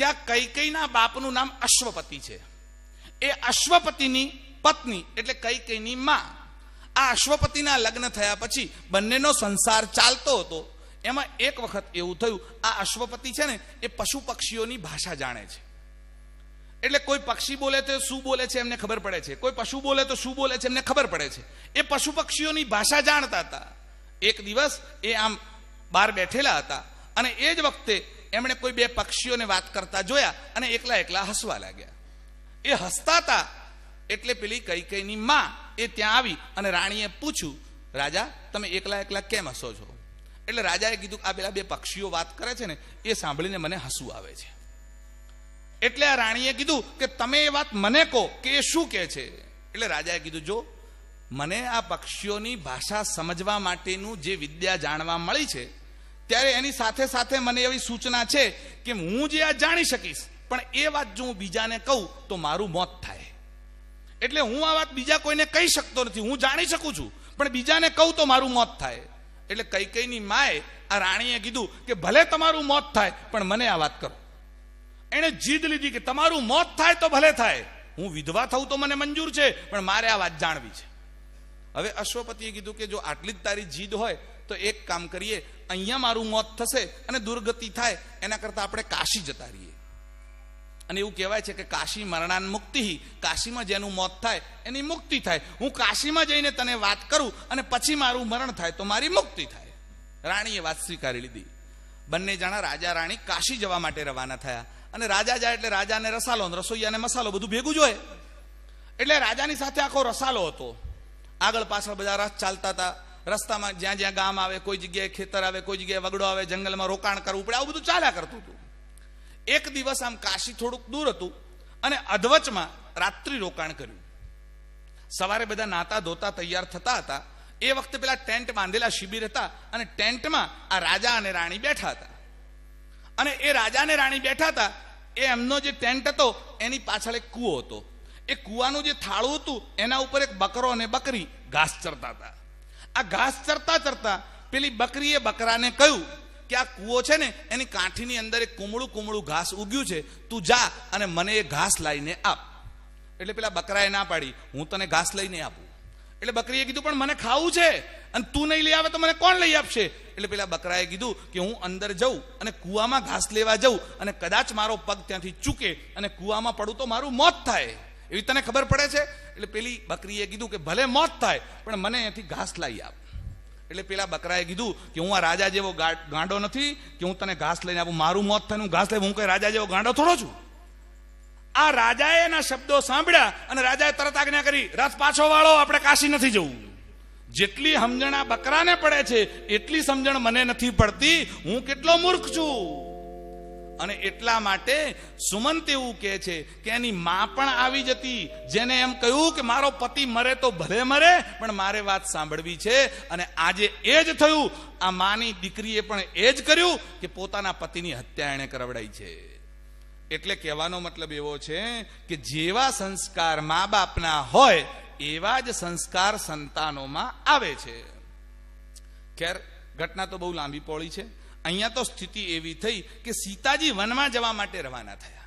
ત્યાં કૈકૈના બાપનું નામ અશ્વપતિ છે એ અશ્વપતિની પત્ની એટલે કૈકૈની માં આ અશ્વપતિના લગ્ન થયા પછી બંનેનો સંસાર ચાલતો હતો એમાં એક વખત એવું થયું આ અશ્વપતિ છે ને એ પશુ પક્ષીઓની ભાષા જાણે છે એટલે કોઈ પક્ષી બોલે તો શું બોલે છે એમને ખબર પડે છે કોઈ પશુ બોલે તો શું બોલે છે એમને ખબર પડે છે એ પશુ પક્ષીઓની ભાષા જાણતા હતા એક દિવસ એ આમ બહાર બેઠેલા હતા અને એ જ વખતે એમણે કોઈ બે પક્ષીઓને વાત કરતા જોયા અને એકલા એકલા હસવા લાગ્યા એ હસતા હતા એટલે પેલી કઈ કઈની માં એ ત્યાં આવી અને રાણીએ પૂછ્યું રાજા તમે એકલા એકલા કેમ હસો છો એટલે રાજાએ કીધું આ પેલા બે પક્ષીઓ વાત કરે છે ને એ સાંભળીને મને હસવું આવે છે એટલે આ રાણીએ કીધું કે તમે એ વાત મને કહો કે એ શું કહે છે એટલે રાજાએ કીધું જો મને આ પક્ષીઓની ભાષા સમજવા માટેનું જે વિદ્યા જાણવા મળી છે ત્યારે એની સાથે સાથે મને એવી સૂચના છે કે હું જે આ જાણી શકીશ પણ એ વાત જો હું બીજાને કહું તો મારું મોત થાય એટલે હું આ વાત બીજા કોઈને કહી શકતો નથી હું જાણી શકું છું પણ બીજાને કહું તો મારું મોત થાય એટલે કઈ કઈની માએ આ રાણીએ કીધું કે ભલે તમારું મોત થાય પણ મને આ વાત કરો એણે જીદ લીધી કે તમારું મોત થાય તો ભલે થાય હું વિધવા થઉં તો મને મંજૂર છે પણ મારે આ વાત જાણવી છે હવે અશ્વપતિએ કીધું કે જો આટલી જ તારી જીદ હોય તો એક કામ કરીએ અહીંયા મારું મોત થશે અને દુર્ગતિ થાય એના કરતા આપણે કાશી જતા રહીએ અને એવું કહેવાય છે કે કાશી મરણાન મુક્તિ કાશીમાં જેનું મોત થાય એની મુક્તિ થાય હું કાશીમાં જઈને તને વાત કરું અને પછી મારું મરણ થાય તો મારી મુક્તિ થાય રાણીએ વાત સ્વીકારી લીધી બંને જણા રાજા રાણી કાશી જવા માટે રવાના થયા અને રાજા જાય એટલે રાજાને રસાલો રસોઈયાને મસાલો બધું ભેગું જોઈએ એટલે રાજાની સાથે આખો રસાલો હતો આગળ પાછળ બધા રસ ચાલતા હતા રસ્તામાં જ્યાં જ્યાં ગામ આવે કોઈ જગ્યાએ ખેતર આવે કોઈ જગ્યાએ વગડો આવે જંગલમાં રોકાણ કરવું પડે આવું બધું ચાલ્યા કરતું હતું એક દિવસ આમ કાશી થોડુંક દૂર હતું અને અધવચમાં રાત્રિ રોકાણ કર્યું સવારે બધા નાતા ધોતા તૈયાર થતા હતા એ વખતે પેલા ટેન્ટ બાંધેલા શિબિર હતા અને ટેન્ટમાં આ રાજા અને રાણી બેઠા હતા અને એ રાજા અને રાણી બેઠા હતા એ એમનો જે ટેન્ટ હતો એની પાછળ એક કૂવો હતો એ કૂવાનું જે થાળું હતું એના ઉપર એક બકરો અને બકરી ઘાસ ચરતા હતા આ ઘાસ ચરતા ચરતા પેલી બકરીએ બકરાને કહ્યું કે આ કૂવો છે ને એની કાંઠીની અંદર એક કુમળું કુમળું ઘાસ ઉગ્યું છે તું જા અને મને એ ઘાસ લાવીને આપ એટલે પેલા બકરાએ ના પાડી હું તને ઘાસ લઈને આપું એટલે બકરીએ કીધું પણ મને ખાવું છે અને તું નહીં લઈ આવે તો મને કોણ લઈ આપશે એટલે પેલા બકરાએ કીધું કે હું અંદર જઉં અને કૂવામાં ઘાસ લેવા જઉં અને કદાચ મારો પગ ત્યાંથી ચૂકે અને કૂવામાં પડું તો મારું મોત થાય એવી તને ખબર પડે છે એટલે પેલી બકરીએ કીધું કે ભલે મોત થાય પણ મને અહીંથી ઘાસ લાવી આપ એટલે પેલા બકરાએ કીધું કે હું આ રાજા જેવો ગાંડો નથી કે હું તને ઘાસ લઈને આપું મારું મોત થાય હું ઘાસ લઈ હું કઈ રાજા જેવો ગાંડો થોડો છું આ રાજાએ એના શબ્દો સાંભળ્યા અને રાજાએ તરત આજ્ઞા કરી રથ પાછો વાળો આપણે કાશી નથી જવું જેટલી સમજણ આ બકરાને પડે છે એટલી સમજણ મને નથી પડતી હું કેટલો મૂર્ખ છું અને એટલા માટે સુમંત એવું કહે છે કે એની મા પણ આવી જતી જેને એમ કહ્યું કે મારો પતિ મરે તો ભલે મરે પણ મારે વાત સાંભળવી છે અને આજે એ જ થયું આ માની દીકરીએ પણ એ જ કર્યું કે પોતાના પતિની હત્યા એણે કરવડાઈ છે એટલે કહેવાનો મતલબ એવો છે કે જેવા સંસ્કાર મા બાપના હોય એવા જ સંસ્કાર સંતાનોમાં આવે છે ખેર ઘટના તો બહુ લાંબી પોળી છે અહીંયા તો સ્થિતિ એવી થઈ કે સીતાજી વનમાં જવા માટે રવાના થયા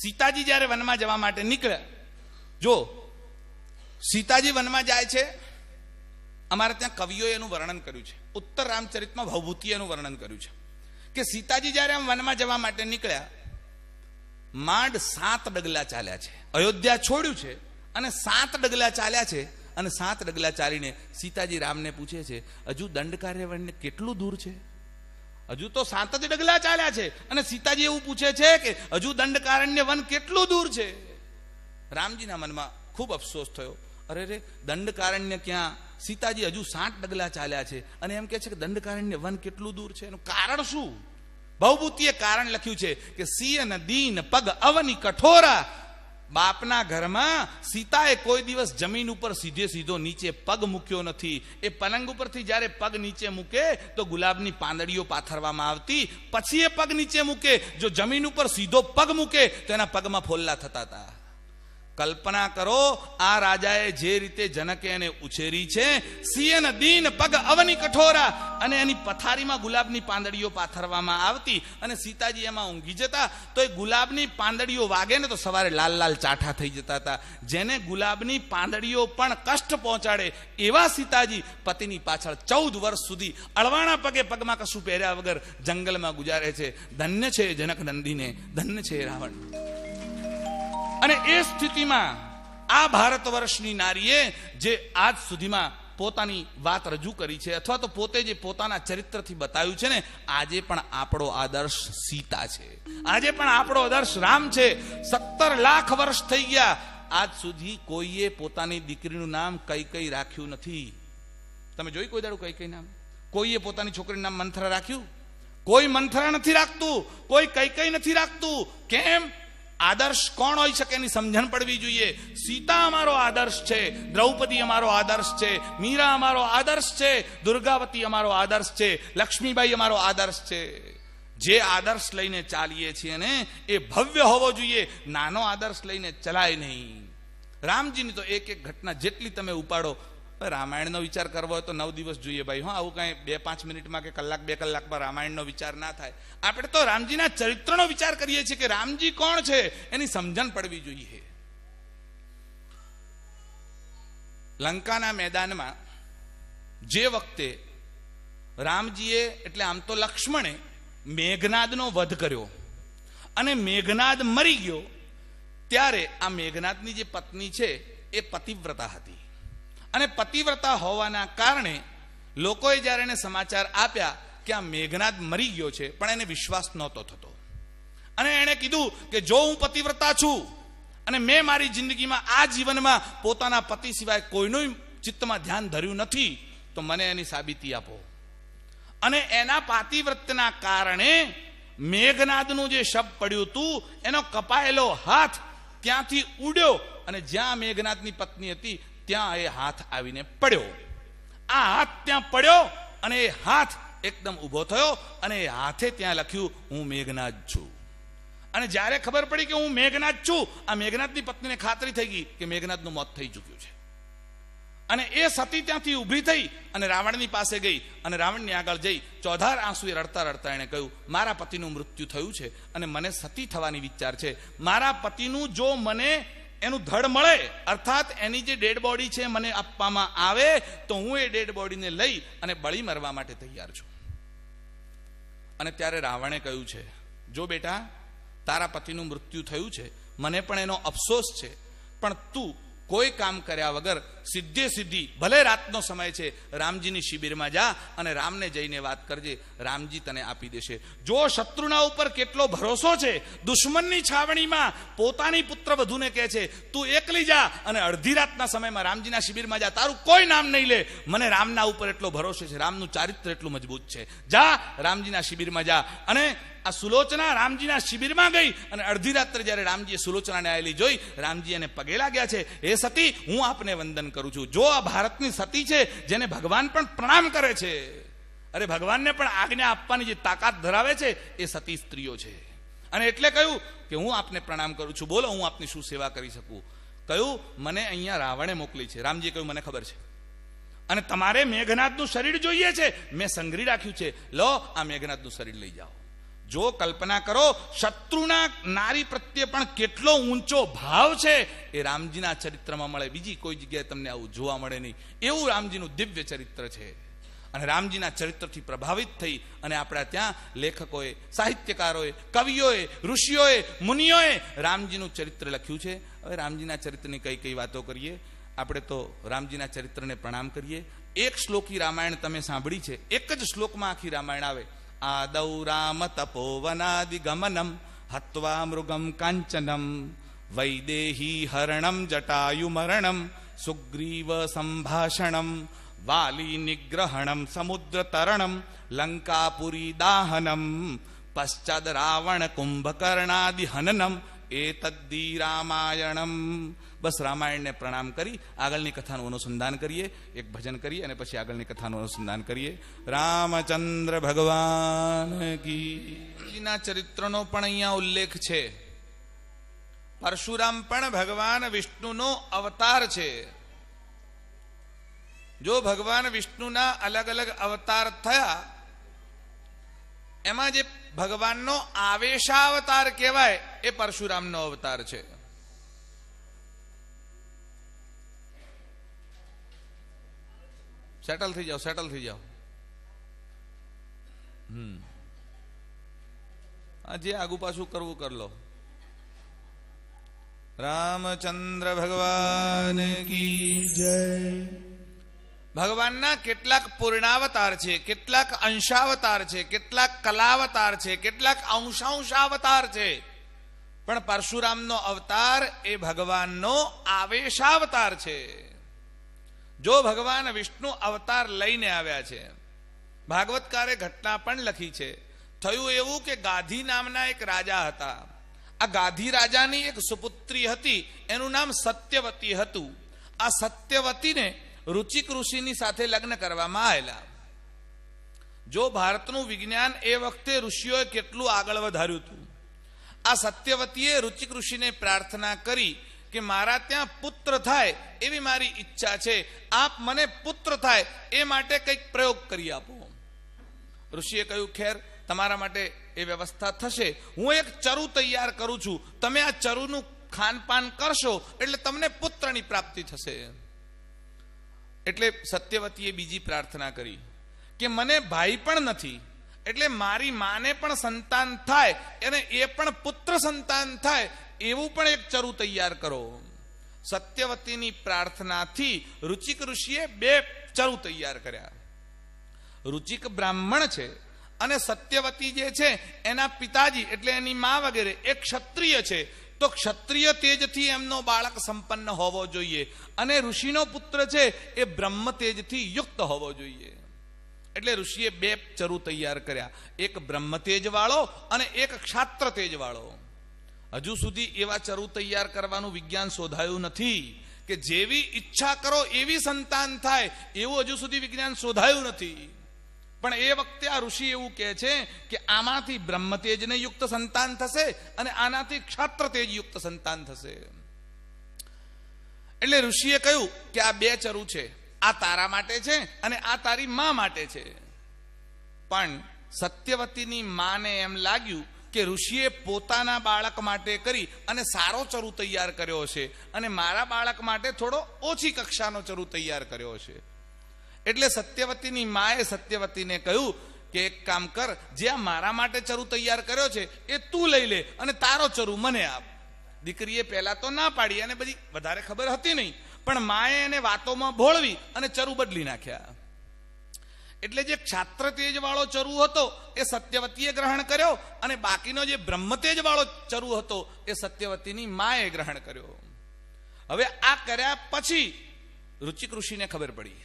સીતાજી જ્યારે વનમાં જવા માટે નીકળ્યા જો સીતાજી વનમાં જાય છે અમારે ત્યાં કવિઓ એનું વર્ણન કર્યું છે ઉત્તર રામચરિતમાં ભવભૂતિ એનું વર્ણન કર્યું છે કે સીતાજી જ્યારે આમ વનમાં જવા માટે નીકળ્યા માંડ સાત ડગલા ચાલ્યા છે અયોધ્યા છોડ્યું છે અને સાત ડગલા ચાલ્યા છે અને સાત ડગલા ચાલીને સીતાજી રામને પૂછે છે હજુ દંડ કાર્યવણને કેટલું દૂર છે હજુ તો સાત જ ડગલા ચાલ્યા છે અને સીતાજી એવું પૂછે છે કે હજુ દંડકારણ્ય વન કેટલું દૂર છે રામજીના મનમાં ખૂબ અફસોસ થયો અરે રે દંડકારણ્ય ક્યાં સીતાજી હજુ સાત ડગલા ચાલ્યા છે અને એમ કે છે કે દંડકારણ્ય વન કેટલું દૂર છે એનું કારણ શું ભવભૂતિએ કારણ લખ્યું છે કે સિંહ દીન પગ અવની કઠોરા બાપના ઘરમાં સીતાએ કોઈ દિવસ જમીન ઉપર સીધે સીધો નીચે પગ મૂક્યો નથી એ પલંગ ઉપરથી જ્યારે પગ નીચે મૂકે તો ગુલાબની પાંદડીઓ પાથરવામાં આવતી પછી એ પગ નીચે મૂકે જો જમીન ઉપર સીધો પગ મૂકે તો એના પગમાં ફોલ્લા થતા હતા કલ્પના કરો આ રાજાએ જે રીતે જનકે એને ઉછેરી છે સિયન દીન પગ અવની કઠોરા અને એની પથારીમાં ગુલાબની પાંદડીઓ પાથરવામાં આવતી અને સીતાજી એમાં ઊંઘી જતા તો એ ગુલાબની પાંદડીઓ વાગે ને તો સવારે લાલ લાલ ચાઠા થઈ જતા હતા જેને ગુલાબની પાંદડીઓ પણ કષ્ટ પહોંચાડે એવા સીતાજી પતિની પાછળ ચૌદ વર્ષ સુધી અળવાણા પગે પગમાં કશું પહેર્યા વગર જંગલમાં ગુજારે છે ધન્ય છે જનક નંદીને ધન્ય છે રાવણ અને એ સ્થિતિમાં આ ભારત વર્ષની નારીએ જે આજ સુધીમાં પોતાની વાત રજૂ કરી છે અથવા તો પોતે જે પોતાના ચરિત્રથી બતાવ્યું છે ને આજે પણ આપણો આદર્શ સીતા છે આજે પણ આપણો આદર્શ રામ છે સત્તર લાખ વર્ષ થઈ ગયા આજ સુધી કોઈએ પોતાની દીકરીનું નામ કઈ કઈ રાખ્યું નથી તમે જોઈ કોઈ દાડું કઈ કઈ નામ કોઈએ પોતાની છોકરીનું નામ મંથરા રાખ્યું કોઈ મંથરા નથી રાખતું કોઈ કઈ કઈ નથી રાખતું કેમ આદર્શ કોણ હોઈ શકે એની સમજણ પડવી જોઈએ સીતા અમારો આદર્શ છે દ્રૌપદી અમારો આદર્શ છે મીરા અમારો આદર્શ છે દુર્ગાવતી અમારો આદર્શ છે લક્ષ્મીબાઈ અમારો આદર્શ છે જે આદર્શ લઈને ચાલીએ છીએ ને એ ભવ્ય હોવો જોઈએ નાનો આદર્શ લઈને ચલાય નહીં રામજીની તો એક એક ઘટના જેટલી તમે ઉપાડો રામાયણનો વિચાર કરવો હોય તો નવ દિવસ જોઈએ ભાઈ હા આવું કાંઈ બે પાંચ મિનિટમાં કે કલાક બે કલાકમાં રામાયણનો વિચાર ના થાય આપણે તો રામજીના ચરિત્રનો વિચાર કરીએ છીએ કે રામજી કોણ છે એની સમજણ પડવી જોઈએ લંકાના મેદાનમાં જે વખતે રામજીએ એટલે આમ તો લક્ષ્મણે મેઘનાદનો વધ કર્યો અને મેઘનાદ મરી ગયો ત્યારે આ મેઘનાદની જે પત્ની છે એ પતિવ્રતા હતી અને પતિવ્રતા હોવાના કારણે લોકોએ જ્યારે એને સમાચાર આપ્યા કે આ મેઘનાદ મરી ગયો છે પણ એને વિશ્વાસ નહોતો થતો અને એણે કીધું કે જો હું પતિવ્રતા છું અને મેં મારી જિંદગીમાં આ જીવનમાં પોતાના પતિ સિવાય કોઈનું ચિત્તમાં ધ્યાન ધર્યું નથી તો મને એની સાબિતી આપો અને એના પાતિવ્રતના કારણે મેઘનાદનું જે શબ પડ્યું હતું એનો કપાયેલો હાથ ત્યાંથી ઉડ્યો અને જ્યાં મેઘનાથની પત્ની હતી ત્યાં એ હાથ આવીને પડ્યો આ હાથ ત્યાં પડ્યો અને એ હાથ એકદમ ઊભો થયો અને એ હાથે ત્યાં લખ્યું હું મેઘનાથ છું અને જ્યારે ખબર પડી કે હું મેઘનાથ છું આ મેઘનાથની પત્નીને ખાતરી થઈ ગઈ કે મેઘનાથનું મોત થઈ ચૂક્યું છે અને એ સતી ત્યાંથી ઊભી થઈ અને રાવણની પાસે ગઈ અને રાવણની આગળ જઈ ચોધાર આંસુએ રડતા રડતા એણે કહ્યું મારા પતિનું મૃત્યુ થયું છે અને મને સતી થવાની વિચાર છે મારા પતિનું જો મને એનું ધડ મળે અર્થાત એની જે ડેડ બોડી છે મને આપવામાં આવે તો હું એ ડેડ બોડીને લઈ અને બળી મરવા માટે તૈયાર છું અને ત્યારે રાવણે કહ્યું છે જો બેટા તારા પતિનું મૃત્યુ થયું છે મને પણ એનો અફસોસ છે પણ તું કોઈ કામ કર્યા વગર સિદ્ધે સિદ્ધિ ભલે રાતનો સમય છે રામજીની શિબિરમાં જા અને રામને જઈને વાત કરજે રામજી તને આપી દેશે જો શત્રુના ઉપર કેટલો ભરોસો છે દુશ્મનની છાવણીમાં પોતાની પુત્ર વધુને કહે છે તું એકલી જા અને અડધી રાતના સમયમાં રામજીના શિબિરમાં જા તારું કોઈ નામ નહીં લે મને રામના ઉપર એટલો ભરોસો છે રામનું ચારિત્ર એટલું મજબૂત છે જા રામજીના શિબિરમાં જા અને આ સુલોચના રામજીના શિબિરમાં ગઈ અને અડધી રાત્રે જ્યારે રામજીએ સુલોચનાને આવેલી જોઈ રામજી એને પગે લાગ્યા છે એ સતી હું આપને વંદન કરું છું જો આ ભારતની સતી છે જેને ભગવાન પણ પ્રણામ કરે છે અરે ભગવાનને પણ આજ્ઞા આપવાની જે તાકાત ધરાવે છે એ સતી સ્ત્રીઓ છે અને એટલે કહ્યું કે હું આપને પ્રણામ કરું છું બોલો હું આપની શું સેવા કરી શકું કહ્યું મને અહીંયા રાવણે મોકલી છે રામજી કહ્યું મને ખબર છે અને તમારે મેઘનાથનું શરીર જોઈએ છે મેં સંઘરી રાખ્યું છે લો આ મેઘનાથનું શરીર લઈ જાઓ જો કલ્પના કરો શત્રુના નારી પ્રત્યે પણ કેટલો ઊંચો ભાવ છે એ રામજીના ચરિત્રમાં મળે બીજી કોઈ જગ્યાએ તમને આવું જોવા મળે નહીં એવું રામજીનું દિવ્ય ચરિત્ર છે અને રામજીના ચરિત્રથી પ્રભાવિત થઈ અને આપણા ત્યાં લેખકોએ સાહિત્યકારોએ કવિઓએ ઋષિઓએ મુનિઓએ રામજીનું ચરિત્ર લખ્યું છે હવે રામજીના ચરિત્રની કઈ કઈ વાતો કરીએ આપણે તો રામજીના ચરિત્રને પ્રણામ કરીએ એક શ્લોકી રામાયણ તમે સાંભળી છે એક જ શ્લોકમાં આખી રામાયણ આવે आदौ रामतपोवनादिगमनम् हत्वा मृगम् काञ्चनम् वैदेही हरणम् जटायुमरणम् सुग्रीव सम्भाषणम् वालीनिग्रहणम् समुद्रतरणम् लङ्कापुरी दाहनम् पश्चद् रामायणम् બસ રામાયણને પ્રણામ કરી આગળની કથાનું અનુસંધાન કરીએ એક ભજન કરીએ અને પછી આગળની કથાનું અનુસંધાન કરીએ રામચંદ્ર ભગવાન ગીના ચરિત્રનો પણ અહીંયા ઉલ્લેખ છે પરશુરામ પણ ભગવાન વિષ્ણુનો અવતાર છે જો ભગવાન વિષ્ણુના અલગ અલગ અવતાર થયા એમાં જે ભગવાનનો આવેશાવતાર કહેવાય એ પરશુરામનો અવતાર છે સેટલ થઈ જાઓ સેટલ થઈ જાઓ હમ જે આગુ પાછું કરવું કરી લો રામચંદ્ર ભગવાન કી જય ભગવાનના કેટલાક પૂર્ણાવતાર છે કેટલાક અંશાવતાર છે કેટલાક કલાવતાર છે કેટલાક અંશાંશાવતાર છે પણ પરશુરામનો અવતાર એ ભગવાનનો આવેશાવતાર છે જો ભગવાન વિષ્ણુ અવતાર લઈને આવ્યા છે ભાગવતકારે ઘટના પણ લખી છે થયું એવું કે ગાધી નામના એક રાજા હતા આ ગાધી રાજાની એક સુપુત્રી હતી એનું નામ સત્યવતી હતું આ સત્યવતીને રુચિક ઋષિની સાથે લગ્ન કરવામાં આવેલા જો ભારતનું વિજ્ઞાન એ વખતે ઋષિઓએ કેટલું આગળ વધાર્યું હતું આ સત્યવતીએ ઋચિક ઋષિને પ્રાર્થના કરી કે મારા ત્યાં પુત્ર થાય એવી મારી ઈચ્છા છે આપ મને પુત્ર થાય એ માટે કંઈક પ્રયોગ કરી આપો ઋષિએ કહ્યું ખેર તમારા માટે એ વ્યવસ્થા થશે હું એક ચરુ તૈયાર કરું છું તમે આ ચરુનું ખાનપાન કરશો એટલે તમને પુત્રની પ્રાપ્તિ થશે એટલે સત્યવતીએ બીજી પ્રાર્થના કરી કે મને ભાઈ પણ નથી એટલે મારી માને પણ સંતાન થાય અને એ પણ પુત્ર સંતાન થાય એવું પણ એક ચરુ તૈયાર કરો સત્યવતીની પ્રાર્થનાથી રુચિક ઋષિએ બે ચરુ તૈયાર કર્યા રુચિક બ્રાહ્મણ છે અને સત્યવતી જે છે એના પિતાજી એટલે એની મા વગેરે એ ક્ષત્રિય છે તો ક્ષત્રિય તેજથી એમનો બાળક સંપન્ન હોવો જોઈએ અને ઋષિનો પુત્ર છે એ બ્રહ્મ તેજથી યુક્ત હોવો જોઈએ એટલે ઋષિએ બે ચરુ તૈયાર કર્યા એક બ્રહ્મ તેજ વાળો અને એક ક્ષાત્ર તેજ વાળો હજુ સુધી એવા ચરુ તૈયાર કરવાનું વિજ્ઞાન શોધાયું નથી કે જેવી ઈચ્છા કરો એવી સંતાન થાય એવું હજુ સુધી વિજ્ઞાન શોધાયું નથી પણ એ વખતે આ ઋષિ એવું કહે છે કે આમાંથી બ્રહ્મતેજને યુક્ત સંતાન થશે અને આનાથી ક્ષાત્ર તેજ યુક્ત સંતાન થશે એટલે ઋષિએ કહ્યું કે આ બે ચરુ છે આ તારા માટે છે અને આ તારી મા માટે છે પણ સત્યવતીની માને એમ લાગ્યું કે ઋષિએ પોતાના બાળક માટે કરી અને સારો ચરુ તૈયાર કર્યો છે અને મારા બાળક માટે થોડો ઓછી કક્ષાનો ચરુ તૈયાર કર્યો છે એટલે સત્યવતીની માએ સત્યવતીને કહ્યું કે એક કામ કર જે આ મારા માટે ચરુ તૈયાર કર્યો છે એ તું લઈ લે અને તારો ચરુ મને આપ દીકરીએ પહેલા તો ના પાડી અને બધી વધારે ખબર હતી નહીં પણ માએ એને વાતોમાં ભોળવી અને ચરુ બદલી નાખ્યા એટલે જે ક્ષાત્ર તેજ વાળો ચરુ હતો એ સત્યવતીએ ગ્રહણ કર્યો અને બાકીનો જે બ્રહ્મ તેજ વાળો ચરુ હતો એ સત્યવતીની માએ ગ્રહણ કર્યો હવે આ કર્યા પછી રુચિક ઋષિને ખબર પડી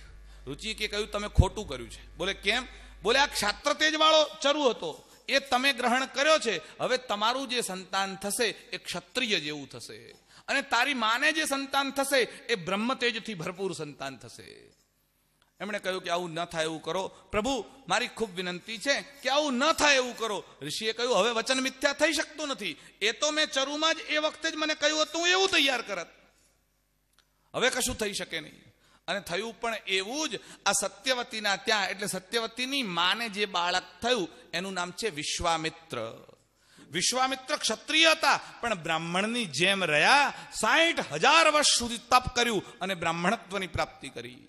રુચિકે કહ્યું તમે ખોટું કર્યું છે બોલે કેમ બોલે આ ક્ષાત્ર તેજ વાળો ચરુ હતો એ તમે ગ્રહણ કર્યો છે હવે તમારું જે સંતાન થશે એ ક્ષત્રિય જેવું થશે અને તારી માને જે સંતાન થશે એ બ્રહ્મ તેજથી ભરપૂર સંતાન થશે એમણે કહ્યું કે આવું ન થાય એવું કરો પ્રભુ મારી ખૂબ વિનંતી છે કે આવું ન થાય એવું કરો ઋષિએ કહ્યું હવે વચન મિથ્યા થઈ શકતું નથી એ તો મેં ચરુમાં જ એ વખતે જ મને કહ્યું હતું એવું તૈયાર કરત હવે કશું થઈ શકે નહીં અને થયું પણ એવું જ આ સત્યવતીના ત્યાં એટલે સત્યવતીની માને જે બાળક થયું એનું નામ છે વિશ્વામિત્ર વિશ્વામિત્ર ક્ષત્રિય હતા પણ બ્રાહ્મણની જેમ રહ્યા સાહીઠ હજાર વર્ષ સુધી તપ કર્યું અને બ્રાહ્મણત્વની પ્રાપ્તિ કરી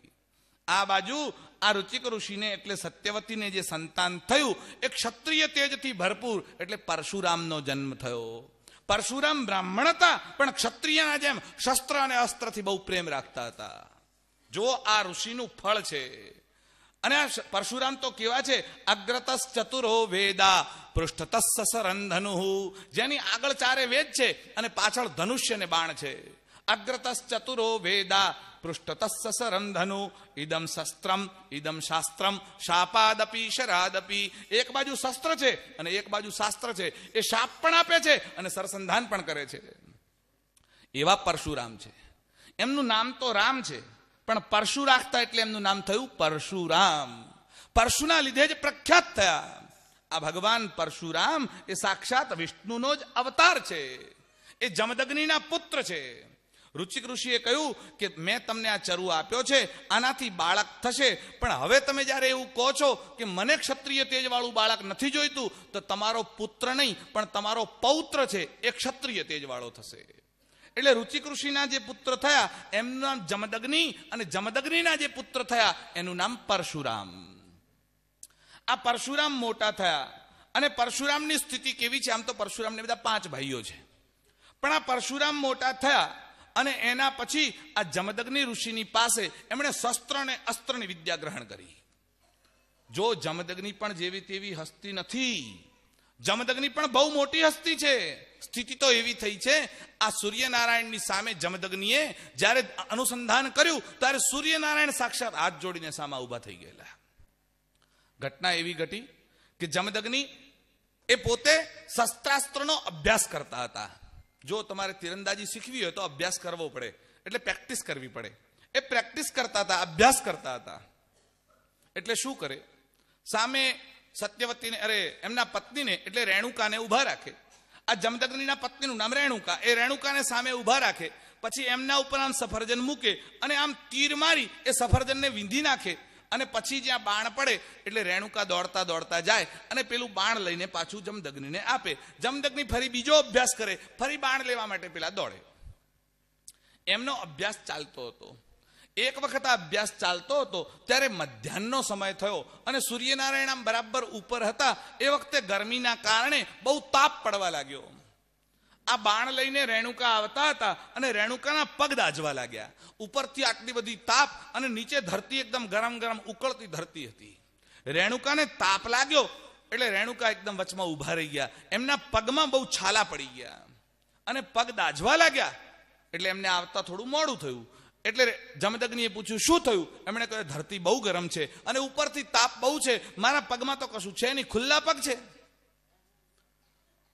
આ બાજુ આ ઋચિક ઋષિને એટલે સત્યવતીને જે સંતાન થયું એ ક્ષત્રિય તેજથી ભરપૂર એટલે પરશુરામનો જન્મ થયો પરશુરામ બ્રાહ્મણ હતા પણ ક્ષત્રિયના જેમ શસ્ત્ર અને અસ્ત્રથી બહુ પ્રેમ રાખતા હતા જો આ ઋષિનું ફળ છે અને આ પરશુરામ તો કેવા છે અગ્રતસ ચતુરો વેદા પૃષ્ઠતસ સરંધનુ જેની આગળ ચારે વેદ છે અને પાછળ ધનુષ્ય ને બાણ છે અગ્રતશ્ચતુરો વેદા પૃષ્ઠતઃ સરંધનુ ઇદમ શસ્ત્રમ ઇદમ શાસ્ત્રમ શાપાદપી શરાદપી એક બાજુ શસ્ત્ર છે અને એક બાજુ શાસ્ત્ર છે એ શાપ પણ આપે છે અને સરસંધાન પણ કરે છે એવા પરશુરામ છે એમનું નામ તો રામ છે પણ પરશુ રાખતા એટલે એમનું નામ થયું પરશુરામ પરશુના લીધે જ પ્રખ્યાત થયા આ ભગવાન પરશુરામ એ સાક્ષાત વિષ્ણુનો જ અવતાર છે એ જમદગ્નિના પુત્ર છે રુચિક ઋષિએ કહ્યું કે મેં તમને આ ચરુ આપ્યો છે આનાથી બાળક થશે પણ હવે તમે જ્યારે એવું કહો છો કે મને ક્ષત્રિય તેજવાળું બાળક નથી જોઈતું તો તમારો પુત્ર નહીં પણ તમારો પૌત્ર છે એ ક્ષત્રિય તેજવાળો થશે એટલે રુચિક ઋષિના જે પુત્ર થયા એમનું જમદગ્નિ અને જમદગ્નિના જે પુત્ર થયા એનું નામ પરશુરામ આ પરશુરામ મોટા થયા અને પરશુરામની સ્થિતિ કેવી છે આમ તો પરશુરામને બધા પાંચ ભાઈઓ છે પણ આ પરશુરામ મોટા થયા અને એના પછી આ જમદગ્નિ ઋષિની પાસે એમણે શસ્ત્ર અને અસ્ત્રની વિદ્યા ગ્રહણ કરી જો જમદગ્નિ પણ જેવી તેવી હસ્તી નથી જમદગ્નિ પણ બહુ મોટી હસ્તી છે સ્થિતિ તો એવી થઈ છે આ સૂર્યનારાયણની સામે જમદગ્નિએ જ્યારે અનુસંધાન કર્યું ત્યારે સૂર્યનારાયણ સાક્ષાત હાથ જોડીને સામા ઊભા થઈ ગયેલા ઘટના એવી ઘટી કે જમદગ્નિ એ પોતે શસ્ત્રાસ્ત્રનો અભ્યાસ કરતા હતા જો તમારે તીરંદાજી શીખવી હોય તો અભ્યાસ કરવો પડે એટલે પ્રેક્ટિસ કરવી પડે એ પ્રેક્ટિસ કરતા હતા અભ્યાસ કરતા હતા એટલે શું કરે સામે સત્યવતીને અરે એમના પત્નીને એટલે રેણુકાને ઊભા રાખે આ જમદગ્નિના પત્નીનું નામ રેણુકા એ રેણુકાને સામે ઊભા રાખે પછી એમના ઉપર આમ સફરજન મૂકે અને આમ તીર મારી એ સફરજનને વીંધી નાખે અને પછી જ્યાં બાણ પડે એટલે રેણુકા દોડતા દોડતા જાય અને પેલું બાણ લઈને પાછું જમદગ્નિને આપે જમદગ્નિ ફરી બીજો અભ્યાસ કરે ફરી બાણ લેવા માટે પેલા દોડે એમનો અભ્યાસ ચાલતો હતો એક વખત આ અભ્યાસ ચાલતો હતો ત્યારે મધ્યાહનનો સમય થયો અને સૂર્યનારાયણ આમ બરાબર ઉપર હતા એ વખતે ગરમીના કારણે બહુ તાપ પડવા લાગ્યો આ બાણ લઈને રેણુકા આવતા હતા અને રેણુકાના પગ દાજવા લાગ્યા ઉપરથી આટલી બધી તાપ અને નીચે ધરતી એકદમ ગરમ ગરમ ઉકળતી ધરતી હતી રેણુકાને તાપ લાગ્યો એટલે રેણુકા એકદમ વચમાં ઊભા રહી ગયા એમના પગમાં બહુ છાલા પડી ગયા અને પગ દાજવા લાગ્યા એટલે એમને આવતા થોડું મોડું થયું એટલે જમદગ્નિએ પૂછ્યું શું થયું એમણે કહ્યું ધરતી બહુ ગરમ છે અને ઉપરથી તાપ બહુ છે મારા પગમાં તો કશું છે નહીં ખુલ્લા પગ છે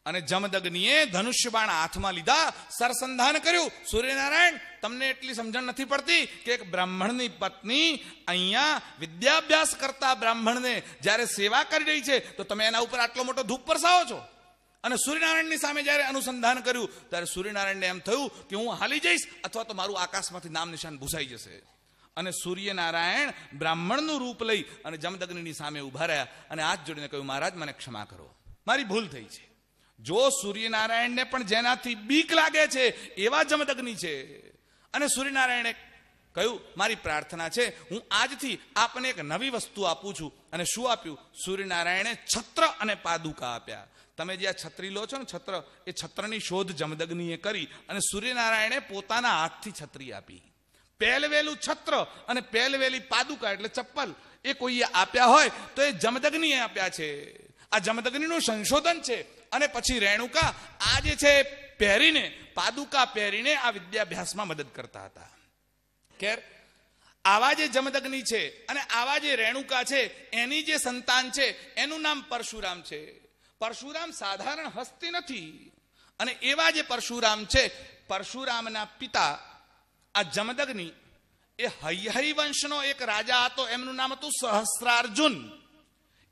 અને જમદગ્નિએ ધનુષ્ય બાણ હાથમાં લીધા સરસંધાન કર્યું સૂર્યનારાયણ તમને એટલી સમજણ નથી પડતી કે એક બ્રાહ્મણની પત્ની અહીંયા વિદ્યાભ્યાસ કરતા બ્રાહ્મણને જ્યારે સેવા કરી રહી છે તો તમે એના ઉપર આટલો મોટો ધૂપ પરસાવો છો અને સૂર્યનારાયણની સામે જ્યારે અનુસંધાન કર્યું ત્યારે સૂર્યનારાયણને એમ થયું કે હું હાલી જઈશ અથવા તો મારું આકાશમાંથી નામ નિશાન ભૂસાઈ જશે અને સૂર્યનારાયણ બ્રાહ્મણનું રૂપ લઈ અને જમદગ્નિની સામે ઊભા રહ્યા અને આજ જોડીને કહ્યું મહારાજ મને ક્ષમા કરો મારી ભૂલ થઈ છે જો સૂર્યનારાયણને પણ જેનાથી બીક લાગે છે એવા જમદગ્નિ છે અને સૂર્યનારાયણે કહ્યું મારી પ્રાર્થના છે હું આજથી આપને એક નવી વસ્તુ આપું છું અને શું આપ્યું સૂર્યનારાયણે છત્ર અને પાદુકા આપ્યા તમે જે આ છત્રી લો છો ને છત્ર એ છત્રની શોધ જમદગ્નિએ કરી અને સૂર્યનારાયણે પોતાના હાથથી છત્રી આપી પહેલવેલું છત્ર અને પહેલવેલી પાદુકા એટલે ચપ્પલ એ કોઈએ આપ્યા હોય તો એ જમદગ્નિએ આપ્યા છે આ જમદગ્નિનું સંશોધન છે અને પછી રેણુકા આ જે છે પહેરીને પાદુકા પહેરીને આ વિદ્યાભ્યાસમાં મદદ કરતા હતા ખેર આવા જે જમદગ્નિ છે અને આવા જે રેણુકા છે એની જે સંતાન છે એનું નામ પરશુરામ છે પરશુરામ સાધારણ હસ્તી નથી અને એવા જે પરશુરામ છે પરશુરામના પિતા આ જમદગ્નિ એ હૈહઈ વંશનો એક રાજા હતો એમનું નામ હતું સહસ્રાર્જુન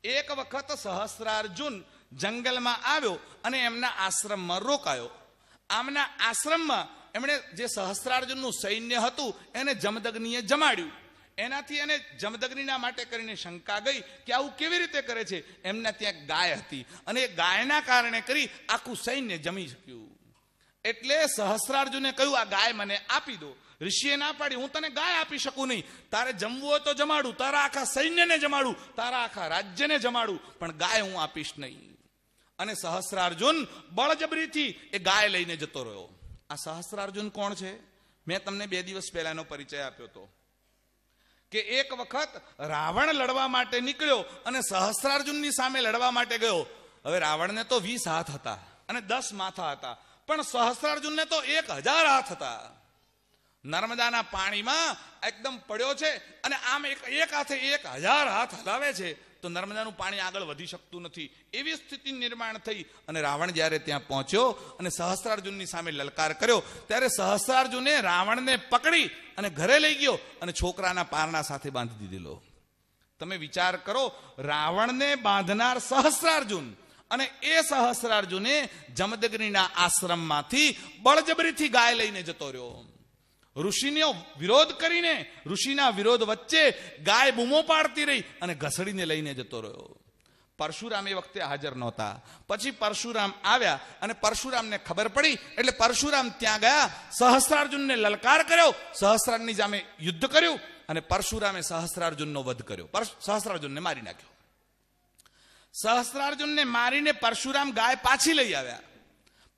એક વખત સહસ્રાર્જુન જંગલમાં આવ્યો અને એમના આશ્રમમાં રોકાયો આમના આશ્રમમાં એમણે જે સહસ્રાર્જુનનું સૈન્ય હતું એને જમદગ્નિએ જમાડ્યું એનાથી એને જમદગ્નિના માટે કરીને શંકા ગઈ કે આવું કેવી રીતે કરે છે એમના ત્યાં ગાય હતી અને એ ગાયના કારણે કરી આખું સૈન્ય જમી શક્યું એટલે સહસ્રાર્જુને કહ્યું આ ગાય મને આપી દો ઋષિએ ના પાડી હું તને ગાય આપી શકું નહીં તારે જમવું હોય તો જમાડું તારા આખા સૈન્યને જમાડું તારા આખા રાજ્યને જમાડું પણ ગાય હું આપીશ નહીં અને સહસ્રાર્જુન બળજબરીથી એ ગાય લઈને જતો રહ્યો આ સહસ્રાર્જુન કોણ છે મેં તમને બે દિવસ પહેલાનો પરિચય આપ્યો હતો કે એક વખત રાવણ લડવા માટે નીકળ્યો અને સહસ્રાર્જુનની સામે લડવા માટે ગયો હવે રાવણને તો વીસ હાથ હતા અને દસ માથા હતા પણ સહસ્રાર્જુનને તો એક હજાર હાથ હતા નર્મદાના પાણીમાં એકદમ પડ્યો છે અને આમ એક એક હાથે એક હજાર હાથ હલાવે છે તો નર્મદાનું પાણી આગળ વધી શકતું નથી એવી સ્થિતિ નિર્માણ થઈ અને રાવણ જ્યારે ત્યાં પહોંચ્યો અને સહસ્ત્રાર્જુનની સામે લલકાર કર્યો ત્યારે સહસ્ત્રાર્જુને રાવણને પકડી અને ઘરે લઈ ગયો અને છોકરાના પારણા સાથે બાંધી દીધેલો તમે વિચાર કરો રાવણને બાંધનાર સહસ્ત્રાર્જુન અને એ સહસ્ત્રાર્જુને જમદગ્નિના આશ્રમમાંથી બળજબરીથી ગાય લઈને જતો રહ્યો ઋષિનો વિરોધ કરીને ઋષિના વિરોધ વચ્ચે ગાય બૂમો પાડતી રહી અને ઘસડીને લઈને જતો રહ્યો પરશુરામ એ વખતે હાજર નહોતા પછી પરશુરામ આવ્યા અને પરશુરામને ખબર પડી એટલે પરશુરામ ત્યાં ગયા સહસ્ત્રાર્જુનને લલકાર કર્યો સહસ્ત્રાર્જુનની સામે યુદ્ધ કર્યું અને પરશુરામે સહસ્ત્રાર્જુનનો વધ કર્યો સહસ્ત્રાર્જુનને મારી નાખ્યો સહસ્ત્રાર્જુનને મારીને પરશુરામ ગાય પાછી લઈ આવ્યા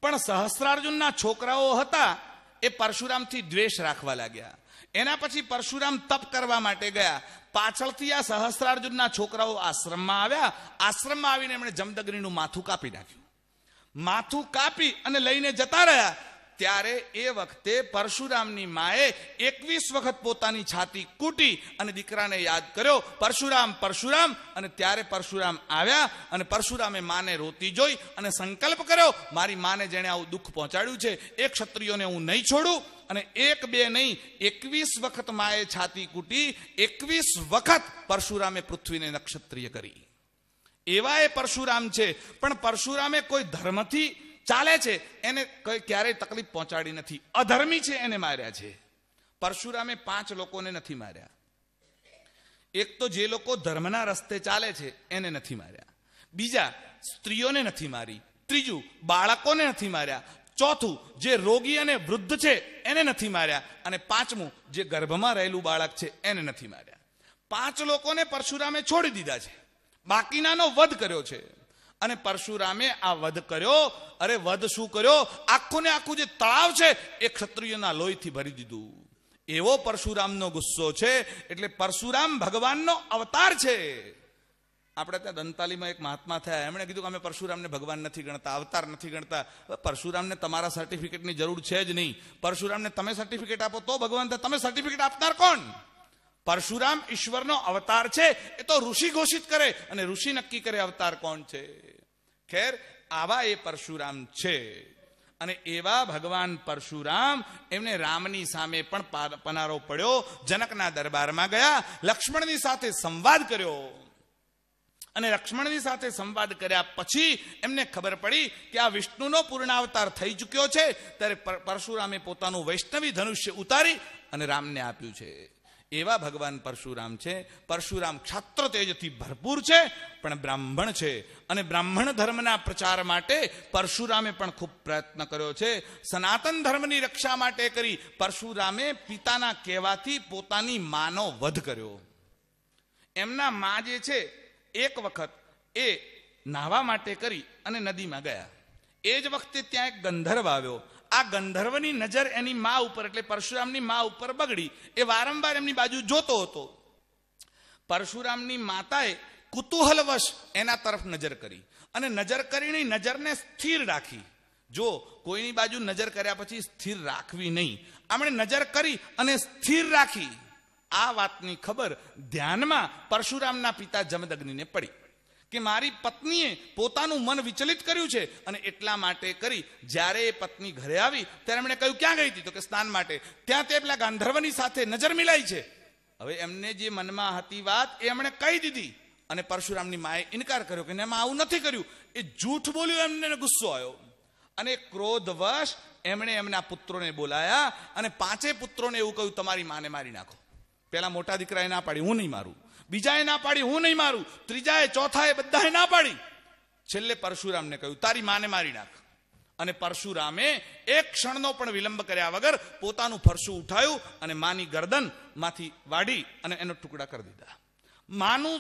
પણ સહસ્ત્રાર્જુનના છોકરાઓ હતા એ પરશુરામથી દ્વેષ રાખવા લાગ્યા એના પછી પરશુરામ તપ કરવા માટે ગયા પાછળથી આ સહસ્રાર્જુનના છોકરાઓ આશ્રમમાં આવ્યા આશ્રમમાં આવીને એમણે જમદગરીનું માથું કાપી નાખ્યું માથું કાપી અને લઈને જતા રહ્યા ત્યારે એ વખતે પરશુરામની માએ એકવીસ વખત પોતાની છાતી કૂટી અને દીકરાને યાદ કર્યો પરશુરામ પરશુરામ અને ત્યારે પરશુરામ આવ્યા અને પરશુરામે માને રોતી જોઈ અને સંકલ્પ કર્યો મારી માને જેણે આવું દુઃખ પહોંચાડ્યું છે એ ક્ષત્રિયોને હું નહીં છોડું અને એક બે નહીં એકવીસ વખત માએ છાતી કૂટી એકવીસ વખત પરશુરામે પૃથ્વીને નક્ષત્રિય કરી એવા એ પરશુરામ છે પણ પરશુરામે કોઈ ધર્મથી ચાલે છે એને ક્યારેય તકલીફ પહોંચાડી નથી અધર્મી છે એને માર્યા છે પરશુરામે પાંચ લોકોને નથી માર્યા એક તો જે લોકો ધર્મના રસ્તે ચાલે છે એને નથી માર્યા બીજા સ્ત્રીઓને નથી મારી ત્રીજું બાળકોને નથી માર્યા ચોથું જે રોગી અને વૃદ્ધ છે એને નથી માર્યા અને પાંચમું જે ગર્ભમાં રહેલું બાળક છે એને નથી માર્યા પાંચ લોકોને પરશુરામે છોડી દીધા છે બાકીનાનો વધ કર્યો છે અને પરશુરામે આ વધ કર્યો અરે વધ શું કર્યો આખું ને આખું જે તળાવ છે એ ક્ષત્રિયના લોહીથી ભરી દીધું એવો પરશુરામનો ગુસ્સો છે એટલે પરશુરામ ભગવાનનો અવતાર છે આપણે ત્યાં દંતાલીમાં એક મહાત્મા થયા એમણે કીધું કે અમે પરશુરામને ભગવાન નથી ગણતા અવતાર નથી ગણતા પરશુરામને તમારા સર્ટિફિકેટની જરૂર છે જ નહીં પરશુરામને તમે સર્ટિફિકેટ આપો તો ભગવાન તમે સર્ટિફિકેટ આપનાર કોણ પરશુરામ ઈશ્વરનો અવતાર છે એ તો ઋષિ ઘોષિત કરે અને ઋષિ નક્કી કરે અવતાર કોણ છે ખેર આવા એ પરશુરામ છે અને એવા ભગવાન પરશુરામ એમને રામની સામે પણ પનારો પડ્યો જનકના દરબારમાં ગયા લક્ષ્મણની સાથે સંવાદ કર્યો અને લક્ષ્મણની સાથે સંવાદ કર્યા પછી એમને ખબર પડી કે આ વિષ્ણુનો પૂર્ણાવતાર થઈ ચૂક્યો છે ત્યારે પરશુરામે પોતાનું વૈષ્ણવી ધનુષ્ય ઉતારી અને રામને આપ્યું છે એવા ભગવાન પરશુરામ છે પરશુરામ ક્ષાત્ર તેજથી ભરપૂર છે પણ બ્રાહ્મણ છે અને બ્રાહ્મણ ધર્મના પ્રચાર માટે પરશુરામે પણ ખૂબ પ્રયત્ન કર્યો છે સનાતન ધર્મની રક્ષા માટે કરી પરશુરામે પિતાના કહેવાથી પોતાની માનો વધ કર્યો એમના મા જે છે એક વખત એ નાહવા માટે કરી અને નદીમાં ગયા એ જ વખતે ત્યાં એક ગંધર્વ આવ્યો આ ગંધર્વની નજર એની મા ઉપર એટલે પરશુરામની મા ઉપર બગડી એ વારંવાર એમની બાજુ જોતો હતો પરશુરામની માતાએ કુતૂહલવશ એના તરફ નજર કરી અને નજર કરીને નજરને સ્થિર રાખી જો કોઈની બાજુ નજર કર્યા પછી સ્થિર રાખવી નહીં આપણે નજર કરી અને સ્થિર રાખી આ વાતની ખબર ધ્યાનમાં પરશુરામના પિતા જમદગ્નિને પડી કે મારી પત્નીએ પોતાનું મન વિચલિત કર્યું છે અને એટલા માટે કરી જ્યારે એ પત્ની ઘરે આવી ત્યારે એમણે કહ્યું ક્યાં ગઈ હતી તો કે સ્નાન માટે ત્યાં તે પેલા ગાંધર્વની સાથે નજર મિલાઈ છે હવે એમને જે મનમાં હતી વાત એ એમણે કહી દીધી અને પરશુરામની માએ ઇનકાર કર્યો કે એમાં આવું નથી કર્યું એ જૂઠ બોલ્યું એમને ગુસ્સો આવ્યો અને ક્રોધવશ એમણે એમના પુત્રોને બોલાયા અને પાંચે પુત્રોને એવું કહ્યું તમારી માને મારી નાખો પેલા મોટા દીકરાએ ના પાડી હું નહીં મારું બીજાએ ના પાડી હું નહીં મારું ત્રીજાએ ચોથાએ બધાએ ના પાડી છેલ્લે પરશુરામને કહ્યું તારી માને મારી નાખ અને પરશુરામે એક ક્ષણનો પણ વિલંબ કર્યા વગર પોતાનું ફરસું ઉઠાયું અને માની ગરદન માંથી વાડી અને એનો ટુકડા કરી દીધા માનું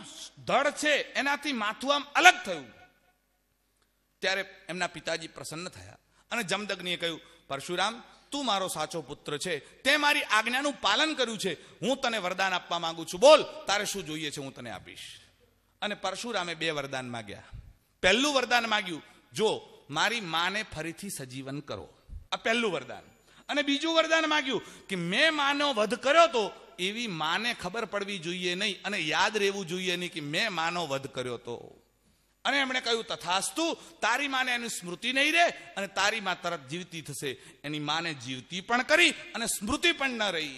ધડ છે એનાથી માથું આમ અલગ થયું ત્યારે એમના પિતાજી પ્રસન્ન થયા અને જમદગ્નિએ કહ્યું પરશુરામ તું મારો સાચો પુત્ર છે તે મારી આજ્ઞાનું પાલન કર્યું છે હું તને વરદાન આપવા માંગુ છું બોલ તારે શું જોઈએ છે હું તને આપીશ અને પરશુરામે બે વરદાન માગ્યા પહેલું વરદાન માગ્યું જો મારી માને ફરીથી સજીવન કરો આ પહેલું વરદાન અને બીજું વરદાન માગ્યું કે મેં માનો વધ કર્યો તો એવી માને ખબર પડવી જોઈએ નહીં અને યાદ રહેવું જોઈએ નહીં કે મેં માનો વધ કર્યો તો અને એમણે કહ્યું તથાસ્તુ તારી માને એની સ્મૃતિ નહીં રહે અને તારી મા તરત જીવતી થશે એની માને જીવતી પણ કરી અને સ્મૃતિ પણ ન રહી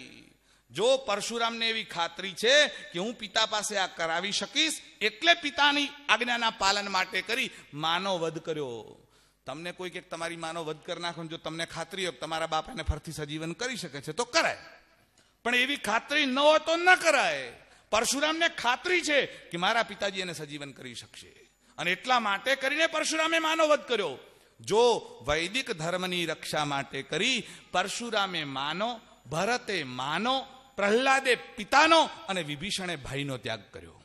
જો પરશુરામને એવી ખાતરી છે કે હું પિતા પાસે આ કરાવી શકીશ એટલે પિતાની આજ્ઞાના પાલન માટે કરી માનો વધ કર્યો તમને કોઈ કે તમારી માનો વધ કરી નાખો જો તમને ખાતરી હોય તમારા બાપ એને ફરતી સજીવન કરી શકે છે તો કરાય પણ એવી ખાતરી ન હોય તો ન કરાય પરશુરામને ખાતરી છે કે મારા પિતાજી એને સજીવન કરી શકશે અને એટલા માટે કરીને પરશુરામે માનવધ કર્યો જો વૈદિક ધર્મની રક્ષા માટે કરી પરશુરામે માનો ભરતે માનો પ્રહલાદે પિતાનો અને વિભીષણે ભાઈનો ત્યાગ કર્યો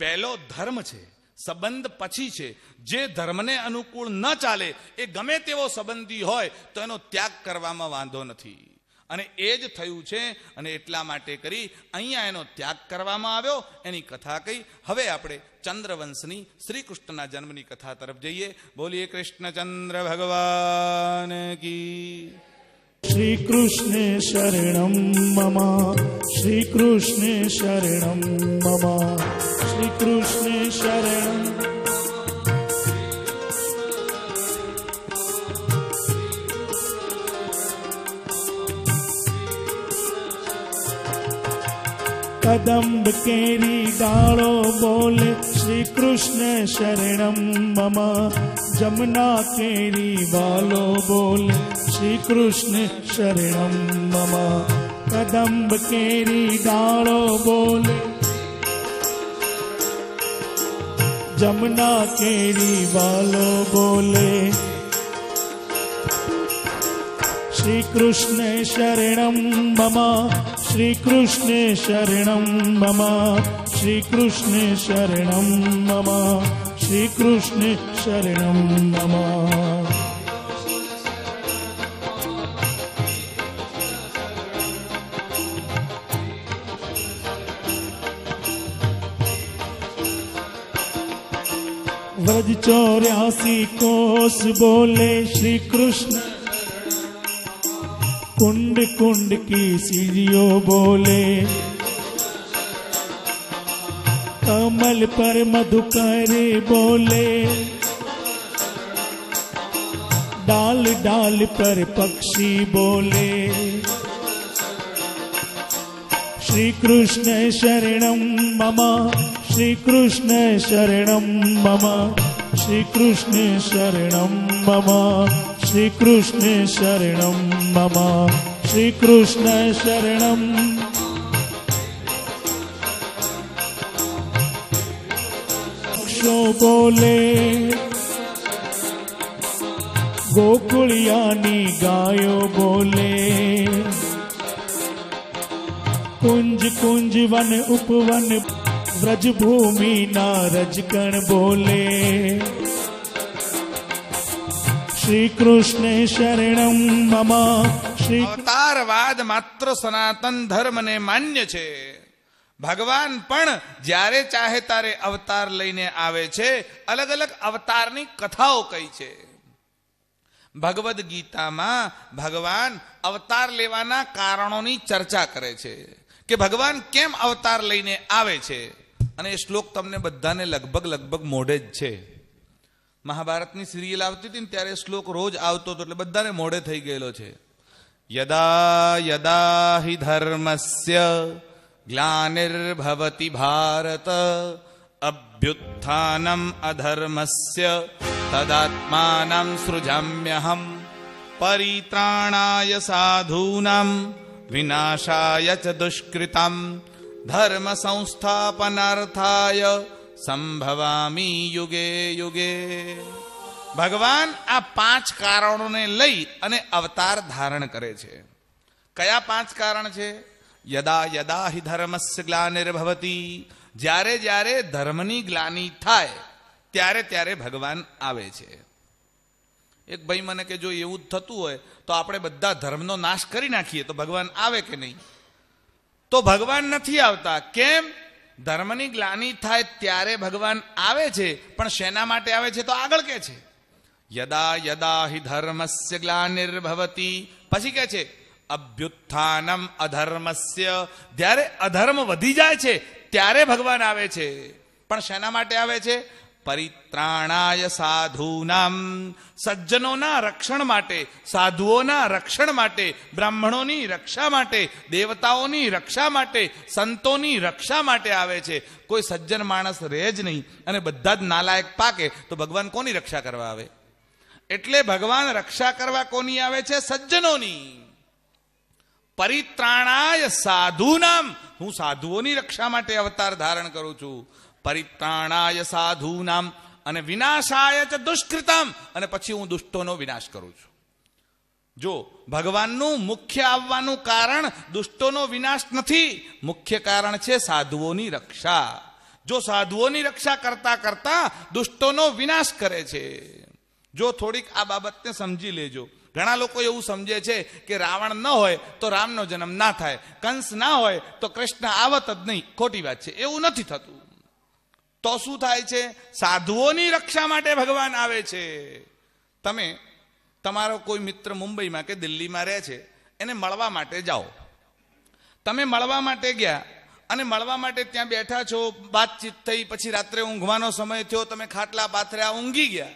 પહેલો ધર્મ છે સંબંધ પછી છે જે ધર્મને અનુકૂળ ન ચાલે એ ગમે તેવો સંબંધી હોય તો એનો ત્યાગ કરવામાં વાંધો નથી અને એ જ થયું છે અને એટલા માટે કરી અહીંયા એનો ત્યાગ કરવામાં આવ્યો એની કથા કહી હવે આપણે ચંદ્રવંશની શ્રી કૃષ્ણના જન્મની કથા તરફ જઈએ બોલીએ કૃષ્ણચંદ્ર ભગવાન કી શ્રીકૃષ્ણે શરણમ મમ શ્રીકૃષ્ણે શરણમ મમ શ્રીકૃષ્ણે શરણ કદંબ કેરી ડાળો બોલે શ્રી કૃષ્ણ શરણમ મમ જમના કેરી વાલો બોલે શ્રી કૃષ્ણ શરણમ મમ કદંબ કેરી ડાળો બોલે જમના કેરી વાલો બોલે શ્રી કૃષ્ણ શરણમ મમ श्रीकृष्णे शरणं मम श्रीकृष्णे शरणं मम श्रीकृष्णे शरणं मम व्रज चौर्यासि कोश बोले श्रीकृष्ण कुंड कुंड की सीढ़ियों बोले कमल पर मधुकरे बोले डाल डाल पर पक्षी बोले श्री कृष्ण शरणम मम श्री कृष्ण शरणम मम श्री कृष्ण शरणम मम श्रीकृष्ण शरण मम श्रीकृष्ण शरण शो बोले गोकुलियानी गायो बोले कुंज कुंज वन उपवन व्रज भूमि नारज कण बोले શ્રીકૃષ્ણે શરણમ મમ શ્રી અવતારવાદ માત્ર સનાતન ધર્મને માન્ય છે ભગવાન પણ જ્યારે ચાહે ત્યારે અવતાર લઈને આવે છે અલગ અલગ અવતારની કથાઓ કઈ છે ભગવદ્ ગીતામાં ભગવાન અવતાર લેવાના કારણોની ચર્ચા કરે છે કે ભગવાન કેમ અવતાર લઈને આવે છે અને એ શ્લોક તમને બધાને લગભગ લગભગ મોઢે જ છે महाभारत में श्रीलावतुद्दीन त्यारे श्लोक रोज आवतो तो એટલે બધાને મોડે થઈ ગયેલો છે યદા યદા હિ ધર્મસ્ય ग्लानिर्भवति भारत अभ्युत्थानમ અધર્મસ્ય તદાત્માનં સૃજામ્યહમ પરિત્રાણાય સાધુનામ વિનાશાયચ દુષ્કૃતં ધર્મ સંસ્થાપનાર્થાય સંભવામી યુગે યુગે ભગવાન આ પાંચ કારણોને લઈ અને અવતાર ધારણ કરે છે કયા પાંચ કારણ છે યદા યદા હિ ધર્મસ્ય ગ્લાનિર્ભવતી જ્યારે જ્યારે ધર્મની ગ્લાની થાય ત્યારે ત્યારે ભગવાન આવે છે એક ભાઈ મને કે જો એવું જ થતું હોય તો આપણે બધા ધર્મનો નાશ કરી નાખીએ તો ભગવાન આવે કે નહીં તો ભગવાન નથી આવતા કેમ ધર્મની ગ્લાની થાય ત્યારે ભગવાન આવે છે પણ શેના માટે આવે છે તો આગળ કે છે યદા યદા હિ ધર્મસ્ય ગ્લાનિર્ભવતી પછી કે છે અભ્યુત્થાનમ અધર્મસ્ય જ્યારે અધર્મ વધી જાય છે ત્યારે ભગવાન આવે છે પણ શેના માટે આવે છે પરિત્રાણાય સાધુનામ સજ્જનોના રક્ષણ માટે સાધુઓના રક્ષણ માટે બ્રાહ્મણોની રક્ષા માટે દેવતાઓની રક્ષા માટે સંતોની રક્ષા માટે આવે છે કોઈ સજ્જન માણસ રહે જ નહીં અને બધા જ નાલાયક પાકે તો ભગવાન કોની રક્ષા કરવા આવે એટલે ભગવાન રક્ષા કરવા કોની આવે છે સજ્જનોની પરિત્રાણાય સાધુનામ હું સાધુઓની રક્ષા માટે અવતાર ધારણ કરું છું પરિત્રાણાય સાધુનામ અને વિનાશાય ચ દુષ્કૃતમ અને પછી હું દુષ્ટોનો વિનાશ કરું છું જો ભગવાનનું મુખ્ય આવવાનું કારણ દુષ્ટોનો વિનાશ નથી મુખ્ય કારણ છે સાધુઓની રક્ષા જો સાધુઓની રક્ષા કરતા કરતા દુષ્ટોનો વિનાશ કરે છે જો થોડીક આ બાબતને સમજી લેજો ઘણા લોકો એવું સમજે છે કે રાવણ ન હોય તો રામનો જન્મ ના થાય કંસ ના હોય તો કૃષ્ણ આવત જ નહીં ખોટી વાત છે એવું નથી થતું તો શું થાય છે સાધુઓની રક્ષા માટે ભગવાન આવે છે તમે તમારો કોઈ મિત્ર મુંબઈમાં કે દિલ્હીમાં રહે છે એને મળવા માટે જાઓ તમે મળવા માટે ગયા અને મળવા માટે ત્યાં બેઠા છો વાતચીત થઈ પછી રાત્રે ઊંઘવાનો સમય થયો તમે ખાટલા પાથર્યા ઊંઘી ગયા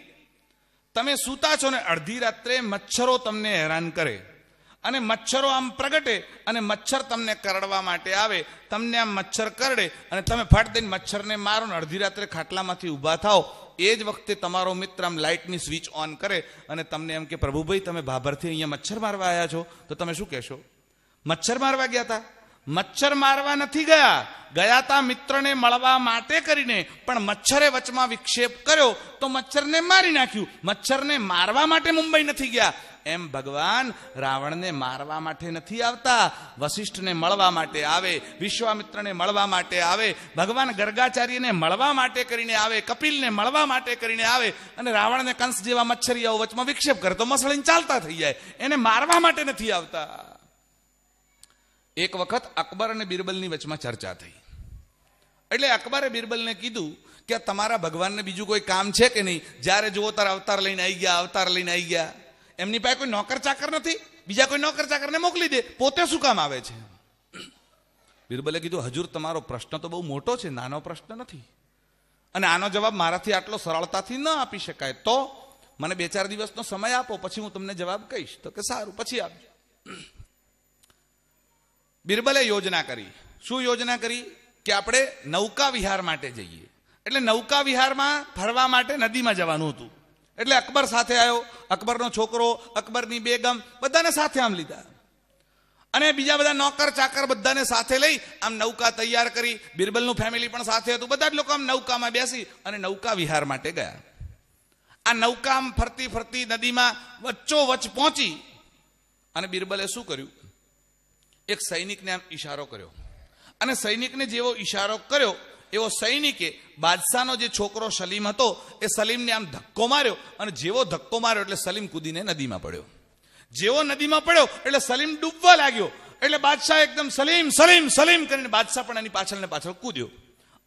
તમે સૂતા છો ને અડધી રાત્રે મચ્છરો તમને હેરાન કરે અને મચ્છરો આમ પ્રગટે અને મચ્છર તમને કરડવા માટે આવે તમને આમ મચ્છર કરડે અને તમે ફાટ દઈને મચ્છરને મારો ને અડધી રાત્રે ખાટલામાંથી ઊભા થાઓ એ જ વખતે તમારો મિત્ર આમ લાઇટની સ્વિચ ઓન કરે અને તમને એમ કે પ્રભુભાઈ તમે ભાભરથી અહીંયા મચ્છર મારવા આવ્યા છો તો તમે શું કહેશો મચ્છર મારવા ગયા હતા મચ્છર મારવા નથી ગયા ગયા તા મિત્રને મળવા માટે કરીને પણ મચ્છરે વચમાં વિક્ષેપ કર્યો તો મચ્છરને મારી નાખ્યું મચ્છરને મારવા માટે મુંબઈ નથી ગયા એમ ભગવાન રાવણને મારવા માટે નથી આવતા વશિષ્ઠને મળવા માટે આવે વિશ્વામિત્રને મળવા માટે આવે ભગવાન ગર્ગાચાર્યને મળવા માટે કરીને આવે કપિલને મળવા માટે કરીને આવે અને રાવણને કંસ જેવા મચ્છરિયાઓ વચમાં વિક્ષેપ કરે તો મસળીને ચાલતા થઈ જાય એને મારવા માટે નથી આવતા એક વખત અકબર અને બિરબલની વચમાં ચર્ચા થઈ એટલે અકબરે બિરબલને કીધું કે તમારા ભગવાનને બીજું કોઈ કામ છે કે નહીં જ્યારે જુઓ તારા અવતાર લઈને આવી ગયા અવતાર લઈને આવી ગયા એમની પાસે કોઈ નોકર ચાકર નથી બીજા કોઈ નોકર ચાકરને મોકલી દે પોતે શું કામ આવે છે બિરબલે કીધું હજુર તમારો પ્રશ્ન તો બહુ મોટો છે નાનો પ્રશ્ન નથી અને આનો જવાબ મારાથી આટલો સરળતાથી ન આપી શકાય તો મને બે ચાર દિવસનો સમય આપો પછી હું તમને જવાબ કહીશ તો કે સારું પછી આપજો બિરબલે યોજના કરી શું યોજના કરી કે આપણે નૌકા વિહાર માટે જઈએ એટલે નૌકા વિહારમાં ફરવા માટે નદીમાં જવાનું હતું એટલે અકબર સાથે આવ્યો અકબરનો છોકરો અકબરની બેગમ બધાને સાથે આમ લીધા અને બીજા બધા નોકર ચાકર બધાને સાથે લઈ આમ નૌકા તૈયાર કરી બિરબલનું ફેમિલી પણ સાથે હતું બધા જ લોકો આમ નૌકામાં બેસી અને નૌકા વિહાર માટે ગયા આ નૌકા આમ ફરતી ફરતી નદીમાં વચ્ચો વચ્ચ પહોંચી અને બિરબલે શું કર્યું એક સૈનિકને આમ ઈશારો કર્યો અને સૈનિકને જેવો ઈશારો કર્યો એવો સૈનિકે બાદશાહનો જે છોકરો સલીમ હતો એ સલીમને આમ ધક્કો માર્યો અને જેવો ધક્કો માર્યો એટલે સલીમ કૂદીને નદીમાં પડ્યો જેવો નદીમાં પડ્યો એટલે સલીમ ડૂબવા લાગ્યો એટલે બાદશાહ એકદમ સલીમ સલીમ સલીમ કરીને બાદશાહ પણ એની પાછળ ને પાછળ કૂદ્યો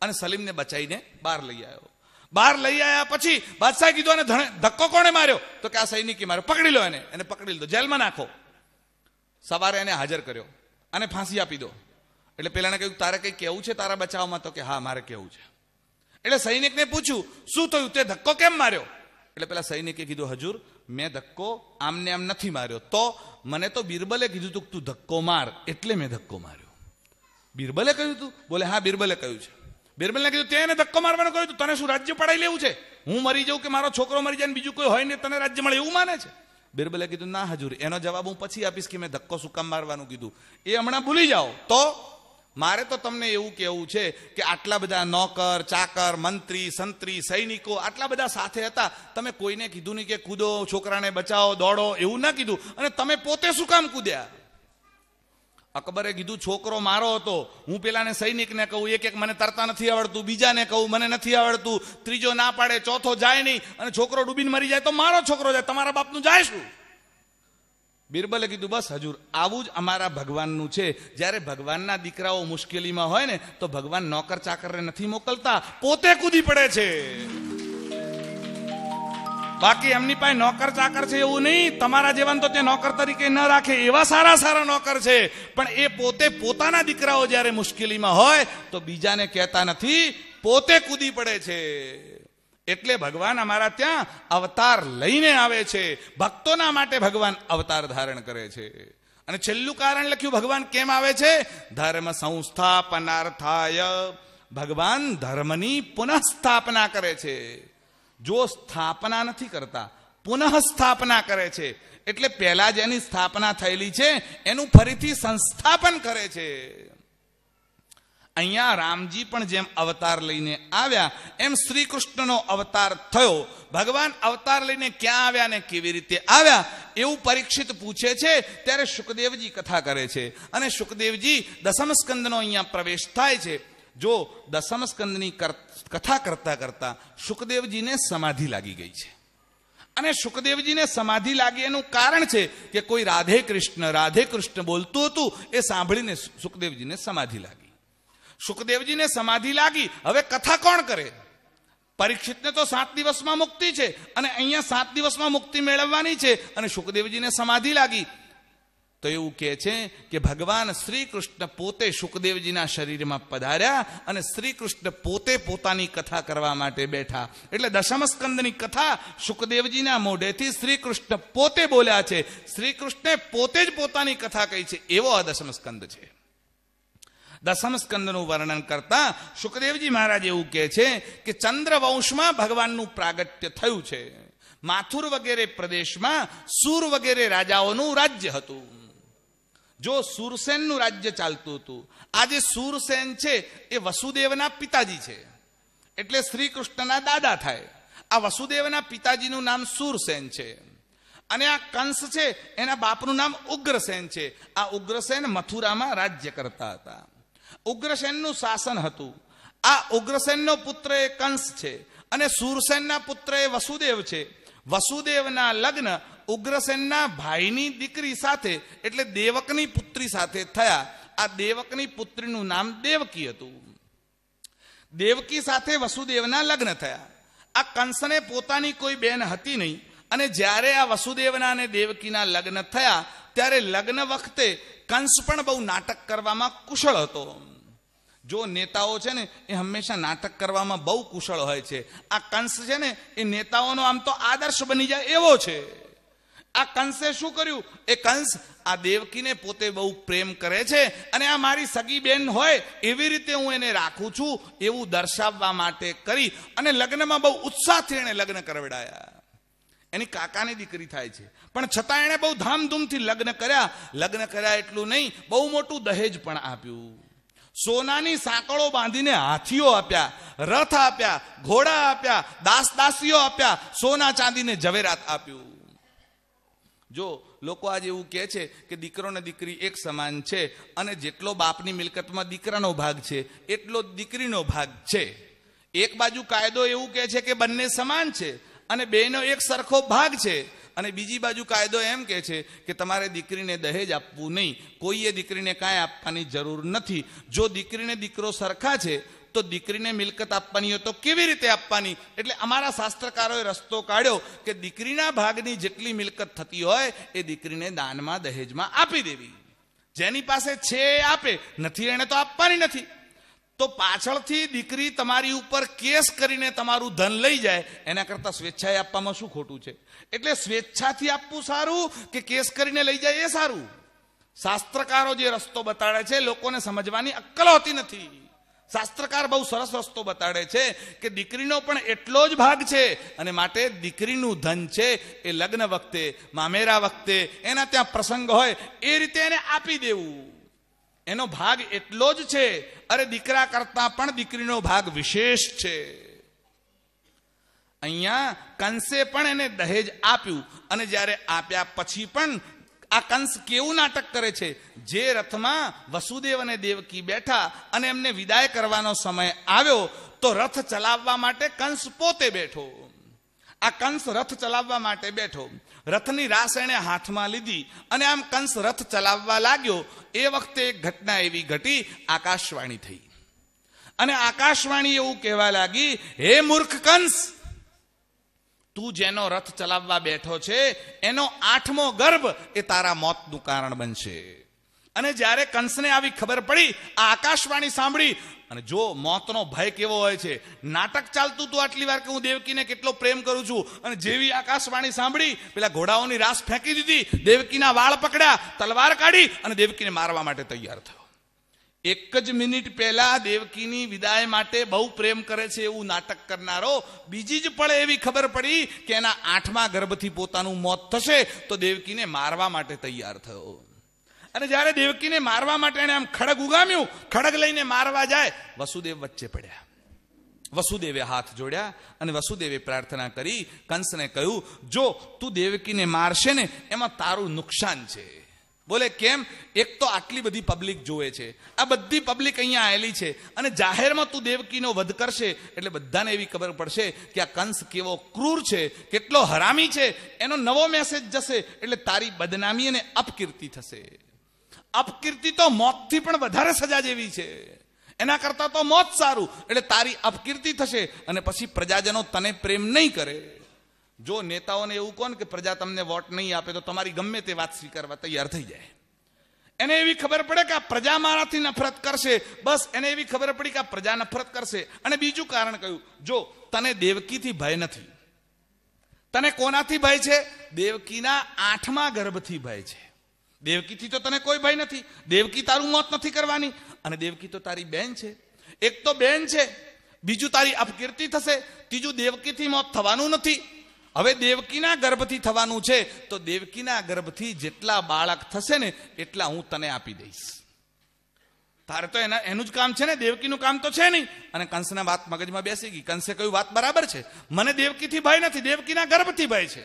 અને સલીમને બચાવીને બહાર લઈ આવ્યો બહાર લઈ આવ્યા પછી બાદશાહ કીધું અને ધક્કો કોણે માર્યો તો કે આ સૈનિકે માર્યો પકડી લો એને એને પકડી લીધો જેલમાં નાખો સવારે એને હાજર કર્યો અને ફાંસી આપી દો એટલે પેલાને કહ્યું તારે કંઈ કેવું છે તારા બચાવમાં તો કે હા મારે કેવું છે એટલે સૈનિકને પૂછ્યું શું થયું તે ધક્કો કેમ માર્યો એટલે પેલા સૈનિકે કીધું હજુર મેં ધક્કો આમને આમ નથી માર્યો તો મને તો બિરબલે કીધું તું તું ધક્કો માર એટલે મેં ધક્કો માર્યો બિરબલે કહ્યું તું બોલે હા બિરબલે કહ્યું છે બિરબલને કીધું તે એને ધક્કો મારવાનું કહ્યું તું તને શું રાજ્ય પડાઈ લેવું છે હું મરી જાઉં કે મારો છોકરો મરી જાય બીજું કોઈ હોય ને તને રાજ્ય મળે એવું માને છે બિરબલે કીધું ના હજુર એનો જવાબ હું પછી આપીશ કે મેં ધક્કો શું કામ મારવાનું કીધું એ હમણાં ભૂલી જાઓ તો મારે તો તમને એવું કહેવું છે કે આટલા બધા નોકર ચાકર મંત્રી સંત્રી સૈનિકો આટલા બધા સાથે હતા તમે કોઈને કીધું નહીં કે કૂદો છોકરાને બચાવો દોડો એવું ના કીધું અને તમે પોતે શું કામ કૂદ્યા અકબરે કીધું છોકરો મારો હતો હું પેલાને સૈનિકને કહું એક એક મને તરતા નથી આવડતું બીજાને કહું મને નથી આવડતું ત્રીજો ના પાડે ચોથો જાય નહીં અને છોકરો ડૂબીને મરી જાય તો મારો છોકરો જાય તમારા બાપનું જાય શું બિરબલે કીધું બસ હજુર આવું જ અમારા ભગવાનનું છે જ્યારે ભગવાનના દીકરાઓ મુશ્કેલીમાં હોય ને તો ભગવાન નોકર ચાકરને નથી મોકલતા પોતે કૂદી પડે છે બાકી એમની પાસે નોકર ચાકર છે એવું નહીં તમારા જેવાન તો તે નોકર તરીકે ન રાખે એવા સારા સારા નોકર છે પણ એ પોતે પોતાના દીકરાઓ જ્યારે મુશ્કેલીમાં હોય તો બીજાને કહેતા નથી પોતે કૂદી પડે છે એટલે ભગવાન અમારા ત્યાં અવતાર લઈને આવે છે ભક્તોના માટે ભગવાન અવતાર ધારણ કરે છે અને છેલ્લું કારણ લખ્યું ભગવાન કેમ આવે છે ધર્મ સંસ્થાપનાર્થાય ભગવાન ધર્મની પુનઃસ્થાપના કરે છે જો સ્થાપના નથી કરતા પુનઃ સ્થાપના કરે છે એટલે પહેલા જેની સ્થાપના થયેલી છે એનું ફરીથી સંસ્થાપન કરે છે અહીંયા રામજી પણ જેમ અવતાર લઈને આવ્યા એમ શ્રી કૃષ્ણનો અવતાર થયો ભગવાન અવતાર લઈને ક્યાં આવ્યા ને કેવી રીતે આવ્યા એવું પરીક્ષિત પૂછે છે ત્યારે સુખદેવજી કથા કરે છે અને સુખદેવજી દસમ સ્કંદનો અહીંયા પ્રવેશ થાય છે જો દસમ સ્કંદની કથા કરતા કરતા સુખદેવજીને સમાધિ લાગી ગઈ છે અને સુખદેવજીને સમાધિ લાગી એનું કારણ છે કે કોઈ રાધે કૃષ્ણ રાધે કૃષ્ણ બોલતું હતું એ સાંભળીને સુખદેવજીને સમાધિ લાગી સુખદેવજીને સમાધિ લાગી હવે કથા કોણ કરે પરીક્ષિતને તો સાત દિવસમાં મુક્તિ છે અને અહીંયા સાત દિવસમાં મુક્તિ મેળવવાની છે અને સુખદેવજીને સમાધિ લાગી તો એવું કહે છે કે ભગવાન શ્રી કૃષ્ણ પોતે સુખદેવજીના શરીરમાં પધાર્યા અને શ્રી કૃષ્ણ પોતે પોતાની કથા કરવા માટે બેઠા એટલે દશમસ્કંદની કથા સુખદેવજીના મોઢેથી શ્રી કૃષ્ણ પોતે બોલ્યા છે શ્રી કૃષ્ણે પોતે જ પોતાની કથા કહી છે એવો આ દશમસ્કંદ છે દસમ સ્કંદનું વર્ણન કરતા સુખદેવજી મહારાજ એવું કહે છે કે ચંદ્રવંશમાં ભગવાનનું પ્રાગટ્ય થયું છે માથુર વગેરે પ્રદેશમાં સુર વગેરે રાજાઓનું રાજ્ય હતું જો સુરસેનનું રાજ્ય ચાલતું હતું આ જે સુરસેન છે એ વસુદેવના પિતાજી છે એટલે શ્રી કૃષ્ણના દાદા થાય આ વસુદેવના પિતાજીનું નામ સુરસેન છે અને આ કંસ છે એના બાપનું નામ ઉગ્રસેન છે આ ઉગ્રસેન મથુરામાં રાજ્ય કરતા હતા ઉગ્રસેનનું શાસન હતું આ ઉગ્રસેનનો પુત્ર એ કંસ છે અને સુરસેનના પુત્ર એ વસુદેવ છે વસુદેવના લગ્ન ઉગ્રસેનના ભાઈની દીકરી સાથે એટલે દેવકની પુત્રી સાથે થયા આ દેવકની પુત્રીનું નામ દેવકી હતું દેવકી સાથે વસુદેવના લગ્ન થયા આ કંસને પોતાની કોઈ બેન હતી નહીં અને જ્યારે આ વસુદેવના અને દેવકીના લગ્ન થયા ત્યારે લગ્ન વખતે કંસ પણ બહુ નાટક કરવામાં કુશળ હતો જો નેતાઓ છે ને એ હંમેશા નાટક કરવામાં બહુ કુશળ હોય છે આ કંસ છે ને એ નેતાઓનો આમ તો આદર્શ બની જાય એવો છે આ કંસે શું કર્યું એ કંસ આ દેવકીને પોતે બહુ પ્રેમ કરે છે અને આ મારી સગી બેન હોય એવી રીતે હું એને રાખું છું એવું દર્શાવવા માટે કરી અને લગ્નમાં બહુ ઉત્સાહથી એણે લગ્ન કરવડાયા એની કાકાની દીકરી થાય છે પણ છતાં એણે બહુ ધામધૂમથી લગ્ન કર્યા લગ્ન કર્યા એટલું નહીં બહુ મોટું દહેજ પણ આપ્યું સોનાની સાંકળો બાંધીને હાથીઓ આપ્યા રથ આપ્યા ઘોડા આપ્યા દાસ દાસીઓ આપ્યા સોના ચાંદીને ઝવેરાત આપ્યું જો લોકો આજે એવું કહે છે કે દીકરો ને દીકરી એક સમાન છે અને જેટલો બાપની મિલકતમાં દીકરાનો ભાગ છે એટલો દીકરીનો ભાગ છે એક બાજુ કાયદો એવું કહે છે કે બંને સમાન છે અને બેનો એક સરખો ભાગ છે અને બીજી બાજુ કાયદો એમ કે છે કે તમારે દીકરીને દહેજ આપવું નહીં કોઈએ દીકરીને કાંઈ આપવાની જરૂર નથી જો દીકરીને દીકરો સરખા છે તો દીકરીને મિલકત આપવાની હોય તો કેવી રીતે આપવાની એટલે અમારા શાસ્ત્રકારોએ રસ્તો કાઢ્યો કે દીકરીના ભાગની જેટલી મિલકત થતી હોય એ દીકરીને દાનમાં દહેજમાં આપી દેવી જેની પાસે છે આપે નથી એને તો આપવાની નથી તો પાછળથી દીકરી તમારી ઉપર કેસ કરીને તમારું ધન લઈ જાય એના કરતાં સ્વેચ્છાએ આપવામાં શું ખોટું છે એટલે સ્વેચ્છાથી આપવું સારું કે કેસ કરીને લઈ જાય એ સારું શાસ્ત્રકારો જે રસ્તો બતાડે છે લોકોને સમજવાની અક્કલ હોતી નથી શાસ્ત્રકાર બહુ સરસ રસ્તો બતાડે છે કે દીકરીનો પણ એટલો જ ભાગ છે અને માટે દીકરીનું ધન છે એ લગ્ન વખતે મામેરા વખતે એના ત્યાં પ્રસંગ હોય એ રીતે એને આપી દેવું એનો ભાગ એટલો જ છે અરે દીકરા કરતાં પણ દીકરીનો ભાગ વિશેષ છે અહીંયા કંસે પણ એને દહેજ આપ્યું અને જ્યારે આપ્યા પછી પણ આ કંસ કેવું નાટક કરે છે જે રથમાં વસુદેવ અને દેવકી બેઠા અને એમને વિદાય કરવાનો સમય આવ્યો તો રથ ચલાવવા માટે કંસ પોતે બેઠો આ કંસ રથ ચલાવવા માટે બેઠો રથની રાસ એણે હાથમાં લીધી અને આમ કંસ રથ ચલાવવા લાગ્યો એ વખતે એક ઘટના એવી ઘટી આકાશવાણી થઈ અને આકાશવાણી એવું કહેવા લાગી હે મૂર્ખ કંસ તું જેનો રથ ચલાવવા બેઠો છે એનો આઠમો ગર્ભ એ તારા મોતનું કારણ બનશે અને જ્યારે કંસને આવી ખબર પડી આ આકાશવાણી સાંભળી અને જો મોતનો ભય કેવો હોય છે નાટક ચાલતું હતું આટલી વાર કે હું દેવકીને કેટલો પ્રેમ કરું છું અને જેવી આકાશવાણી સાંભળી પેલા ઘોડાઓની રાસ ફેંકી દીધી દેવકીના વાળ પકડ્યા તલવાર કાઢી અને દેવકીને મારવા માટે તૈયાર થયો એક જ મિનિટ પહેલા દેવકીની વિદાય માટે બહુ પ્રેમ કરે છે એવું નાટક કરનારો બીજી જ પળે એવી ખબર પડી કે એના આઠમા ગર્ભથી પોતાનું મોત થશે તો દેવકીને મારવા માટે તૈયાર થયો અને જ્યારે દેવકીને મારવા માટે એને આમ ખડગ ઉગામ્યું ખડગ લઈને મારવા જાય વસુદેવ વચ્ચે પડ્યા વસુદેવે હાથ જોડ્યા અને વસુદેવે પ્રાર્થના કરી કંસને કહ્યું જો તું દેવકીને મારશે ને એમાં તારું નુકસાન છે બોલે કેમ એક તો આટલી બધી પબ્લિક જોવે છે આ બધી પબ્લિક અહીંયા આવેલી છે અને જાહેરમાં તું દેવકીનો વધ કરશે એટલે બધાને એવી ખબર પડશે કે આ કંસ કેવો ક્રૂર છે કેટલો હરામી છે એનો નવો મેસેજ જશે એટલે તારી બદનામી અને અપકીર્તિ થશે અપકીર્તિ તો મોતથી પણ વધારે સજા જેવી છે એના કરતાં તો મોત સારું એટલે તારી અપકીર્તિ થશે અને પછી પ્રજાજનો તને પ્રેમ નહીં કરે જો નેતાઓને એવું કોણ કે પ્રજા તમને વોટ નહીં આપે તો તમારી ગમે તે વાત સ્વીકારવા તૈયાર થઈ જાય એને એવી ખબર પડે કે આ પ્રજા મારાથી નફરત કરશે બસ એને એવી ખબર પડી કે આ પ્રજા નફરત કરશે અને બીજું કારણ કહ્યું જો તને દેવકીથી ભય નથી તને કોનાથી ભય છે દેવકીના આઠમા ગર્ભથી ભય છે દેવકીથી તો તને કોઈ ભય નથી દેવકી તારું મોત નથી કરવાની અને દેવકી તો તારી બેન છે એક તો બેન છે બીજું તારી અપકીર્તિ થશે ત્રીજું દેવકીથી મોત થવાનું નથી હવે દેવકીના ગર્ભથી થવાનું છે તો દેવકીના ગર્ભથી જેટલા બાળક થશે ને એટલા હું તને આપી દઈશ તારે તો એના એનું જ કામ છે ને દેવકીનું કામ તો છે નહીં અને કંસને વાત મગજમાં બેસી ગઈ કંસે કહ્યું વાત બરાબર છે મને દેવકીથી ભય નથી દેવકીના ગર્ભથી ભય છે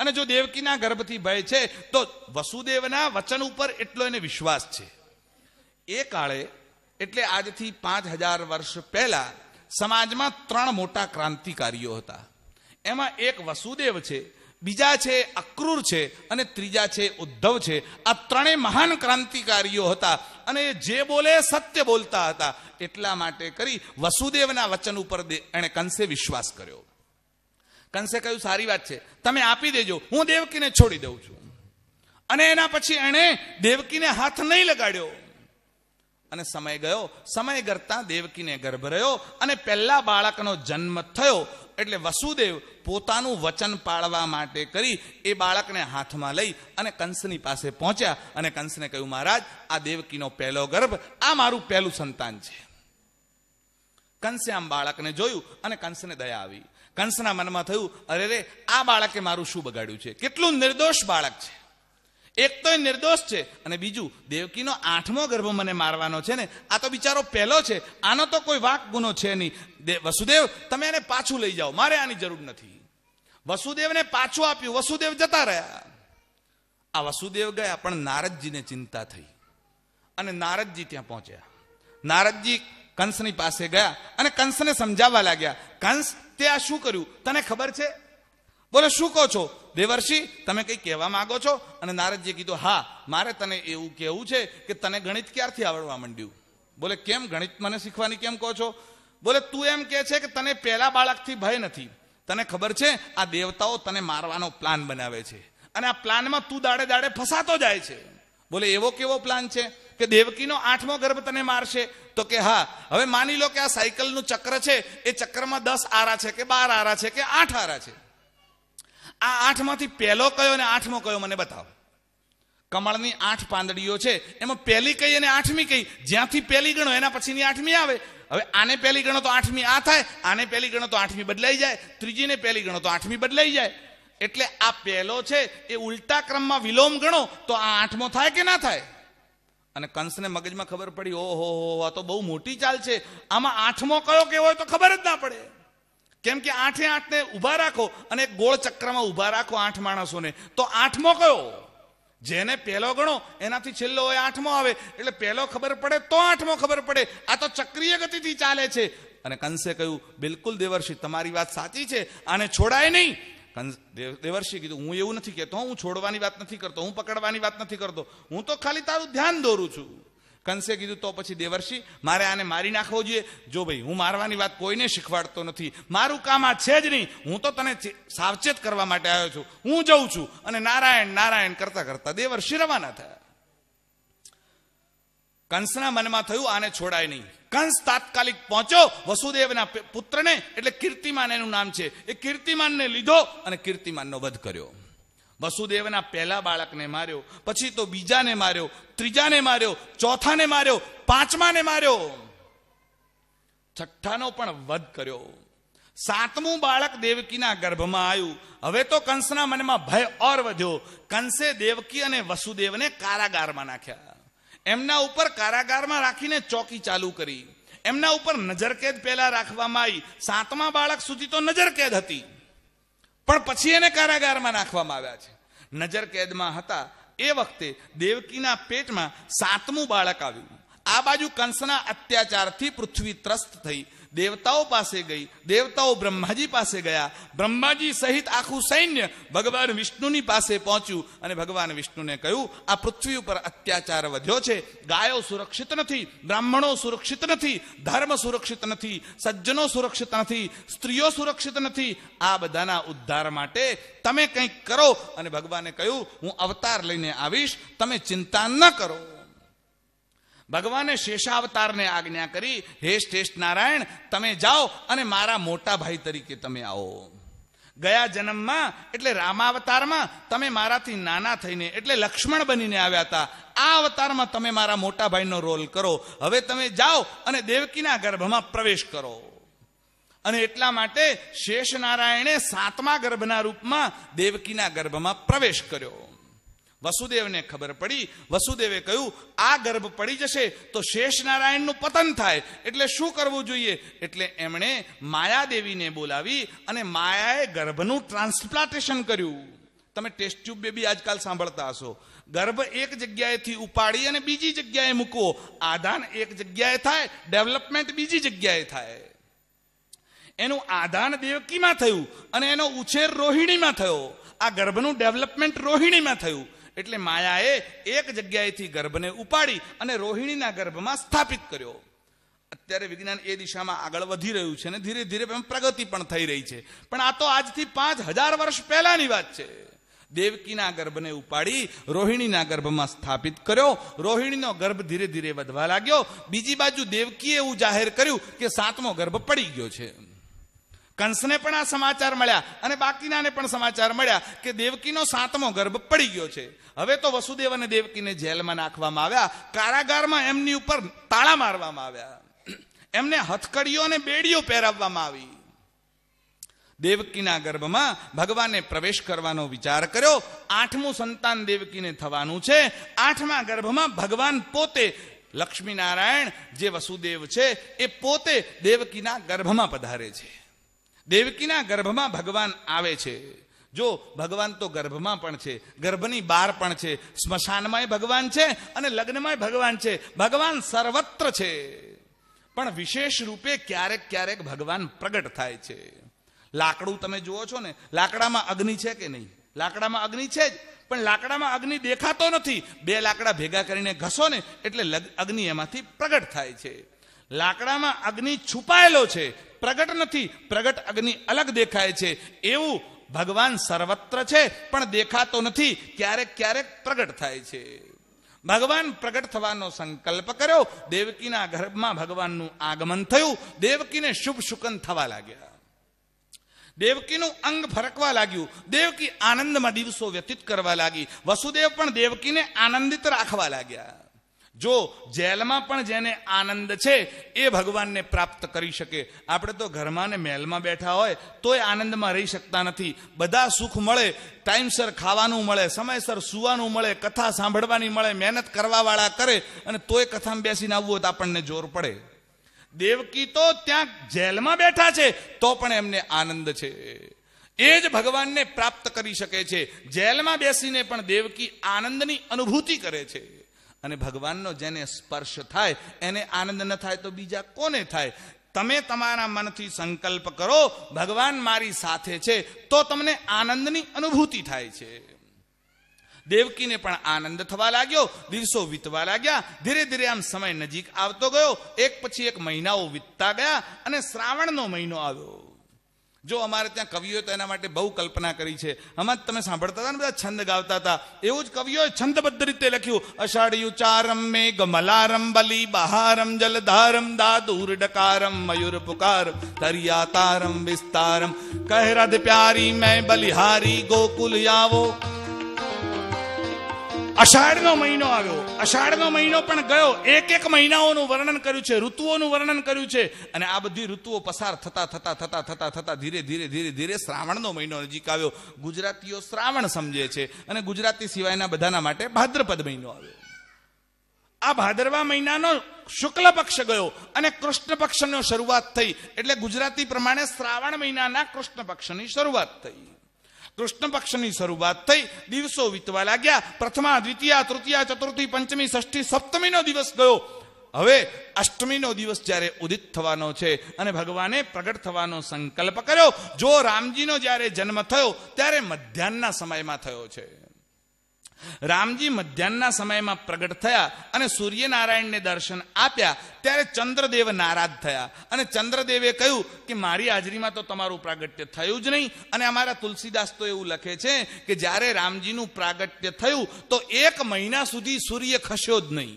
અને જો દેવકીના ગર્ભથી ભય છે તો વસુદેવના વચન ઉપર એટલો એને વિશ્વાસ છે એ કાળે એટલે આજથી પાંચ હજાર વર્ષ પહેલા સમાજમાં ત્રણ મોટા ક્રાંતિકારીઓ હતા એમાં એક વસુદેવ છે બીજા છે અક્રૂર છે અને ત્રીજા છે ઉદ્ધવ છે આ ત્રણેય મહાન ક્રાંતિકારીઓ હતા અને જે બોલે સત્ય બોલતા હતા એટલા માટે કરી વસુદેવના વચન ઉપર એણે કંસે વિશ્વાસ કર્યો કંસે કહ્યું સારી વાત છે તમે આપી દેજો હું દેવકીને છોડી દઉં છું અને એના પછી એણે દેવકીને હાથ નહીં લગાડ્યો અને સમય ગયો સમય ગરતા દેવકીને ગર્ભ રહ્યો અને પહેલા બાળકનો જન્મ થયો એટલે વસુદેવ પોતાનું વચન પાળવા માટે કરી એ બાળકને હાથમાં લઈ અને કંસની પાસે પહોંચ્યા અને કંસને કહ્યું મહારાજ આ દેવકીનો પહેલો ગર્ભ આ મારું પહેલું સંતાન છે કંસે આમ બાળકને જોયું અને કંસને દયા આવી કંસના મનમાં થયું અરે રે આ બાળકે મારું શું બગાડ્યું છે કેટલું નિર્દોષ બાળક છે એક તો એ નિર્દોષ છે અને બીજું દેવકીનો આઠમો ગર્ભ મને મારવાનો છે ને આ તો બિચારો પહેલો છે આનો તો કોઈ વાક ગુનો છે નહીં વસુદેવ તમે એને પાછું લઈ જાઓ મારે આની જરૂર નથી વસુદેવને પાછું આપ્યું વસુદેવ જતા રહ્યા આ વસુદેવ ગયા પણ નારદજીને ચિંતા થઈ અને નારદજી ત્યાં પહોંચ્યા નારદજી કંસની પાસે ગયા અને કંસને સમજાવવા લાગ્યા કંસ તે આ શું કર્યું તને ખબર છે બોલે શું કહો છો દેવર્ષિ તમે કંઈ કહેવા માંગો છો અને નારદજીએ કીધું હા મારે તને એવું કહેવું છે કે તને ગણિત ક્યારથી આવડવા માંડ્યું બોલે કેમ ગણિત મને શીખવાની કેમ કહો છો બોલે તું એમ કહે છે કે તને પહેલા બાળકથી ભય નથી તને ખબર છે આ દેવતાઓ તને મારવાનો પ્લાન બનાવે છે અને આ પ્લાનમાં તું દાડે દાડે ફસાતો જાય છે બોલે એવો કેવો પ્લાન છે કે દેવકીનો આઠમો ગર્ભ તને મારશે તો કે હા હવે માની લો કે આ સાયકલનું ચક્ર છે એ ચક્રમાં દસ આરા છે કે બાર આરા છે કે આઠ આરા છે આ આઠમાંથી પહેલો કયો અને આઠમો કયો મને બતાવો કમળની આઠ પાંદડીઓ છે એમાં પહેલી કઈ અને આઠમી કઈ જ્યાંથી પહેલી ગણો એના પછીની આઠમી આવે હવે આને પહેલી ગણો તો આઠમી આ થાય આને પહેલી ગણો તો આઠમી બદલાઈ જાય ત્રીજીને પહેલી ગણો તો આઠમી બદલાઈ જાય એટલે આ પહેલો છે એ ઉલટા ક્રમમાં વિલોમ ગણો તો આ આઠમો થાય કે ના થાય અને કંસને મગજમાં ખબર પડી ઓહો આ તો બહુ મોટી ચાલ છે આમાં આઠમો કયો કેવો હોય તો ખબર જ ના પડે કેમ કે આઠે આઠને ઊભા રાખો અને ગોળ ચક્રમાં ઊભા રાખો આઠ માણસોને તો આઠમો કયો જેને પહેલો ગણો એનાથી છેલ્લો હોય આઠમો આવે એટલે પહેલો ખબર પડે તો આઠમો ખબર પડે આ તો ચક્રીય ગતિથી ચાલે છે અને કંસે કહ્યું બિલકુલ દેવર્ષિ તમારી વાત સાચી છે આને છોડાય નહીં દેવર્ષિ કીધું હું એવું નથી કહેતો હું છોડવાની વાત નથી કરતો હું પકડવાની વાત નથી કરતો હું તો ખાલી તારું ધ્યાન દોરું છું કંસે કીધું તો પછી દેવર્ષિ મારે આને મારી નાખવો જોઈએ જો ભાઈ હું મારવાની વાત કોઈને શીખવાડતો નથી મારું કામ આ છે જ નહીં હું તો તને સાવચેત કરવા માટે આવ્યો છું હું જઉં છું અને નારાયણ નારાયણ કરતા કરતા દેવર્ષિ રવાના થયા કંસના મનમાં થયું આને છોડાય નહીં કંસ તાત્કાલિક પહોંચ્યો વસુદેવના પુત્રને એટલે કીર્તિમાન એનું નામ છે એ કીર્તિમાનને લીધો અને કીર્તિમાનનો વધ કર્યો વસુદેવના પહેલા બાળકને માર્યો પછી તો બીજાને માર્યો ત્રીજાને માર્યો ચોથાને માર્યો પાંચમાને માર્યો છઠ્ઠાનો પણ વધ કર્યો સાતમું બાળક દેવકીના ગર્ભમાં આવ્યું હવે તો કંસના મનમાં ભય ઓર વધ્યો કંસે દેવકી અને વસુદેવને કારાગારમાં નાખ્યા એમના ઉપર કારાગારમાં રાખીને ચોકી ચાલુ કરી એમના ઉપર નજરકેદ પહેલા રાખવામાં આવી સાતમા બાળક સુધી તો નજરકેદ હતી પણ પછી એને કારાગારમાં નાખવામાં આવ્યા છે નજર કેદમાં હતા એ વખતે દેવકીના પેટમાં સાતમું બાળક આવ્યું આ બાજુ કંસના અત્યાચારથી પૃથ્વી ત્રસ્ત થઈ દેવતાઓ પાસે ગઈ દેવતાઓ બ્રહ્માજી પાસે ગયા બ્રહ્માજી સહિત આખું સૈન્ય ભગવાન વિષ્ણુની પાસે પહોંચ્યું અને ભગવાન વિષ્ણુને કહ્યું આ પૃથ્વી ઉપર અત્યાચાર વધ્યો છે ગાયો સુરક્ષિત નથી બ્રાહ્મણો સુરક્ષિત નથી ધર્મ સુરક્ષિત નથી સજ્જનો સુરક્ષિત નથી સ્ત્રીઓ સુરક્ષિત નથી આ બધાના ઉદ્ધાર માટે તમે કંઈક કરો અને ભગવાને કહ્યું હું અવતાર લઈને આવીશ તમે ચિંતા ન કરો ભગવાને શેષાવતારને આજ્ઞા કરી હે શ્રેષ્ઠ નારાયણ તમે જાઓ અને મારા મોટા ભાઈ તરીકે તમે આવો ગયા જન્મમાં એટલે રામાવતારમાં તમે મારાથી નાના થઈને એટલે લક્ષ્મણ બનીને આવ્યા હતા આ અવતારમાં તમે મારા મોટા ભાઈનો રોલ કરો હવે તમે જાઓ અને દેવકીના ગર્ભમાં પ્રવેશ કરો અને એટલા માટે શેષ નારાયણે સાતમા ગર્ભના રૂપમાં દેવકીના ગર્ભમાં પ્રવેશ કર્યો વસુદેવને ખબર પડી વસુદેવે કહ્યું આ ગર્ભ પડી જશે તો શેષ નારાયણનું પતન થાય એટલે શું કરવું જોઈએ એટલે એમણે માયાદેવીને બોલાવી અને માયાએ ગર્ભનું ટ્રાન્સપ્લાન્ટેશન કર્યું તમે ટેસ્ટ ટ્યુબ બેબી આજકાલ સાંભળતા હશો ગર્ભ એક જગ્યાએથી ઉપાડી અને બીજી જગ્યાએ મૂકવો આધાન એક જગ્યાએ થાય ડેવલપમેન્ટ બીજી જગ્યાએ થાય એનું આધાન દેવકીમાં થયું અને એનો ઉછેર રોહિણીમાં થયો આ ગર્ભનું ડેવલપમેન્ટ રોહિણીમાં થયું એટલે માયાએ એક જગ્યાએથી ગર્ભને ઉપાડી અને રોહિણીના ગર્ભમાં સ્થાપિત કર્યો અત્યારે વિજ્ઞાન એ દિશામાં આગળ વધી રહ્યું છે અને ધીરે ધીરે પ્રગતિ પણ થઈ રહી છે પણ આ તો આજથી પાંચ હજાર વર્ષ પહેલાની વાત છે દેવકીના ગર્ભને ઉપાડી રોહિણીના ગર્ભમાં સ્થાપિત કર્યો રોહિણીનો ગર્ભ ધીરે ધીરે વધવા લાગ્યો બીજી બાજુ દેવકીએ એવું જાહેર કર્યું કે સાતમો ગર્ભ પડી ગયો છે કંસને પણ આ સમાચાર મળ્યા અને બાકીનાને પણ સમાચાર મળ્યા કે દેવકીનો સાતમો ગર્ભ પડી ગયો છે હવે તો વસુદેવ અને દેવકીને જેલમાં નાખવામાં આવ્યા કારાગારમાં એમની ઉપર તાળા મારવામાં આવ્યા એમને હથકડીઓ અને બેડીઓ પહેરાવવામાં આવી દેવકીના ગર્ભમાં ભગવાને પ્રવેશ કરવાનો વિચાર કર્યો આઠમું સંતાન દેવકીને થવાનું છે આઠમા ગર્ભમાં ભગવાન પોતે લક્ષ્મીનારાયણ જે વસુદેવ છે એ પોતે દેવકીના ગર્ભમાં પધારે છે દેવકીના ગર્ભમાં ભગવાન આવે છે જો ભગવાન તો ગર્ભમાં પણ છે ગર્ભની બહાર પણ છે સ્મશાનમાંય ભગવાન છે અને લગ્નમાંય ભગવાન છે ભગવાન સર્વત્ર છે પણ વિશેષ રૂપે ક્યારેક ક્યારેક ભગવાન પ્રગટ થાય છે લાકડું તમે જુઓ છો ને લાકડામાં અગ્નિ છે કે નહીં લાકડામાં અગ્નિ છે જ પણ લાકડામાં અગ્નિ દેખાતો નથી બે લાકડા ભેગા કરીને ઘસો ને એટલે અગ્નિ એમાંથી પ્રગટ થાય છે લાકડામાં અગ્નિ છુપાયેલો છે પ્રગટ નથી પ્રગટ અગ્નિ અલગ દેખાય છે એવું ભગવાન સર્વત્ર છે પણ દેખાતો નથી ક્યારેક ક્યારેક પ્રગટ થાય છે ભગવાન પ્રગટ થવાનો સંકલ્પ કર્યો દેવકીના ગર્ભમાં ભગવાનનું આગમન થયું દેવકીને શુભ શુકન થવા લાગ્યા દેવકીનું અંગ ફરકવા લાગ્યું દેવકી આનંદમાં દિવસો વ્યતીત કરવા લાગી વસુદેવ પણ દેવકીને આનંદિત રાખવા લાગ્યા જો જેલમાં પણ જેને આનંદ છે એ ભગવાનને પ્રાપ્ત કરી શકે આપણે તો ઘરમાં ને મહેલમાં બેઠા હોય તોય આનંદમાં રહી શકતા નથી બધા સુખ મળે ટાઈમસર ખાવાનું મળે સમયસર સુવાનું મળે કથા સાંભળવાની મળે મહેનત કરવાવાળા કરે અને તોય કથામાં બેસીને આવવું હોય તો આપણને જોર પડે દેવકી તો ત્યાં જેલમાં બેઠા છે તો પણ એમને આનંદ છે એ જ ભગવાનને પ્રાપ્ત કરી શકે છે જેલમાં બેસીને પણ દેવકી આનંદની અનુભૂતિ કરે છે અને ભગવાનનો જેને સ્પર્શ થાય એને આનંદ ન થાય તો બીજા કોને થાય તમે તમારા મનથી સંકલ્પ કરો ભગવાન મારી સાથે છે તો તમને આનંદની અનુભૂતિ થાય છે દેવકીને પણ આનંદ થવા લાગ્યો દિવસો વીતવા લાગ્યા ધીરે ધીરે આમ સમય નજીક આવતો ગયો એક પછી એક મહિનાઓ વીતતા ગયા અને શ્રાવણનો મહિનો આવ્યો જો અમારે ત્યાં કવિઓ તો એના માટે બહુ કલ્પના કરી છે હમણાં તમે સાંભળતા હતા ને બધા છંદ ગાવતા હતા એવું જ કવિઓ છંદબદ્ધ રીતે લખ્યું અષાઢી ઉચારમ મે ગમલારમ બલી બહારમ જલધારમ દાદૂર ડકારમ મયુર પુકાર દરિયા તારમ વિસ્તારમ કહે રદ પ્યારી મેં બલિહારી ગોકુલ આવો અષાઢનો મહિનો આવ્યો અષાઢનો મહિનો પણ ગયો એક એક મહિનાઓનું વર્ણન કર્યું છે ઋતુઓનું વર્ણન કર્યું છે અને આ બધી ઋતુઓ પસાર થતા થતા થતા થતા થતા ધીરે ધીરે ધીરે ધીરે શ્રાવણનો મહિનો નજીક આવ્યો ગુજરાતીઓ શ્રાવણ સમજે છે અને ગુજરાતી સિવાયના બધાના માટે ભાદ્રપદ મહિનો આવ્યો આ ભાદરવા મહિનાનો શુક્લ પક્ષ ગયો અને કૃષ્ણ પક્ષનો શરૂઆત થઈ એટલે ગુજરાતી પ્રમાણે શ્રાવણ મહિનાના કૃષ્ણ પક્ષની શરૂઆત થઈ કૃષ્ણ પક્ષની શરૂઆત થઈ દિવસો વીતવા લાગ્યા પ્રથમા દ્વિતીયા તૃતીય ચતુર્થી પંચમી ષષ્ઠી સપ્તમીનો દિવસ ગયો હવે અષ્ટમીનો દિવસ જ્યારે ઉદિત થવાનો છે અને ભગવાને પ્રગટ થવાનો સંકલ્પ કર્યો જો રામજીનો જ્યારે જન્મ થયો ત્યારે મધ્યાહનના સમયમાં થયો છે રામજી મધ્યાહનના સમયમાં પ્રગટ થયા અને સૂર્યનારાયણને દર્શન આપ્યા ત્યારે ચંદ્રદેવ નારાજ થયા અને ચંદ્રદેવે કહ્યું કે મારી હાજરીમાં તો તમારું પ્રાગટ્ય થયું જ નહીં અને અમારા તુલસીદાસ તો એવું લખે છે કે જ્યારે રામજીનું પ્રાગટ્ય થયું તો એક મહિના સુધી સૂર્ય ખસ્યો જ નહીં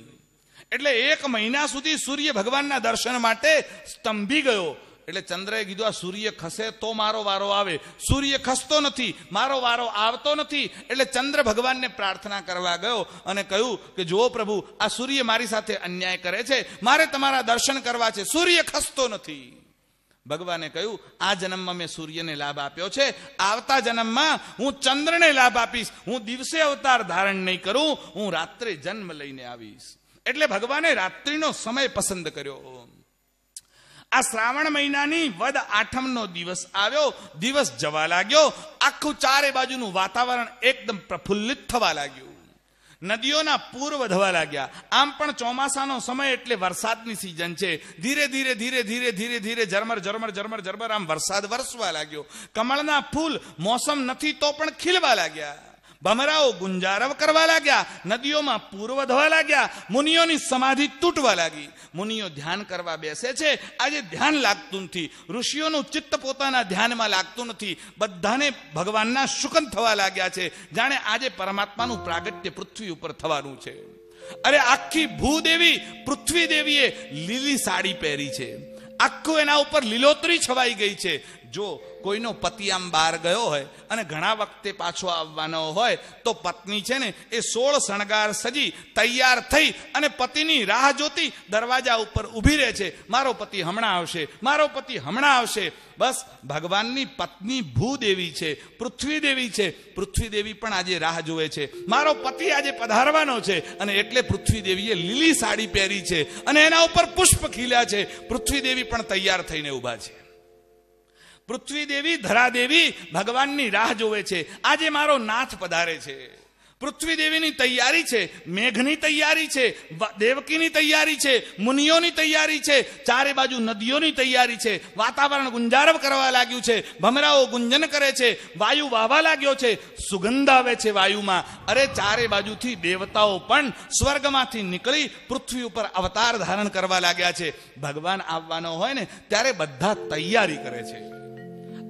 એટલે એક મહિના સુધી સૂર્ય ભગવાનના દર્શન માટે સ્તંભી ગયો એટલે ચંદ્રએ કીધું આ સૂર્ય ખસે તો મારો વારો આવે સૂર્ય ખસતો નથી મારો વારો આવતો નથી એટલે ચંદ્ર ભગવાનને પ્રાર્થના કરવા ગયો અને કહ્યું કે જુઓ પ્રભુ આ સૂર્ય મારી સાથે અન્યાય કરે છે મારે તમારા દર્શન કરવા છે સૂર્ય ખસતો નથી ભગવાને કહ્યું આ જન્મમાં મેં સૂર્યને લાભ આપ્યો છે આવતા જન્મમાં હું ચંદ્રને લાભ આપીશ હું દિવસે અવતાર ધારણ નહીં કરું હું રાત્રે જન્મ લઈને આવીશ એટલે ભગવાને રાત્રિનો સમય પસંદ કર્યો આ શ્રાવણ મહિનાની વદ આઠમનો દિવસ આવ્યો દિવસ જવા લાગ્યો આખું ચારે બાજુનું વાતાવરણ એકદમ પ્રફુલ્લિત થવા લાગ્યું નદીઓના પૂર વધવા લાગ્યા આમ પણ ચોમાસાનો સમય એટલે વરસાદની સિઝન છે ધીરે ધીરે ધીરે ધીરે ધીરે ધીરે ઝરમર ઝરમર ઝરમર ઝરમર આમ વરસાદ વરસવા લાગ્યો કમળના ફૂલ મોસમ નથી તો પણ ખીલવા લાગ્યા ભમરાઓ ગુંજારવ કરવા લાગ્યા નદીઓમાં પૂર્વ ધવા લાગ્યા મુનિઓની સમાધિ તૂટવા લાગી મુનિઓ ધ્યાન કરવા બેસે છે આજે ધ્યાન લાગતું નથી ઋષિઓનું ચિત્ત પોતાના ધ્યાનમાં લાગતું નથી બધાને ભગવાનના શુકન થવા લાગ્યા છે જાણે આજે પરમાત્માનું પ્રાગટ્ય પૃથ્વી ઉપર થવાનું છે અરે આખી ભૂદેવી પૃથ્વી દેવીએ લીલી સાડી પહેરી છે આખું એના ઉપર લીલોતરી છવાઈ ગઈ છે જો કોઈનો પતિ આમ બહાર ગયો હોય અને ઘણા વખતે પાછો આવવાનો હોય તો પત્ની છે ને એ સોળ શણગાર સજી તૈયાર થઈ અને પતિની રાહ જોતી દરવાજા ઉપર ઊભી રહે છે મારો પતિ હમણાં આવશે મારો પતિ હમણાં આવશે બસ ભગવાનની પત્ની ભૂદેવી છે પૃથ્વી દેવી છે પૃથ્વી દેવી પણ આજે રાહ જોવે છે મારો પતિ આજે પધારવાનો છે અને એટલે પૃથ્વી દેવીએ લીલી સાડી પહેરી છે અને એના ઉપર પુષ્પ ખીલ્યા છે પૃથ્વી દેવી પણ તૈયાર થઈને ઊભા છે પૃથ્વીદેવી ધરાદેવી ભગવાનની રાહ જોવે છે આજે મારો નાથ પધારે છે પૃથ્વીદેવીની તૈયારી છે મેઘની તૈયારી છે દેવકીની તૈયારી છે મુનિઓની તૈયારી છે ચારે બાજુ નદીઓની તૈયારી છે વાતાવરણ ગુંજારવ કરવા લાગ્યું છે ભમરાઓ ગુંજન કરે છે વાયુ વાવા લાગ્યો છે સુગંધ આવે છે વાયુમાં અરે ચારે બાજુથી દેવતાઓ પણ સ્વર્ગમાંથી નીકળી પૃથ્વી ઉપર અવતાર ધારણ કરવા લાગ્યા છે ભગવાન આવવાનો હોય ને ત્યારે બધા તૈયારી કરે છે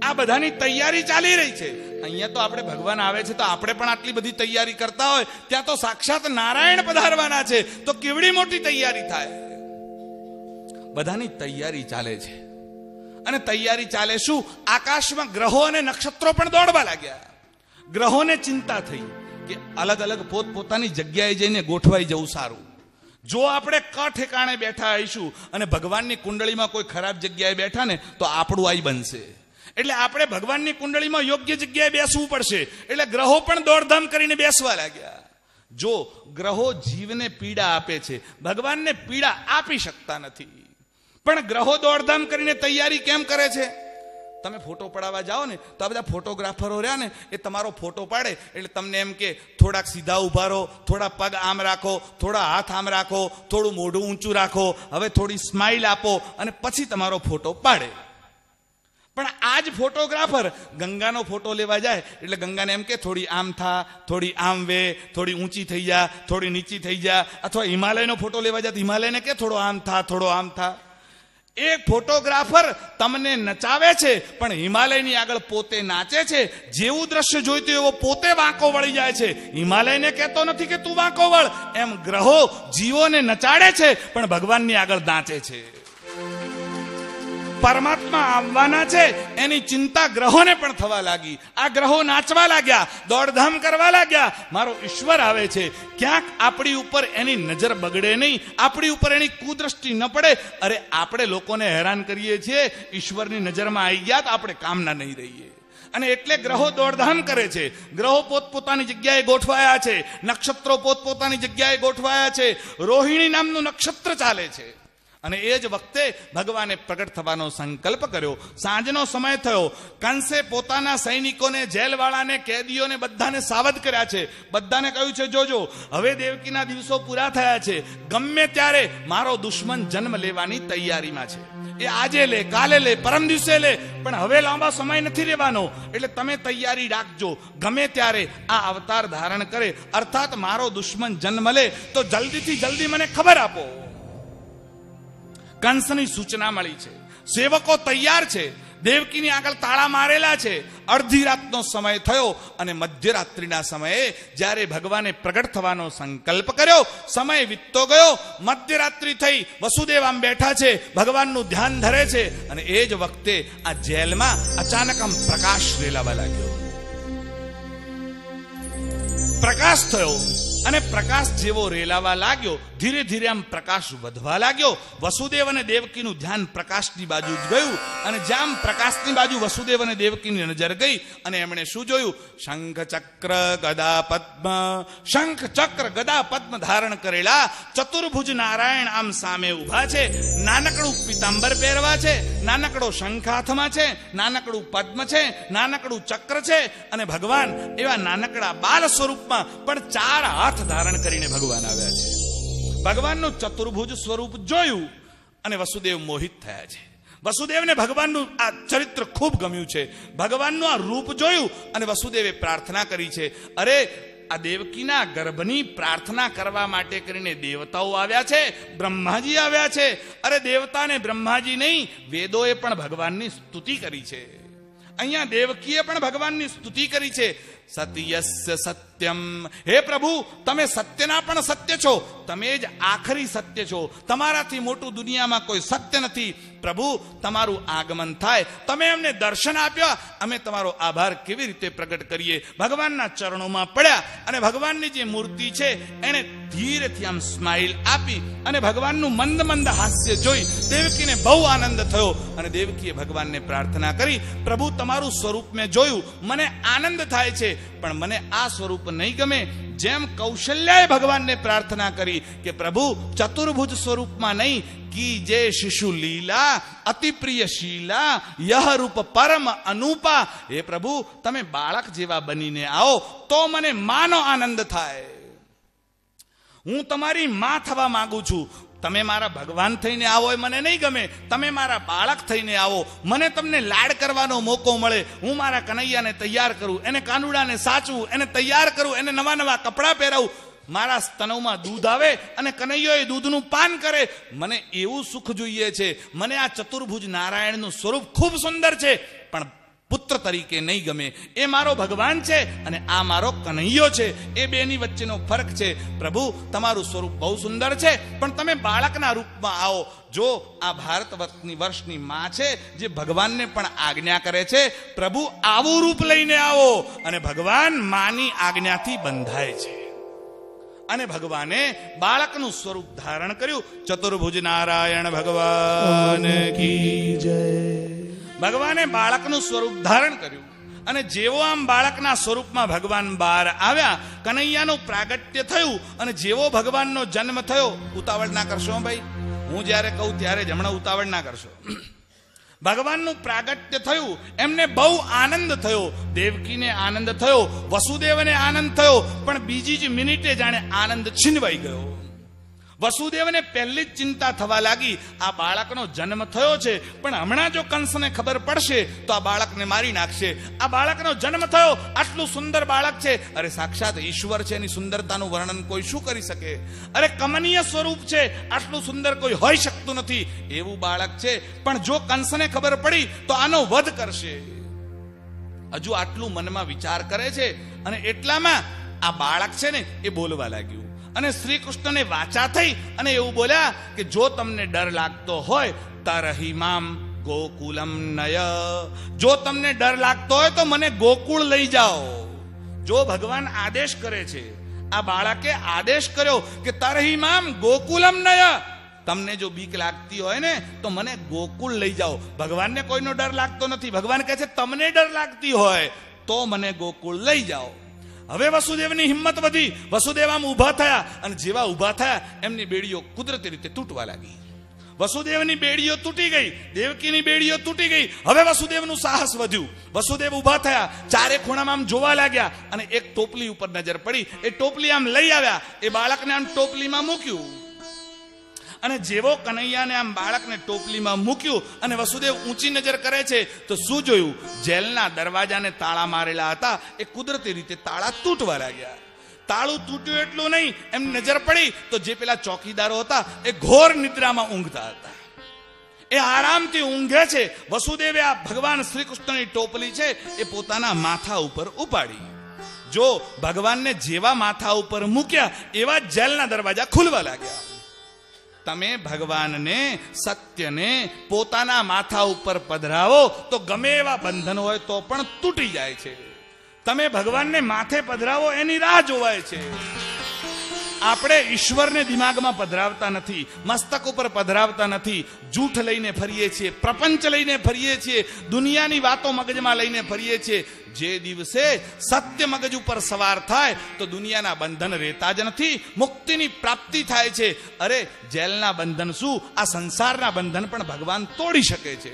આ બધાની તૈયારી ચાલી રહી છે અહીંયા તો આપણે ભગવાન આવે છે તો આપણે પણ આટલી બધી તૈયારી કરતા હોય ત્યાં તો સાક્ષાત નારાયણ પધારવાના છે તો કેવડી મોટી તૈયારી થાય બધાની તૈયારી ચાલે છે અને તૈયારી ચાલે શું આકાશમાં ગ્રહો અને નક્ષત્રો પણ દોડવા લાગ્યા ગ્રહોને ચિંતા થઈ કે અલગ અલગ પોત પોતાની જગ્યાએ જઈને ગોઠવાઈ જવું સારું જો આપણે ક ઠેકાણે બેઠા આવીશું અને ભગવાનની કુંડળીમાં કોઈ ખરાબ જગ્યાએ બેઠા ને તો આપણું આઈ બનશે એટલે આપણે ભગવાનની કુંડળીમાં યોગ્ય જગ્યાએ બેસવું પડશે એટલે ગ્રહો પણ દોડધામ કરીને બેસવા લાગ્યા જો ગ્રહો જીવને પીડા આપે છે ભગવાનને પીડા આપી શકતા નથી પણ ગ્રહો દોડધામ કરીને તૈયારી કેમ કરે છે તમે ફોટો પડાવવા જાઓ ને તો આ બધા ફોટોગ્રાફરો રહ્યા ને એ તમારો ફોટો પાડે એટલે તમને એમ કે થોડાક સીધા ઊભા રહો થોડા પગ આમ રાખો થોડા હાથ આમ રાખો થોડું મોઢું ઊંચું રાખો હવે થોડી સ્માઇલ આપો અને પછી તમારો ફોટો પાડે પણ આ જ ફોટોગ્રાફર ગંગાનો ફોટો લેવા જાય એટલે ગંગાને એમ કે થોડી આમ થા થોડી આમ વે થોડી ઊંચી થઈ જા થોડી નીચી થઈ જા અથવા હિમાલયનો ફોટો લેવા જાય તો હિમાલયને કે થોડો આમ થા થોડો આમ થા એ ફોટોગ્રાફર તમને નચાવે છે પણ હિમાલયની આગળ પોતે નાચે છે જેવું દ્રશ્ય જોઈતું એવો પોતે વાંકો વળી જાય છે હિમાલયને કહેતો નથી કે તું વાંકો વળ એમ ગ્રહો જીવોને નચાડે છે પણ ભગવાનની આગળ નાચે છે પરમાત્મા આવવાના છે એની ચિંતા ગ્રહોને પણ થવા લાગી આ ગ્રહો નાચવા લાગ્યા દોડધામ કરવા લાગ્યા મારો ઈશ્વર આવે છે ક્યાંક આપણી ઉપર એની નજર બગડે નહીં આપણી ઉપર એની કુદ્રષ્ટિ ન પડે અરે આપણે લોકોને હેરાન કરીએ છીએ ઈશ્વરની નજરમાં આવી ગયા તો આપણે કામના નહીં રહીએ અને એટલે ગ્રહો દોડધામ કરે છે ગ્રહો પોતપોતાની જગ્યાએ ગોઠવાયા છે નક્ષત્રો પોતપોતાની જગ્યાએ ગોઠવાયા છે રોહિણી નામનું નક્ષત્ર ચાલે છે અને એ જ વખતે ભગવાને પ્રગટ થવાનો સંકલ્પ કર્યો સાંજનો સમય થયો કંસે પોતાના સૈનિકોને જેલવાળાને કેદીઓને બધાને સાવધ કર્યા છે બધાને કહ્યું છે જોજો હવે દેવકીના દિવસો પૂરા થયા છે ગમે ત્યારે મારો દુશ્મન જન્મ લેવાની તૈયારીમાં છે એ આજે લે કાલે લે પરમ દિવસે લે પણ હવે લાંબા સમય નથી રહેવાનો એટલે તમે તૈયારી રાખજો ગમે ત્યારે આ અવતાર ધારણ કરે અર્થાત મારો દુશ્મન જન્મ લે તો જલ્દીથી જલ્દી મને ખબર આપો કંસની સૂચના મળી છે સેવકો તૈયાર છે દેવકીની આગળ તાળા મારેલા છે અડધી રાતનો સમય થયો અને મધ્યરાત્રિના સમયે જ્યારે ભગવાને પ્રગટ થવાનો સંકલ્પ કર્યો સમય વીતતો ગયો મધ્યરાત્રિ થઈ વસુદેવ આમ બેઠા છે ભગવાનનું ધ્યાન ધરે છે અને એ જ વખતે આ જેલમાં અચાનક આમ પ્રકાશ રેલાવા લાગ્યો પ્રકાશ થયો અને પ્રકાશ જેવો રેલાવા લાગ્યો ધીરે ધીરે આમ પ્રકાશ વધવા લાગ્યો વસુદેવ અને દેવકીનું ધ્યાન પ્રકાશની બાજુ જ ગયું અને જ્યાં પ્રકાશની બાજુ વસુદેવ અને દેવકીની નજર ગઈ અને એમણે શું જોયું શંખ ચક્ર ગદા પદ્મ શંખ ચક્ર ગદા પદ્મ ધારણ કરેલા ચતુર્ભુજ નારાયણ આમ સામે ઊભા છે નાનકડું પિતાંબર પહેરવા છે નાનકડો શંખ હાથમાં છે નાનકડું પદ્મ છે નાનકડું ચક્ર છે અને ભગવાન એવા નાનકડા બાલ સ્વરૂપમાં પણ ચાર હાથ હાથ ધારણ કરીને ભગવાન આવ્યા છે ભગવાનનું ચતુર્ભુજ સ્વરૂપ જોયું અને વસુદેવ મોહિત થયા છે વસુદેવને ભગવાનનું આ ચરિત્ર ખૂબ ગમ્યું છે ભગવાનનું આ રૂપ જોયું અને વસુદેવે પ્રાર્થના કરી છે અરે આ દેવકીના ગર્ભની પ્રાર્થના કરવા માટે કરીને દેવતાઓ આવ્યા છે બ્રહ્માજી આવ્યા છે અરે દેવતાને બ્રહ્માજી નહીં વેદોએ પણ ભગવાનની સ્તુતિ કરી છે અહીંયા દેવકીએ પણ ભગવાનની સ્તુતિ કરી છે સત્યસ્ય સત્ય સત્યમ હે પ્રભુ તમે સત્યના પણ સત્ય છો તમે જ આખરી સત્ય છો તમારાથી મોટું દુનિયામાં કોઈ સત્ય નથી પ્રભુ તમારું આગમન થાય તમે અમને દર્શન આપ્યા અમે તમારો આભાર કેવી રીતે પ્રગટ કરીએ ભગવાનના ચરણોમાં પડ્યા અને ભગવાનની જે મૂર્તિ છે એને ધીરેથી આમ સ્માઇલ આપી અને ભગવાનનું મંદ મંદ હાસ્ય જોઈ દેવકીને બહુ આનંદ થયો અને દેવકીએ ભગવાનને પ્રાર્થના કરી પ્રભુ તમારું સ્વરૂપ મેં જોયું મને આનંદ થાય છે પણ મને આ સ્વરૂપ સ્વરૂપ નહીં ગમે જેમ કૌશલ્યાએ ભગવાનને પ્રાર્થના કરી કે પ્રભુ ચતુર્ભુજ સ્વરૂપમાં નહીં કી જે શિશુ લીલા અતિ પ્રિય શીલા યહ રૂપ પરમ અનુપા હે પ્રભુ તમે બાળક જેવા બનીને આવો તો મને માનો આનંદ થાય હું તમારી માં થવા માંગુ છું તમે મારા ભગવાન થઈને આવો એ મને નહીં ગમે તમે મારા બાળક થઈને આવો મને તમને લાડ કરવાનો મોકો મળે હું મારા કનૈયાને તૈયાર કરું એને કાનુડાને સાચવું એને તૈયાર કરું એને નવા નવા કપડાં પહેરાવું મારા સ્તનવમાં દૂધ આવે અને કનૈયોએ દૂધનું પાન કરે મને એવું સુખ જોઈએ છે મને આ ચતુર્ભુજ નારાયણનું સ્વરૂપ ખૂબ સુંદર છે પણ પુત્ર તરીકે નહીં ગમે એ મારો ભગવાન છે અને આ મારો કનૈયો છે એ બેની વચ્ચેનો ફરક છે પ્રભુ તમારું સ્વરૂપ બહુ સુંદર છે પણ તમે બાળકના રૂપમાં આવો જો આ ભારત વર્ષની વર્ષની માં છે જે ભગવાનને પણ આજ્ઞા કરે છે પ્રભુ આવું રૂપ લઈને આવો અને ભગવાન માની આજ્ઞાથી બંધાય છે અને ભગવાને બાળકનું સ્વરૂપ ધારણ કર્યું ચતુર્ભુજ નારાયણ ભગવાન કી જય ભગવાને બાળકનું સ્વરૂપ ધારણ કર્યું અને જેવો આમ બાળકના સ્વરૂપમાં ભગવાન બહાર આવ્યા કનૈયાનું પ્રાગટ્ય થયું અને જેવો ભગવાનનો જન્મ થયો ઉતાવળ ના કરશો ભાઈ હું જ્યારે કહું ત્યારે જ હમણાં ઉતાવળ ના કરશો ભગવાનનું પ્રાગટ્ય થયું એમને બહુ આનંદ થયો દેવકીને આનંદ થયો વસુદેવને આનંદ થયો પણ બીજી જ મિનિટે જાણે આનંદ છીનવાઈ ગયો વસુદેવને પહેલી જ ચિંતા થવા લાગી આ બાળકનો જન્મ થયો છે પણ હમણાં જો કંસને ખબર પડશે તો આ બાળકને મારી નાખશે આ બાળકનો જન્મ થયો આટલું સુંદર બાળક છે અરે સાક્ષાત ઈશ્વર છે એની સુંદરતાનું વર્ણન કોઈ શું કરી શકે અરે કમનીય સ્વરૂપ છે આટલું સુંદર કોઈ હોઈ શકતું નથી એવું બાળક છે પણ જો કંસને ખબર પડી તો આનો વધ કરશે હજુ આટલું મનમાં વિચાર કરે છે અને એટલામાં આ બાળક છે ને એ બોલવા લાગ્યું અને શ્રી કૃષ્ણને વાચા થઈ અને એવું બોલ્યા કે જો તમને ડર લાગતો હોય તરહિમામ ગોકુલમ નય જો તમને ડર લાગતો હોય તો મને ગોકુળ લઈ જાઓ જો ભગવાન આદેશ કરે છે આ બાળકે આદેશ કર્યો કે તરહિમામ ગોકુલમ નય તમને જો બીક લાગતી હોય ને તો મને ગોકુળ લઈ જાઓ ભગવાનને કોઈનો ડર લાગતો નથી ભગવાન કહે છે તમને ડર લાગતી હોય તો મને ગોકુળ લઈ જાઓ હવે વસુદેવની હિંમત વધી વસુદેવ આમ ઊભા થયા અને જેવા ઊભા થયા એમની બેડીઓ કુદરતી રીતે તૂટવા લાગી વસુદેવની બેડીઓ તૂટી ગઈ દેવકીની બેડીઓ તૂટી ગઈ હવે વસુદેવનું સાહસ વધ્યું વસુદેવ ઊભા થયા ચારે ખૂણામાં આમ જોવા લાગ્યા અને એક ટોપલી ઉપર નજર પડી એ ટોપલી આમ લઈ આવ્યા એ બાળકને આમ ટોપલીમાં મૂક્યું અને જેવો કનૈયાને આમ બાળકને ટોપલીમાં મૂક્યું અને વસુદેવ ઊંચી નજર કરે છે તો શું જોયું જેલના દરવાજાને તાળા મારેલા હતા એ કુદરતી રીતે તાળા તૂટવા લાગ્યા તાળું તૂટ્યું એટલું નહીં એમ નજર પડી તો જે પેલા ચોકીદારો હતા એ ઘોર નિદ્રામાં ઊંઘતા હતા એ આરામથી ઊંઘે છે વસુદેવે આ ભગવાન શ્રી કૃષ્ણની ટોપલી છે એ પોતાના માથા ઉપર ઉપાડી જો ભગવાનને જેવા માથા ઉપર મૂક્યા એવા જેલના દરવાજા ખુલવા લાગ્યા તમે ભગવાનને સત્યને પોતાના માથા ઉપર પધરાવો તો ગમે એવા બંધન હોય તો પણ તૂટી જાય છે તમે ભગવાનને માથે પધરાવો એની રાહ જોવાય છે આપણે ઈશ્વરને દિમાગમાં પધરાવતા નથી મસ્તક ઉપર પધરાવતા નથી જૂઠ લઈને ફરીએ છીએ પ્રપંચ લઈને ફરીએ છીએ દુનિયાની વાતો મગજમાં લઈને ફરીએ છીએ જે દિવસે સત્ય મગજ ઉપર સવાર થાય તો દુનિયાના બંધન રહેતા જ નથી મુક્તિની પ્રાપ્તિ થાય છે અરે જેલના બંધન શું આ સંસારના બંધન પણ ભગવાન તોડી શકે છે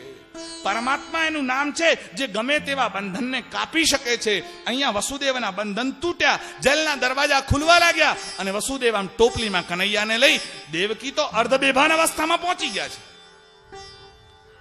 પરમાત્મા એનું નામ છે જે ગમે તેવા બંધનને કાપી શકે છે અહીંયા વસુદેવના બંધન તૂટ્યા જેલના દરવાજા ખુલવા લાગ્યા અને વસુદેવ આમ ટોપલીમાં કનૈયાને લઈ દેવકી તો અર્ધ બેભાન અવસ્થામાં પહોંચી ગયા છે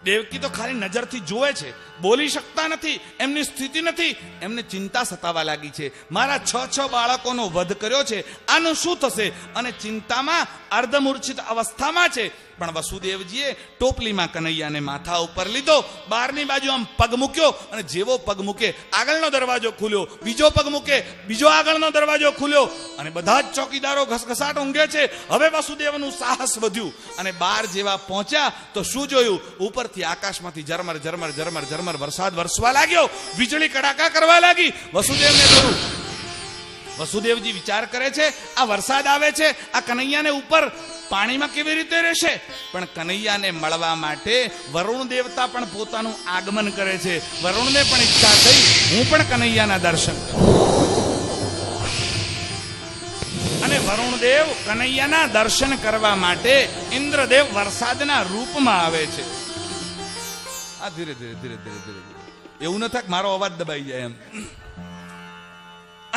દેવકી તો ખાલી નજરથી જોવે છે બોલી શકતા નથી એમની સ્થિતિ નથી એમને ચિંતા સતાવા લાગી છે મારા છ છ બાળકોનો વધ કર્યો છે આનું શું થશે અને ચિંતામાં અર્ધમૂર્છિત અવસ્થામાં છે પણ વસુદેવજીએ ટોપલીમાં કનૈયાને માથા ઉપર લીધો બહારની બાજુ આમ પગ મૂક્યો અને જેવો પગ મૂકે આગળનો દરવાજો ખુલ્યો બીજો પગ મૂકે બીજો આગળનો દરવાજો ખુલ્યો અને બધા જ ચોકીદારો ઘસઘસાટ ઊંઘે છે હવે વસુદેવનું સાહસ વધ્યું અને બાર જેવા પહોંચ્યા તો શું જોયું ઉપરથી આકાશમાંથી ઝરમર ઝરમર ઝરમર ઝરમર વરસાદ વરસવા લાગ્યો વીજળી કડાકા કરવા લાગી વસુદેવને જોયું વસુદેવજી વિચાર કરે છે આ વરસાદ આવે છે આ કનૈયાને ઉપર પાણીમાં કેવી રીતે રહેશે પણ કનૈયાને મળવા માટે વરુણ દેવતા પણ પોતાનું આગમન કરે છે વરુણને પણ ઈચ્છા થઈ હું પણ કનૈયાના દર્શન અને વરુણદેવ કનૈયાના દર્શન કરવા માટે ઇન્દ્રદેવ વરસાદના રૂપમાં આવે છે આ ધીરે ધીરે ધીરે ધીરે ધીરે એવું ન થાય મારો અવાજ દબાઈ જાય એમ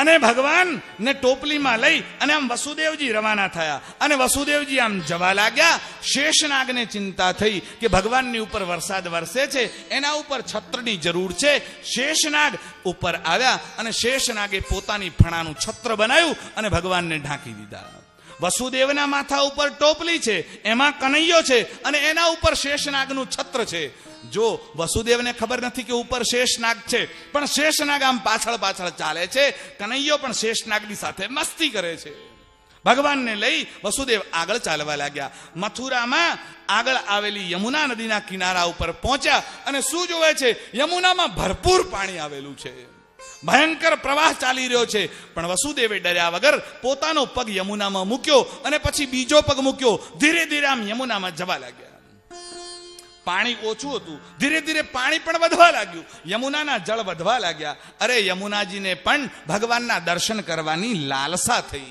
અને ભગવાનને ટોપલીમાં લઈ અને આમ વસુદેવજી રવાના થયા અને વસુદેવજી આમ જવા લાગ્યા શેષનાગને ચિંતા થઈ કે ભગવાનની ઉપર વરસાદ વરસે છે એના ઉપર છત્રની જરૂર છે શેષનાગ ઉપર આવ્યા અને શેષનાગે પોતાની ફણાનું છત્ર બનાવ્યું અને ભગવાનને ઢાંકી દીધા વસુદેવના માથા ઉપર ટોપલી છે એમાં કનૈયો છે અને એના ઉપર શેષનાગનું છત્ર છે જો વસુદેવને ખબર નથી કે ઉપર શેષનાગ છે પણ શેષનાગ આમ પાછળ પાછળ ચાલે છે કનૈયો પણ શેષનાગની સાથે મસ્તી કરે છે ભગવાનને લઈ વસુદેવ આગળ ચાલવા લાગ્યા મથુરામાં આગળ આવેલી યમુના નદીના કિનારા ઉપર પહોંચ્યા અને શું જોવે છે યમુનામાં ભરપૂર પાણી આવેલું છે ભયંકર પ્રવાહ ચાલી રહ્યો છે પણ વસુદેવે ડર્યા વગર પોતાનો પગ યમુનામાં મૂક્યો અને પછી બીજો પગ મૂક્યો ધીરે ધીરે આમ યમુનામાં જવા લાગ્યા પાણી ઓછું હતું ધીરે ધીરે પાણી પણ વધવા લાગ્યું યમુનાના જળ વધવા લાગ્યા અરે યમુનાજીને પણ ભગવાનના દર્શન કરવાની લાલસા થઈ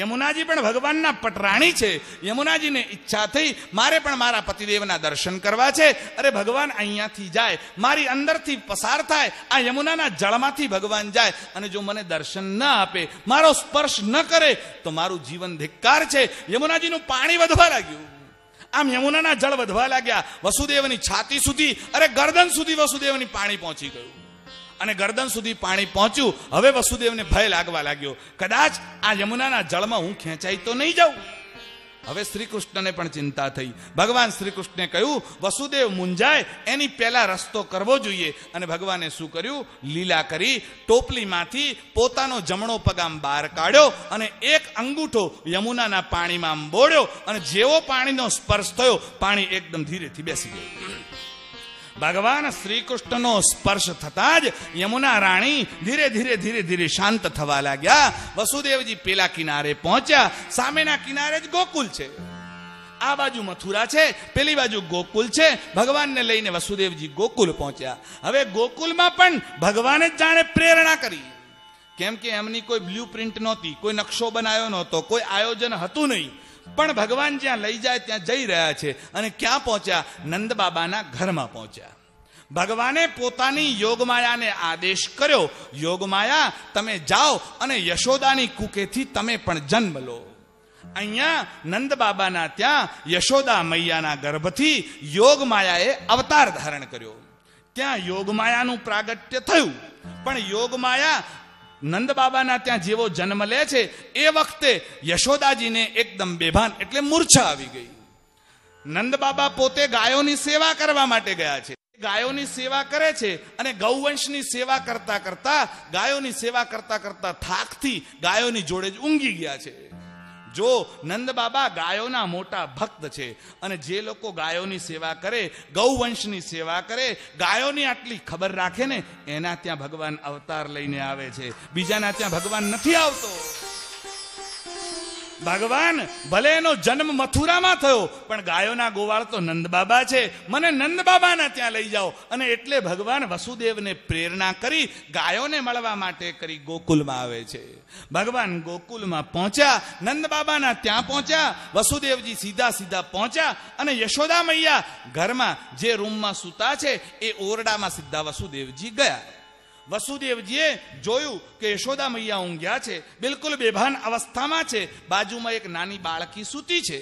યમુનાજી પણ ભગવાનના પટરાણી છે યમુનાજીને ઈચ્છા થઈ મારે પણ મારા પતિદેવના દર્શન કરવા છે અરે ભગવાન અહીંયાથી જાય મારી અંદરથી પસાર થાય આ યમુનાના જળમાંથી ભગવાન જાય અને જો મને દર્શન ન આપે મારો સ્પર્શ ન કરે તો મારું જીવન ધિક્કાર છે યમુનાજીનું પાણી વધવા લાગ્યું આમ યમુનાના જળ વધવા લાગ્યા વસુદેવની છાતી સુધી અરે ગરદન સુધી વસુદેવની પાણી પહોંચી ગયું અને ગરદન સુધી પાણી પહોંચ્યું હવે વસુદેવને ભય લાગવા લાગ્યો કદાચ આ યમુનાના જળમાં હું ખેંચાઈ તો નહીં જાઉં હવે શ્રી કૃષ્ણને પણ ચિંતા થઈ ભગવાન શ્રી કૃષ્ણે કહ્યું વસુદેવ મુંજાય એની પહેલા રસ્તો કરવો જોઈએ અને ભગવાને શું કર્યું લીલા કરી ટોપલીમાંથી પોતાનો જમણો પગામ બહાર કાઢ્યો અને એક અંગૂઠો યમુનાના પાણીમાં બોળ્યો અને જેવો પાણીનો સ્પર્શ થયો પાણી એકદમ ધીરેથી બેસી ગયું ભગવાન શ્રીકૃષ્ણનો સ્પર્શ થતા જ યમુના રાણી ધીરે ધીરે ધીરે ધીરે શાંત થવા લાગ્યા વસુદેવજી પેલા કિનારે પહોંચ્યા સામેના કિનારે જ ગોકુલ છે આ બાજુ મથુરા છે પેલી બાજુ ગોકુલ છે ભગવાનને લઈને વસુદેવજી ગોકુલ પહોંચ્યા હવે ગોકુલમાં પણ ભગવાને જ જાણે પ્રેરણા કરી કેમ કે એમની કોઈ બ્લુ પ્રિન્ટ નહોતી કોઈ નકશો બનાવ્યો નહોતો કોઈ આયોજન હતું નહીં પણ ભગવાન જ્યાં લઈ જાય ત્યાં જઈ રહ્યા છે અને ક્યાં પહોંચ્યા નંદ બાબાના ઘરમાં પહોંચ્યા ભગવાને પોતાની યોગમાયાને આદેશ કર્યો યોગમાયા તમે જાઓ અને યશોદાની કુકેથી તમે પણ જન્મ લો અહીંયા નંદ બાબાના ત્યાં યશોદા મૈયાના ગર્ભથી યોગમાયાએ અવતાર ધારણ કર્યો ત્યાં યોગમાયાનું પ્રાગટ્ય થયું પણ યોગમાયા નંદ બાબાના ત્યાં જેવો જન્મ લે છે એ વખતે યશોદાજીને એકદમ બેભાન એટલે મૂર્છા આવી ગઈ નંદ બાબા પોતે ગાયોની સેવા કરવા માટે ગયા છે ગાયોની સેવા કરે છે અને ગૌવંશની સેવા કરતા કરતા ગાયોની સેવા કરતા કરતા થાકથી ગાયોની જોડે જ ઊંઘી ગયા છે જો નંદ બાબા ગાયોના મોટા ભક્ત છે અને જે લોકો ગાયોની સેવા કરે ગૌવંશની સેવા કરે ગાયોની આટલી ખબર રાખે ને એના ત્યાં ભગવાન અવતાર લઈને આવે છે બીજાના ત્યાં ભગવાન નથી આવતો ભગવાન ભલે એનો જન્મ મથુરામાં થયો પણ ગાયોના ગોવાળ તો નંદબાબા છે મને નંદબાબાના ત્યાં લઈ જાઓ અને એટલે ભગવાન વસુદેવને પ્રેરણા કરી ગાયોને મળવા માટે કરી ગોકુલમાં આવે છે ભગવાન ગોકુલમાં પહોંચ્યા નંદબાબાના ત્યાં પહોંચ્યા વસુદેવજી સીધા સીધા પહોંચ્યા અને યશોદા મૈયા ઘરમાં જે રૂમમાં સૂતા છે એ ઓરડામાં સીધા વસુદેવજી ગયા વસુદેવજીએ જોયું કે યશોદા મૈયા ઊંઘ્યા છે બિલકુલ બેભાન અવસ્થામાં છે બાજુમાં એક નાની બાળકી સૂતી છે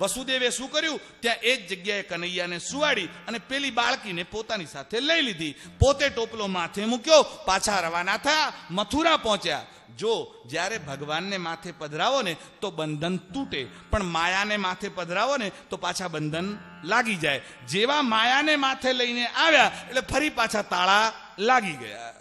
વસુદેવે શું કર્યું ત્યાં એ જ જગ્યાએ કનૈયાને સુવાડી અને પેલી બાળકીને પોતાની સાથે લઈ લીધી પોતે ટોપલો માથે મૂક્યો પાછા રવાના થયા મથુરા પહોંચ્યા જો જ્યારે ભગવાનને માથે પધરાવો ને તો બંધન તૂટે પણ માયાને માથે પધરાવો ને તો પાછા બંધન લાગી જાય જેવા માયાને માથે લઈને આવ્યા એટલે ફરી પાછા તાળા લાગી ગયા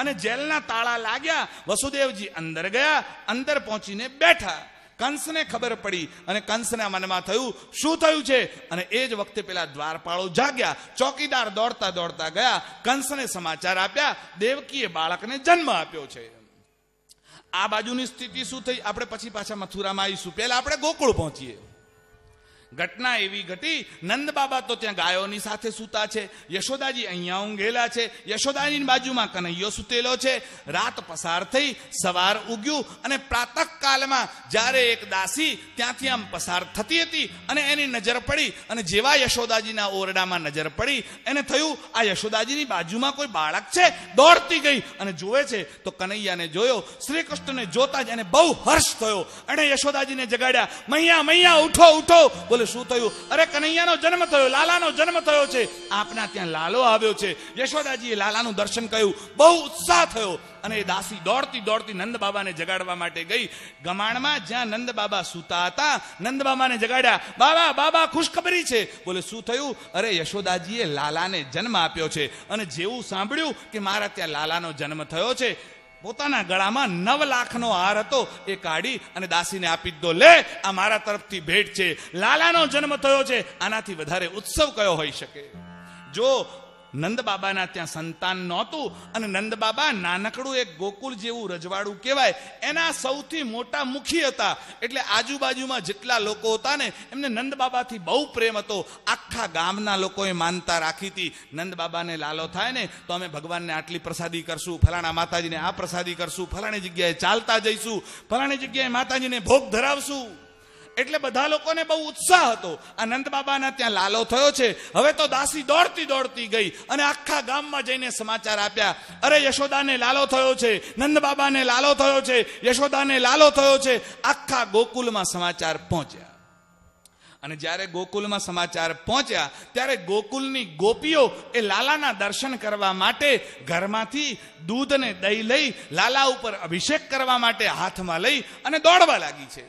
અને જેલના તાળા લાગ્યા વસુદેવજી અંદર ગયા અંદર પહોંચીને બેઠા કંસને ખબર પડી અને કંસના મનમાં થયું શું થયું છે અને એ જ વખતે પેલા દ્વારપાળો જાગ્યા ચોકીદાર દોડતા દોડતા ગયા કંસને સમાચાર આપ્યા દેવકીએ બાળકને જન્મ આપ્યો છે આ બાજુની સ્થિતિ શું થઈ આપણે પછી પાછા મથુરામાં આવીશું પહેલાં આપણે ગોકુળ પહોંચીએ ઘટના એવી ઘટી નંદ બાબા તો ત્યાં ગાયોની સાથે સૂતા છે યશોદાજી અહીંયા ઊંઘેલા છે યશોદાજીની બાજુમાં કનૈયો સૂતેલો છે રાત પસાર થઈ સવાર ઉગ્યું અને પ્રાતઃકાલમાં જ્યારે એક દાસી ત્યાંથી આમ પસાર થતી હતી અને એની નજર પડી અને જેવા યશોદાજીના ઓરડામાં નજર પડી એને થયું આ યશોદાજીની બાજુમાં કોઈ બાળક છે દોડતી ગઈ અને જુએ છે તો કનૈયાને જોયો શ્રી કૃષ્ણને જોતા જ એને બહુ હર્ષ થયો અને યશોદાજીને જગાડ્યા મૈયા મૈયા ઉઠો ઉઠો બોલે એટલે શું થયું અરે કનૈયાનો જન્મ થયો લાલાનો જન્મ થયો છે આપના ત્યાં લાલો આવ્યો છે યશોદાજીએ લાલાનું દર્શન કર્યું બહુ ઉત્સાહ થયો અને એ દાસી દોડતી દોડતી નંદ બાબાને જગાડવા માટે ગઈ ગમાણમાં જ્યાં નંદ બાબા સૂતા હતા નંદ બાબાને જગાડ્યા બાબા બાબા ખુશખબરી છે બોલે શું થયું અરે યશોદાજીએ લાલાને જન્મ આપ્યો છે અને જેવું સાંભળ્યું કે મારા ત્યાં લાલાનો જન્મ થયો છે પોતાના ગળામાં નવ લાખનો હાર હતો એ કાઢી અને દાસીને આપી દો લે આ મારા તરફથી ભેટ છે લાલાનો જન્મ થયો છે આનાથી વધારે ઉત્સવ કયો હોઈ શકે જો નંદબાબાના ત્યાં સંતાન નહોતું અને નંદબાબા નાનકડું એક ગોકુલ જેવું રજવાડું કહેવાય એના સૌથી મોટા મુખી હતા એટલે આજુબાજુમાં જેટલા લોકો હતા ને એમને નંદબાબાથી બહુ પ્રેમ હતો આખા ગામના લોકોએ માનતા રાખી હતી નંદબાબાને લાલો થાય ને તો અમે ભગવાનને આટલી પ્રસાદી કરશું ફલાણા માતાજીને આ પ્રસાદી કરશું ફલાણી જગ્યાએ ચાલતા જઈશું ફલાણી જગ્યાએ માતાજીને ભોગ ધરાવશું એટલે બધા લોકોને બહુ ઉત્સાહ હતો આનંદ બાબાના ત્યાં લાલો થયો છે હવે તો દાસી દોડતી દોડતી ગઈ અને આખા ગામમાં જઈને સમાચાર આપ્યા અરે યશોદાને લાલો થયો છે નંદ બાબાને લાલો થયો છે યશોદાને લાલો થયો છે આખા ગોકુલમાં સમાચાર પહોંચ્યા અને જ્યારે ગોકુલમાં સમાચાર પહોંચ્યા ત્યારે ગોકુલની ગોપીઓ એ લાલાના દર્શન કરવા માટે ઘરમાંથી દૂધ અને દહીં લઈ લાલા ઉપર અભિષેક કરવા માટે હાથમાં લઈ અને દોડવા લાગી છે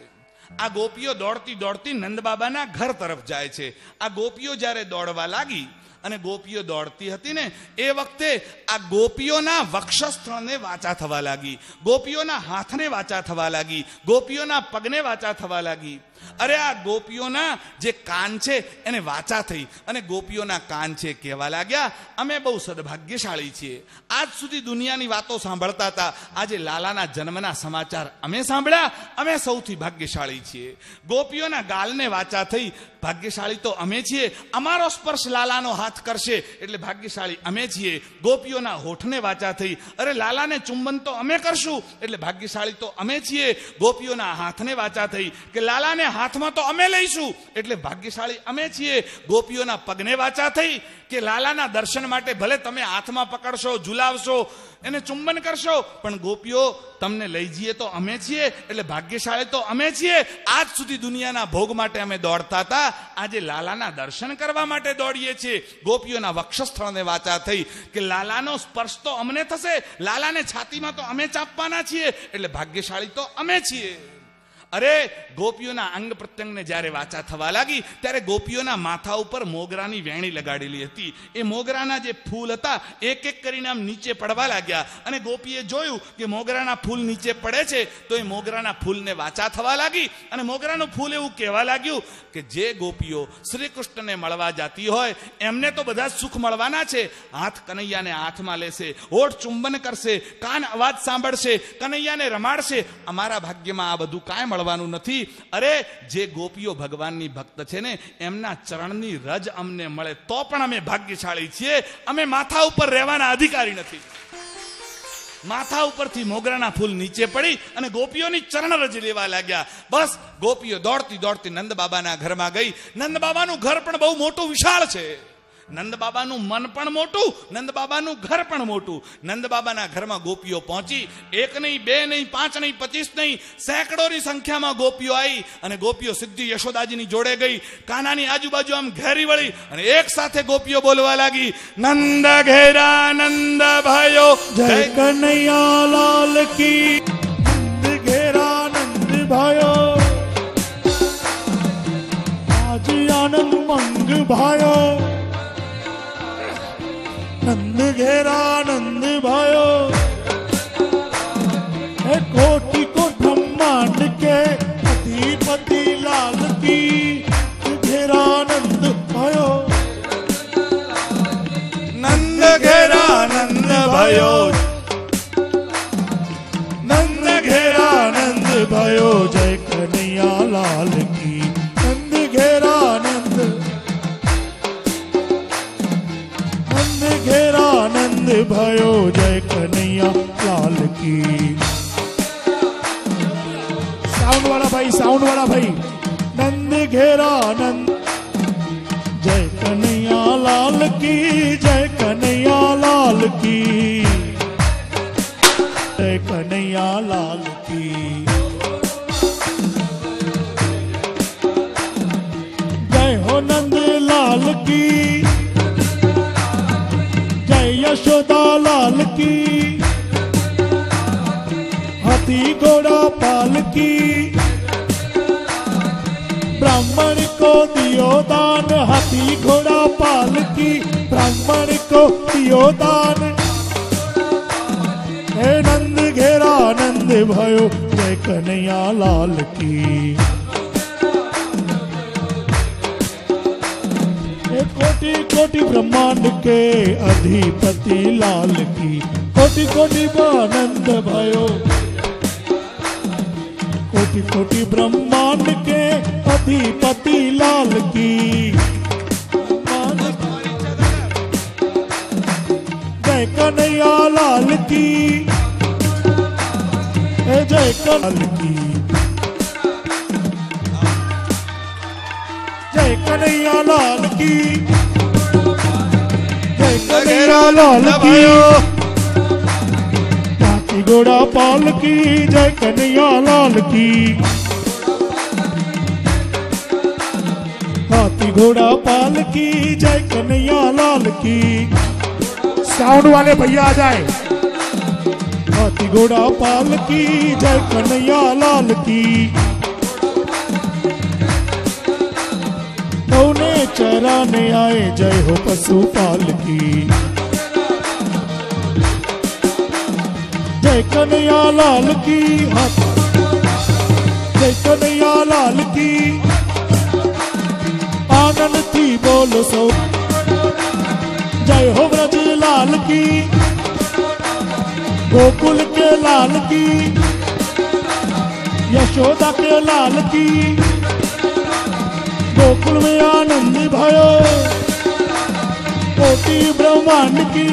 આ ગોપીઓ દોડતી દોડતી નંદબાબાના ઘર તરફ જાય છે આ ગોપીઓ જ્યારે દોડવા લાગી અને ગોપીઓ દોડતી હતી ને એ વખતે આ ગોપીઓના વક્ષસ્થળને વાંચા થવા લાગી ગોપીઓના હાથને વાંચા થવા લાગી ગોપીઓના પગને વાંચા થવા લાગી અરે આ ગોપીઓના જે કાન છે એને વાચા થઈ અને ગોપીઓના કાન છે કહેવા લાગ્યા અમે બહુ સદભાગ્યશાળી છીએ આજ સુધી દુનિયાની વાતો સાંભળતા હતા આજે લાલાના જન્મના સમાચાર અમે સાંભળ્યા અમે સૌથી ભાગ્યશાળી છીએ ગોપીઓના ગાલને વાચા થઈ ભાગ્યશાળી તો અમે છીએ અમારો સ્પર્શ લાલાનો હાથ કરશે એટલે ભાગ્યશાળી અમે છીએ ગોપીઓના હોઠને વાચા થઈ અરે લાલાને ચુંબન તો અમે કરશું એટલે ભાગ્યશાળી તો અમે છીએ ગોપીઓના હાથને વાચા થઈ કે લાલાને અને હાથમાં તો અમે લઈશું એટલે ભાગ્યશાળી અમે છીએ ગોપીઓના પગને વાચા થઈ કે લાલાના દર્શન માટે ભલે તમે હાથમાં પકડશો ઝુલાવશો એને ચુંબન કરશો પણ ગોપીઓ તમને લઈ જઈએ તો અમે છીએ એટલે ભાગ્યશાળી તો અમે છીએ આજ સુધી દુનિયાના ભોગ માટે અમે દોડતા હતા આજે લાલાના દર્શન કરવા માટે દોડીએ છીએ ગોપીઓના વક્ષસ્થળને વાચા થઈ કે લાલાનો સ્પર્શ તો અમને થશે લાલાને છાતીમાં તો અમે ચાપવાના છીએ એટલે ભાગ્યશાળી તો અમે છીએ અરે ગોપીઓના અંગ પ્રત્યંગને જ્યારે વાચા થવા લાગી ત્યારે ગોપીઓના માથા ઉપર મોગરાની વેણી લગાડેલી હતી એ મોગરાના જે ફૂલ હતા એક એક કરીને આમ નીચે પડવા લાગ્યા અને ગોપીએ જોયું કે મોગરાના ફૂલ નીચે પડે છે તો એ મોગરાના ફૂલને વાચા થવા લાગી અને મોગરાનું ફૂલ એવું કહેવા લાગ્યું કે જે ગોપીઓ શ્રી કૃષ્ણને મળવા જાતી હોય એમને તો બધા સુખ મળવાના છે હાથ કનૈયાને હાથમાં લેશે હોઠ ચુંબન કરશે કાન અવાજ સાંભળશે કનૈયાને રમાડશે અમારા ભાગ્યમાં આ બધું કાંઈ મળવા મળવાનું નથી અરે જે ગોપીઓ ભગવાનની ભક્ત છે ને એમના ચરણની રજ અમને મળે તો પણ અમે ભાગ્યશાળી છીએ અમે માથા ઉપર રહેવાના અધિકારી નથી માથા ઉપરથી મોગરાના ફૂલ નીચે પડી અને ગોપીઓની ચરણ રજ લેવા લાગ્યા બસ ગોપીઓ દોડતી દોડતી નંદ બાબાના ઘરમાં ગઈ નંદ બાબાનું ઘર પણ બહુ મોટું વિશાળ છે નંદ બાબાનું મન પણ મોટું નંદ બાબાનું ઘર પણ મોટું નંદ બાબાના ઘરમાં ગોપીઓ પહોંચી એક નહીં બે નહીં પાંચ નહીં પચીસ નહીં સેંકડોની સંખ્યામાં ગોપીઓ આવી અને ગોપીઓ સિદ્ધિ યશોદાજીની જોડે ગઈ કાનાની આજુબાજુ આમ ઘેરી વળી અને એક સાથે ગોપીઓ બોલવા લાગી નંદ ઘેરા નંદ ભાઈઓ જય કનૈયા લાલ કી નંદ ઘેરા નંદ ભાઈઓ આજ આનંદ મંગ ભાયો નંદ ઘેરા નંદ ભાયો એ કોટી કોઠ માંડ કે અધિપતિ લાલ કી ઘેરા નંદ ભાયો નંદ ઘેરા નંદ ભાયો भयो जय कन्हैया लाल की साउंड वाला भाई साउंड वाला भाई नंद घेरा नंद जय कन्हैया लाल की जय कन्हैया लाल की जय कन्हैया लाल पालकी हाथी घोड़ा पालकी ब्राह्मण को दियो दान हाथी घोड़ा पालकी ब्राह्मण को दियो दान हे नंद घेरा नंद भयो जय कन्हैया लाल की कोटि कोटि ब्रह्मांड के अधिपति लाल की कोटि कोटि आनंद भयो कोटि कोटि ब्रह्मांड के अधिपति लाल की जय कन्हैया लाल की जय कन्हैया लाल की जय कन्हैया लाल की जय कन्हैया लाल की काकी घोड़ा पाल की जय कन्हैया लाल की हाथी घोड़ा पाल की जय कन्हैया लाल की साउंड वाले भैया आ जाए हाथी घोड़ा पाल की जय कन्हैया लाल की नौने चराने आए जय हो पशुपाल की जय कन्हैया लाल की जय कन्हैया लाल की आनंद थी बोल सो जय हो ब्रज लाल की गोकुल के लाल की यशोदा के लाल की गोकुल में आनंद भयो कोटि ब्रह्मांड की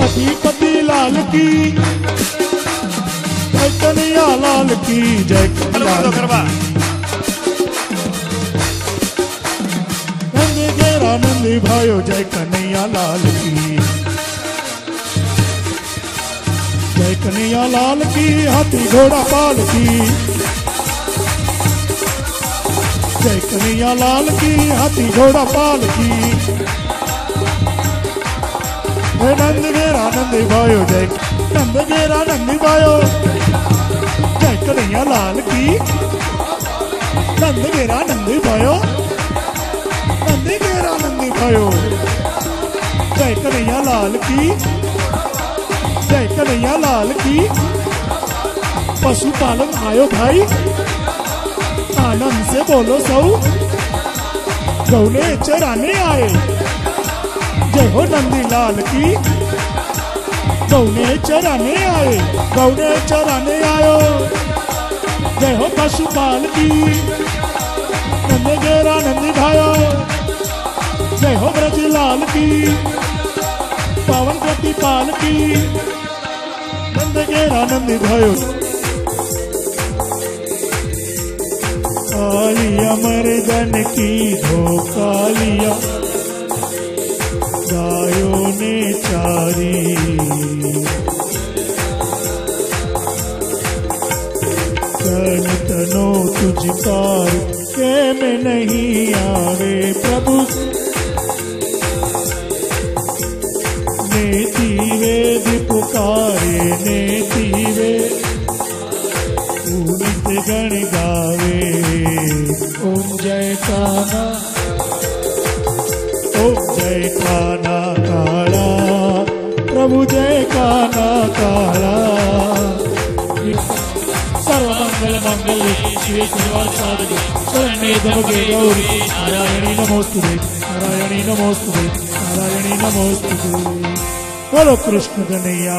पति पति लाल की कन्हैया लाल की जय नंद गेरा नंद भयो जय कन्हैया लाल की जय कन्हैया लाल की हाथी घोड़ा पाल की जय कन्हैया लाल की हाथी घोड़ा पाल की नंद मेरा नंद भायो जय नंद मेरा नंद भायो जय कन्हैया लाल की नंद मेरा नंद भायो नंद मेरा नंद भायो जय कन्हैया लाल की जय कन्हैया लाल की पशुपालन आयो भाई आनंद से बोलो सौ गौले चराने आए जय हो लाल की गौने चराने आए गौने चराने आयो जय हो पशुपाल की नंदे गेरा नंदी खायो जय हो ब्रजलाल की पावन प्रतिपाल की नंद गेरा नंदी खायो कालिया मर्दन की धोकालिया गायों ने चारी तन तनो तुझ पार के में नहीं आवे प्रभु ಶಿವಾಚಾರ್ಯಗೆ ಶರಣೆ ತಮಗೆ ಗೌರಿ ನಾರಾಯಣಿ ನಮೋಸ್ತುವೆ ನಾರಾಯಣಿ ನಮೋಸ್ತುವೆ ನಾರಾಯಣಿ ನಮೋಸ್ತುವೆ बोलो कृष्ण कन्हैया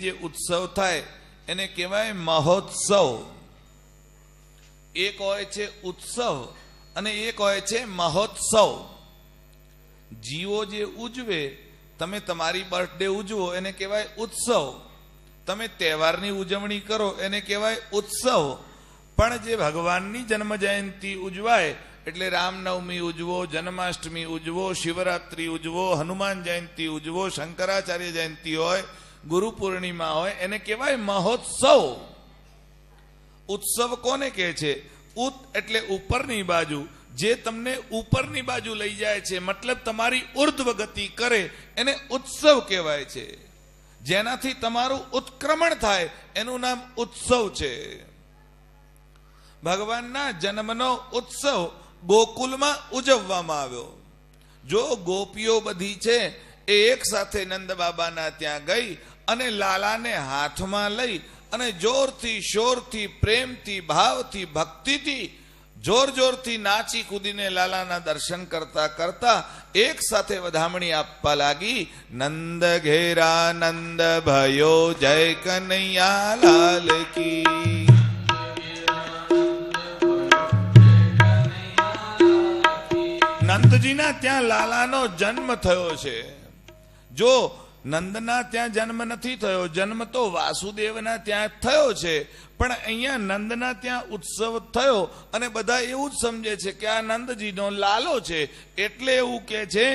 જે ઉત્સવ થાય એને કહેવાય મહોત્સવ એક હોય છે ઉત્સવ અને એક હોય છે મહોત્સવ જીવો જે ઉજવે તમે તમારી બર્થડે ઉજવો એને કહેવાય ઉત્સવ તમે તહેવારની ઉજવણી કરો એને કહેવાય ઉત્સવ પણ જે ભગવાનની જન્મ જયંતિ ઉજવાય એટલે રામનવમી ઉજવો જન્માષ્ટમી ઉજવો શિવરાત્રી ઉજવો હનુમાન જયંતિ ઉજવો શંકરાચાર્ય જયંતિ હોય ગુરુ પૂર્ણિમા હોય એને કહેવાય મહોત્સવ ઉત્સવ કોને કહે છે ઉત એટલે ઉપરની બાજુ જે તમને ઉપરની બાજુ લઈ જાય છે મતલબ તમારી ઉર્ધ્વ ગતિ કરે એને ઉત્સવ કહેવાય છે જેનાથી તમારું ઉત્ક્રમણ થાય એનું નામ ઉત્સવ છે ભગવાનના જન્મનો ઉત્સવ ગોકુલમાં ઉજવવામાં આવ્યો જો ગોપીઓ બધી છે એ એક સાથે નંદ બાબાના ત્યાં ગઈ અને લાલાને હાથમાં લઈ અને જોરથી શોરથી પ્રેમથી ભાવથી ભક્તિથી જોર જોરથી નાચી કૂદીને લાલાના દર્શન કરતા કરતા એક સાથે વધામણી આપવા લાગી નંદ ઘેરા નંદ ભયો જય કનૈયા લાલ કી નંદજીના ત્યાં લાલાનો જન્મ થયો છે જો નંદના ત્યાં જન્મ નથી થયો જન્મ તો વાસુદેવના ત્યાં થયો છે પણ અહીંયા નંદના ત્યાં ઉત્સવ થયો અને બધા એવું જ સમજે છે કે આ નંદજીનો લાલો છે એટલે એવું કે છે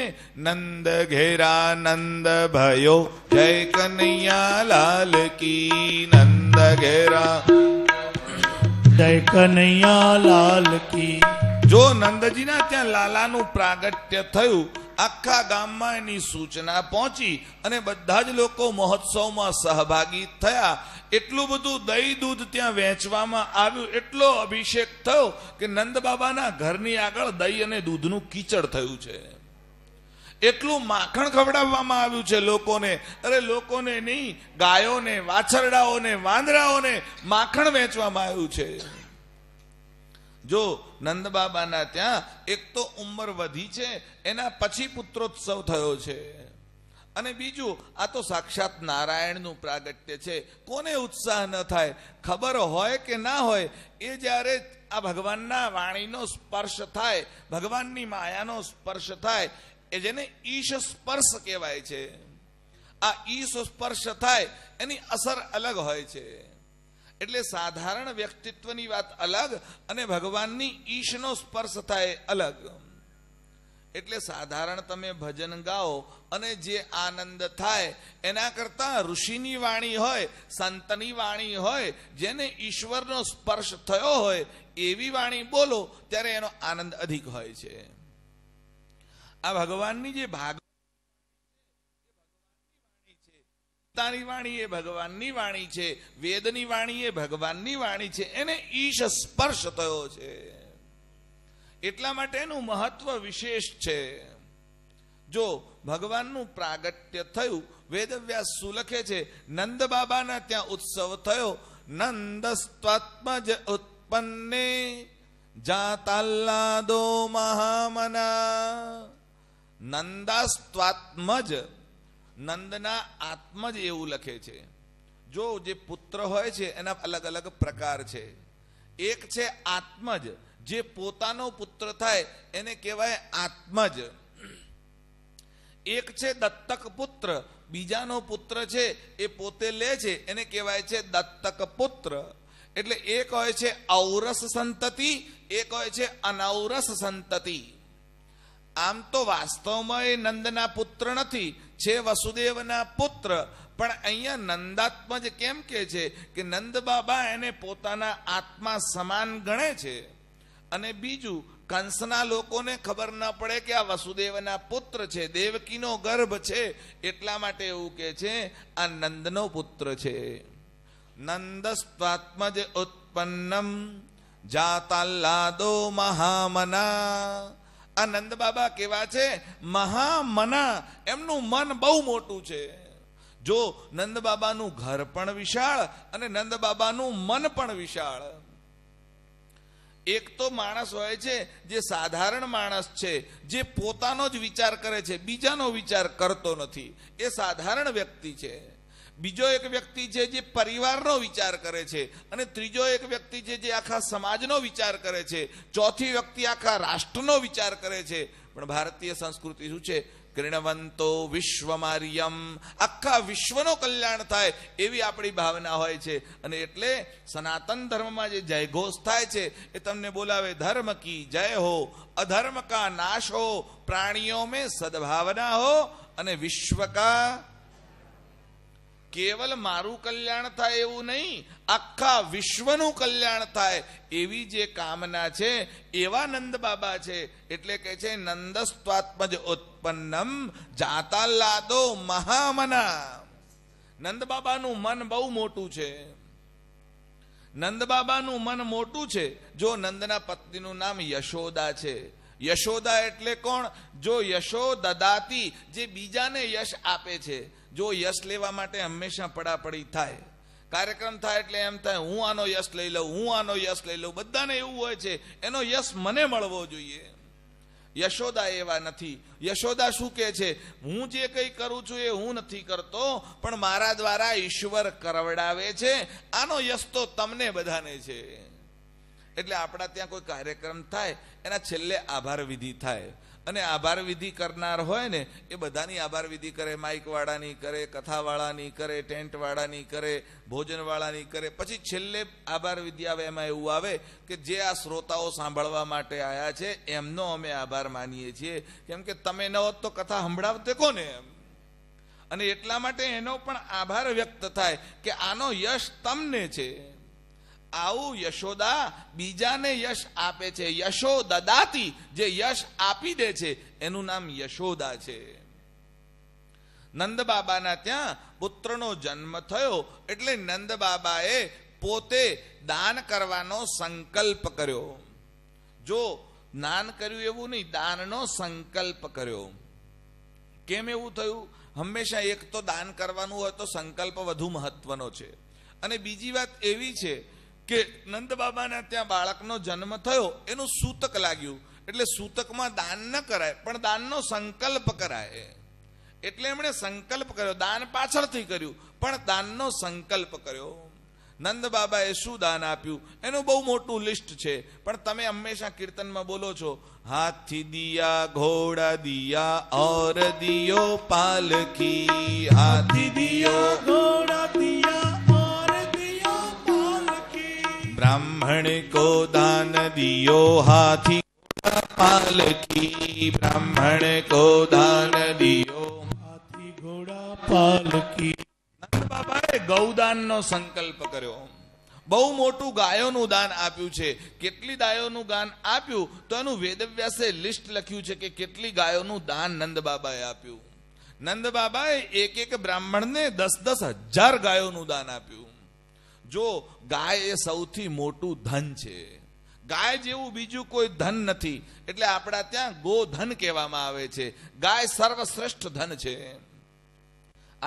નંદ ઘેરા નંદ ભયો જય કનૈયા લાલ કી નંદ ઘેરા જય કનૈયા લાલ કી જો નંદજીના ત્યાં લાલાનું પ્રાગટ્ય થયું આખા ગામમાં એની સૂચના પહોંચી અને બધા જ લોકો મહોત્સવમાં સહભાગી થયા એટલું બધું દહીં દૂધ ત્યાં વહેંચવામાં આવ્યું એટલો અભિષેક થયો કે નંદ બાબાના ઘરની આગળ દહીં અને દૂધનું કીચડ થયું છે એટલું માખણ ખવડાવવામાં આવ્યું છે લોકોને અરે લોકોને નહીં ગાયોને વાછરડાઓને વાંદરાઓને માખણ વહેંચવામાં આવ્યું છે જો નંદબાબાના ત્યાં એક તો ઉંમર વધી છે એના પછી પુત્રોત્સવ થયો છે અને બીજું આ તો સાક્ષાત નારાયણનું પ્રાગટ્ય છે કોને ઉત્સાહ ન થાય ખબર હોય કે ના હોય એ જ્યારે આ ભગવાનના વાણીનો સ્પર્શ થાય ભગવાનની માયાનો સ્પર્શ થાય એ જેને ઈશ સ્પર્શ કહેવાય છે આ ઈશ સ્પર્શ થાય એની અસર અલગ હોય છે એટલે સાધારણ વ્યક્તિત્વની વાત અલગ અને ભગવાનની ઈશનો સ્પર્શ થાય અલગ એટલે સાધારણ તમે ભજન ગાઓ અને જે આનંદ થાય એના કરતા ઋષિની વાણી હોય સંતની વાણી હોય જેને ઈશ્વરનો સ્પર્શ થયો હોય એવી વાણી બોલો ત્યારે એનો આનંદ અધિક હોય છે આ ભગવાનની જે ભાગ ગીતાની વાણી એ ભગવાનની વાણી છે વેદની વાણી એ ભગવાનની વાણી છે એને ઈશ સ્પર્શ થયો છે એટલા માટેનું મહત્વ વિશેષ છે જો ભગવાનનું પ્રાગટ્ય થયું વેદવ્યાસ શું લખે છે નંદ બાબાના ત્યાં ઉત્સવ થયો નંદસ્ત્વાત્મજ ઉત્પન્ને જાતાલ્લાદો મહામના નંદાસ્ત્વાત્મજ નંદના આત્મ જ એવું લખે છે જો જે પુત્ર હોય છે એના અલગ અલગ પ્રકાર છે એક છે આત્મજ જે પોતાનો પુત્ર થાય એને કહેવાય આત્મજ એક છે દત્તક પુત્ર બીજાનો પુત્ર છે એ પોતે લે છે એને કહેવાય છે દત્તક પુત્ર એટલે એક હોય છે ઔરસ સંતતિ એક હોય છે અનૌરસ સંતતિ આમ તો વાસ્તવમાં એ નંદના પુત્ર નથી છે વસુદેવના પુત્ર પણ અહીંયા નંદાત્મજ કેમ કે છે કે નંદબાબા એને પોતાના આત્મા સમાન ગણે છે અને બીજું કંસના લોકોને ખબર ન પડે કે આ વસુદેવના પુત્ર છે દેવકીનો ગર્ભ છે એટલા માટે એવું કે છે આ નંદનો પુત્ર છે નંદસ્વાત્મજ ઉત્પન્નમ જાતાલ્લાદો મહામના આ નંદ બાબા કેવા છે મહામના એમનું મન બહુ મોટું છે જો નંદ બાબાનું ઘર પણ વિશાળ અને નંદ બાબાનું મન પણ વિશાળ એક તો માણસ હોય છે જે સાધારણ માણસ છે જે પોતાનો જ વિચાર કરે છે બીજાનો વિચાર કરતો નથી એ સાધારણ વ્યક્તિ છે બીજો એક વ્યક્તિ છે જે પરિવારનો વિચાર કરે છે અને ત્રીજો એક વ્યક્તિ છે જે આખા સમાજનો વિચાર કરે છે ચોથી વ્યક્તિ આખા રાષ્ટ્રનો વિચાર કરે છે પણ ભારતીય સંસ્કૃતિ શું છે કિણવંતો વિશ્વમાર્યમ આખા વિશ્વનો કલ્યાણ થાય એવી આપણી ભાવના હોય છે અને એટલે સનાતન ધર્મમાં જે જયઘોષ થાય છે એ તમને બોલાવે ધર્મ કી જય હો અધર્મ કા નાશ હો પ્રાણીઓ મેં સદભાવના હો અને વિશ્વ કા કેવલ મારું કલ્યાણ થાય એવું નહીં આખા વિશ્વનું કલ્યાણ થાય એવી જે કામના છે એવા નંદ બાબા છે એટલે કે છે નંદસ્વાત્મજ ઉત્પન્નમ જાતા લાદો મહામના નંદ બાબાનું મન બહુ મોટું છે નંદ બાબાનું મન મોટું છે જો નંદના પત્નીનું નામ યશોદા છે યશોદા એટલે કોણ જો યશો દદાતી જે બીજાને યશ આપે છે જો યશ લેવા માટે હંમેશા પડાપડી થાય કાર્યક્રમ થાય એટલે એમ થાય હું આનો યશ લઈ લઉં હું આનો યશ લઈ લઉં બધાને એવું હોય છે એનો યશ મને મળવો જોઈએ યશોદા એવા નથી યશોદા શું કહે છે હું જે કંઈ કરું છું એ હું નથી કરતો પણ મારા દ્વારા ઈશ્વર કરવડાવે છે આનો યશ તો તમને બધાને છે એટલે આપણા ત્યાં કોઈ કાર્યક્રમ થાય એના છેલ્લે આભાર વિધિ થાય અને આભાર વિધિ કરનાર હોય ને એ બધાની આભાર વિધિ કરે માઇકવાળાની કરે કથાવાળાની કરે ટેન્ટવાળાની કરે ભોજનવાળાની કરે પછી છેલ્લે આભાર વિધિ આવે એમાં એવું આવે કે જે આ શ્રોતાઓ સાંભળવા માટે આવ્યા છે એમનો અમે આભાર માનીએ છીએ કેમ કે તમે ન હોત તો કથા સંભળાવતે કોને એમ અને એટલા માટે એનો પણ આભાર વ્યક્ત થાય કે આનો યશ તમને છે આવું યશોદા બીજાને યશ આપે છે યશો દદાતી જે યશ આપી દે છે એનું નામ યશોદા છે નંદબાબાના ત્યાં પુત્રનો જન્મ થયો એટલે નંદ બાબાએ પોતે દાન કરવાનો સંકલ્પ કર્યો જો નાન કર્યું એવું નહીં દાનનો સંકલ્પ કર્યો કેમ એવું થયું હંમેશા એક તો દાન કરવાનું હોય તો સંકલ્પ વધુ મહત્વનો છે અને બીજી વાત એવી છે કે નંદ બાબાના ત્યાં બાળકનો જન્મ થયો એનું સૂતક લાગ્યું એટલે સૂતકમાં દાન ન કરાય પણ દાનનો સંકલ્પ કરાય એટલે એમણે સંકલ્પ કર્યો દાન પાછળથી કર્યું પણ દાનનો સંકલ્પ કર્યો નંદ બાબાએ શું દાન આપ્યું એનું બહુ મોટું લિસ્ટ છે પણ તમે હંમેશા કીર્તનમાં બોલો છો હાથી દિયા ઘોડા દિયા ઓર દિયો પાલખી હાથી દિયો ઘોડા દિયા ब्राह्मण को दान दियो हाथी पाल की ब्राह्मण को दान दियो हाथी घोड़ा पाल की બાબાએ ગૌદાનનો સંકલ્પ કર્યો બહુ મોટું ગાયોનું દાન આપ્યું છે કેટલી ગાયોનું દાન આપ્યું તો એનું વેદવ્યાસે લિસ્ટ લખ્યું છે કે કેટલી ગાયોનું દાન નંદ બાબાએ આપ્યું નંદ બાબાએ એક એક બ્રાહ્મણને દસ દસ હજાર ગાયોનું દાન આપ્યું જો ગાય એ સૌથી મોટું ધન છે ગાય જેવું બીજું કોઈ ધન નથી એટલે આપણા ત્યાં ગોધન કહેવામાં આવે છે ગાય સર્વશ્રેષ્ઠ ધન છે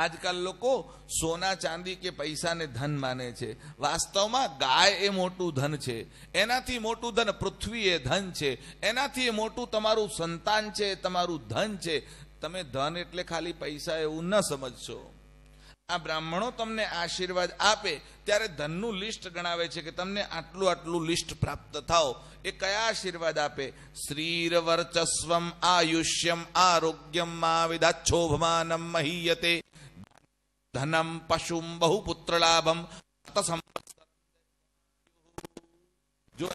આજકાલ લોકો સોના ચાંદી કે પૈસાને ધન માને છે વાસ્તવમાં ગાય એ મોટું ધન છે એનાથી મોટું ધન પૃથ્વી એ ધન છે એનાથી એ મોટું તમારું સંતાન છે તમારું ધન છે તમે ધન એટલે ખાલી પૈસા એવું ન સમજશો આ બ્રાહ્મણો તમને આશીર્વાદ આપે ત્યારે ધનનું લિસ્ટ ગણાવે છે કે તમને આટલું આટલું લિસ્ટ પ્રાપ્ત થાઓ એ કયા આશીર્વાદ આપે શ્રીર વર્ચસ્વમ આયુષ્યમ આરોગ્યમ માવિદાચ્છોભમાનમ મહીયતે ધનમ પશુમ બહુ પુત્રલાભમ જો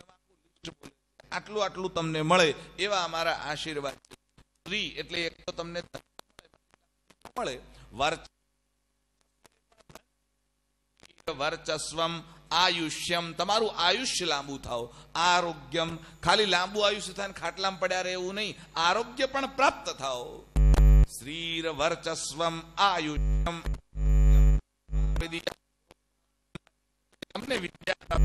આટલું આટલું તમને મળે એવા અમારા આશીર્વાદ સ્ત્રી એટલે એક તો તમને મળે વર્ચ વર્ચસ્વમ આયુષ્યમ તમારું આયુષ્ય લાંબુ થાવ આરોગ્યમ ખાલી લાંબુ આયુષ્ય થાય ખાટલામાં પડ્યા રહે એવું નહીં આરોગ્ય પણ પ્રાપ્ત થાવ શ્રીર વર્ચસ્વમ આયુષ્યમ તમને વિદ્યા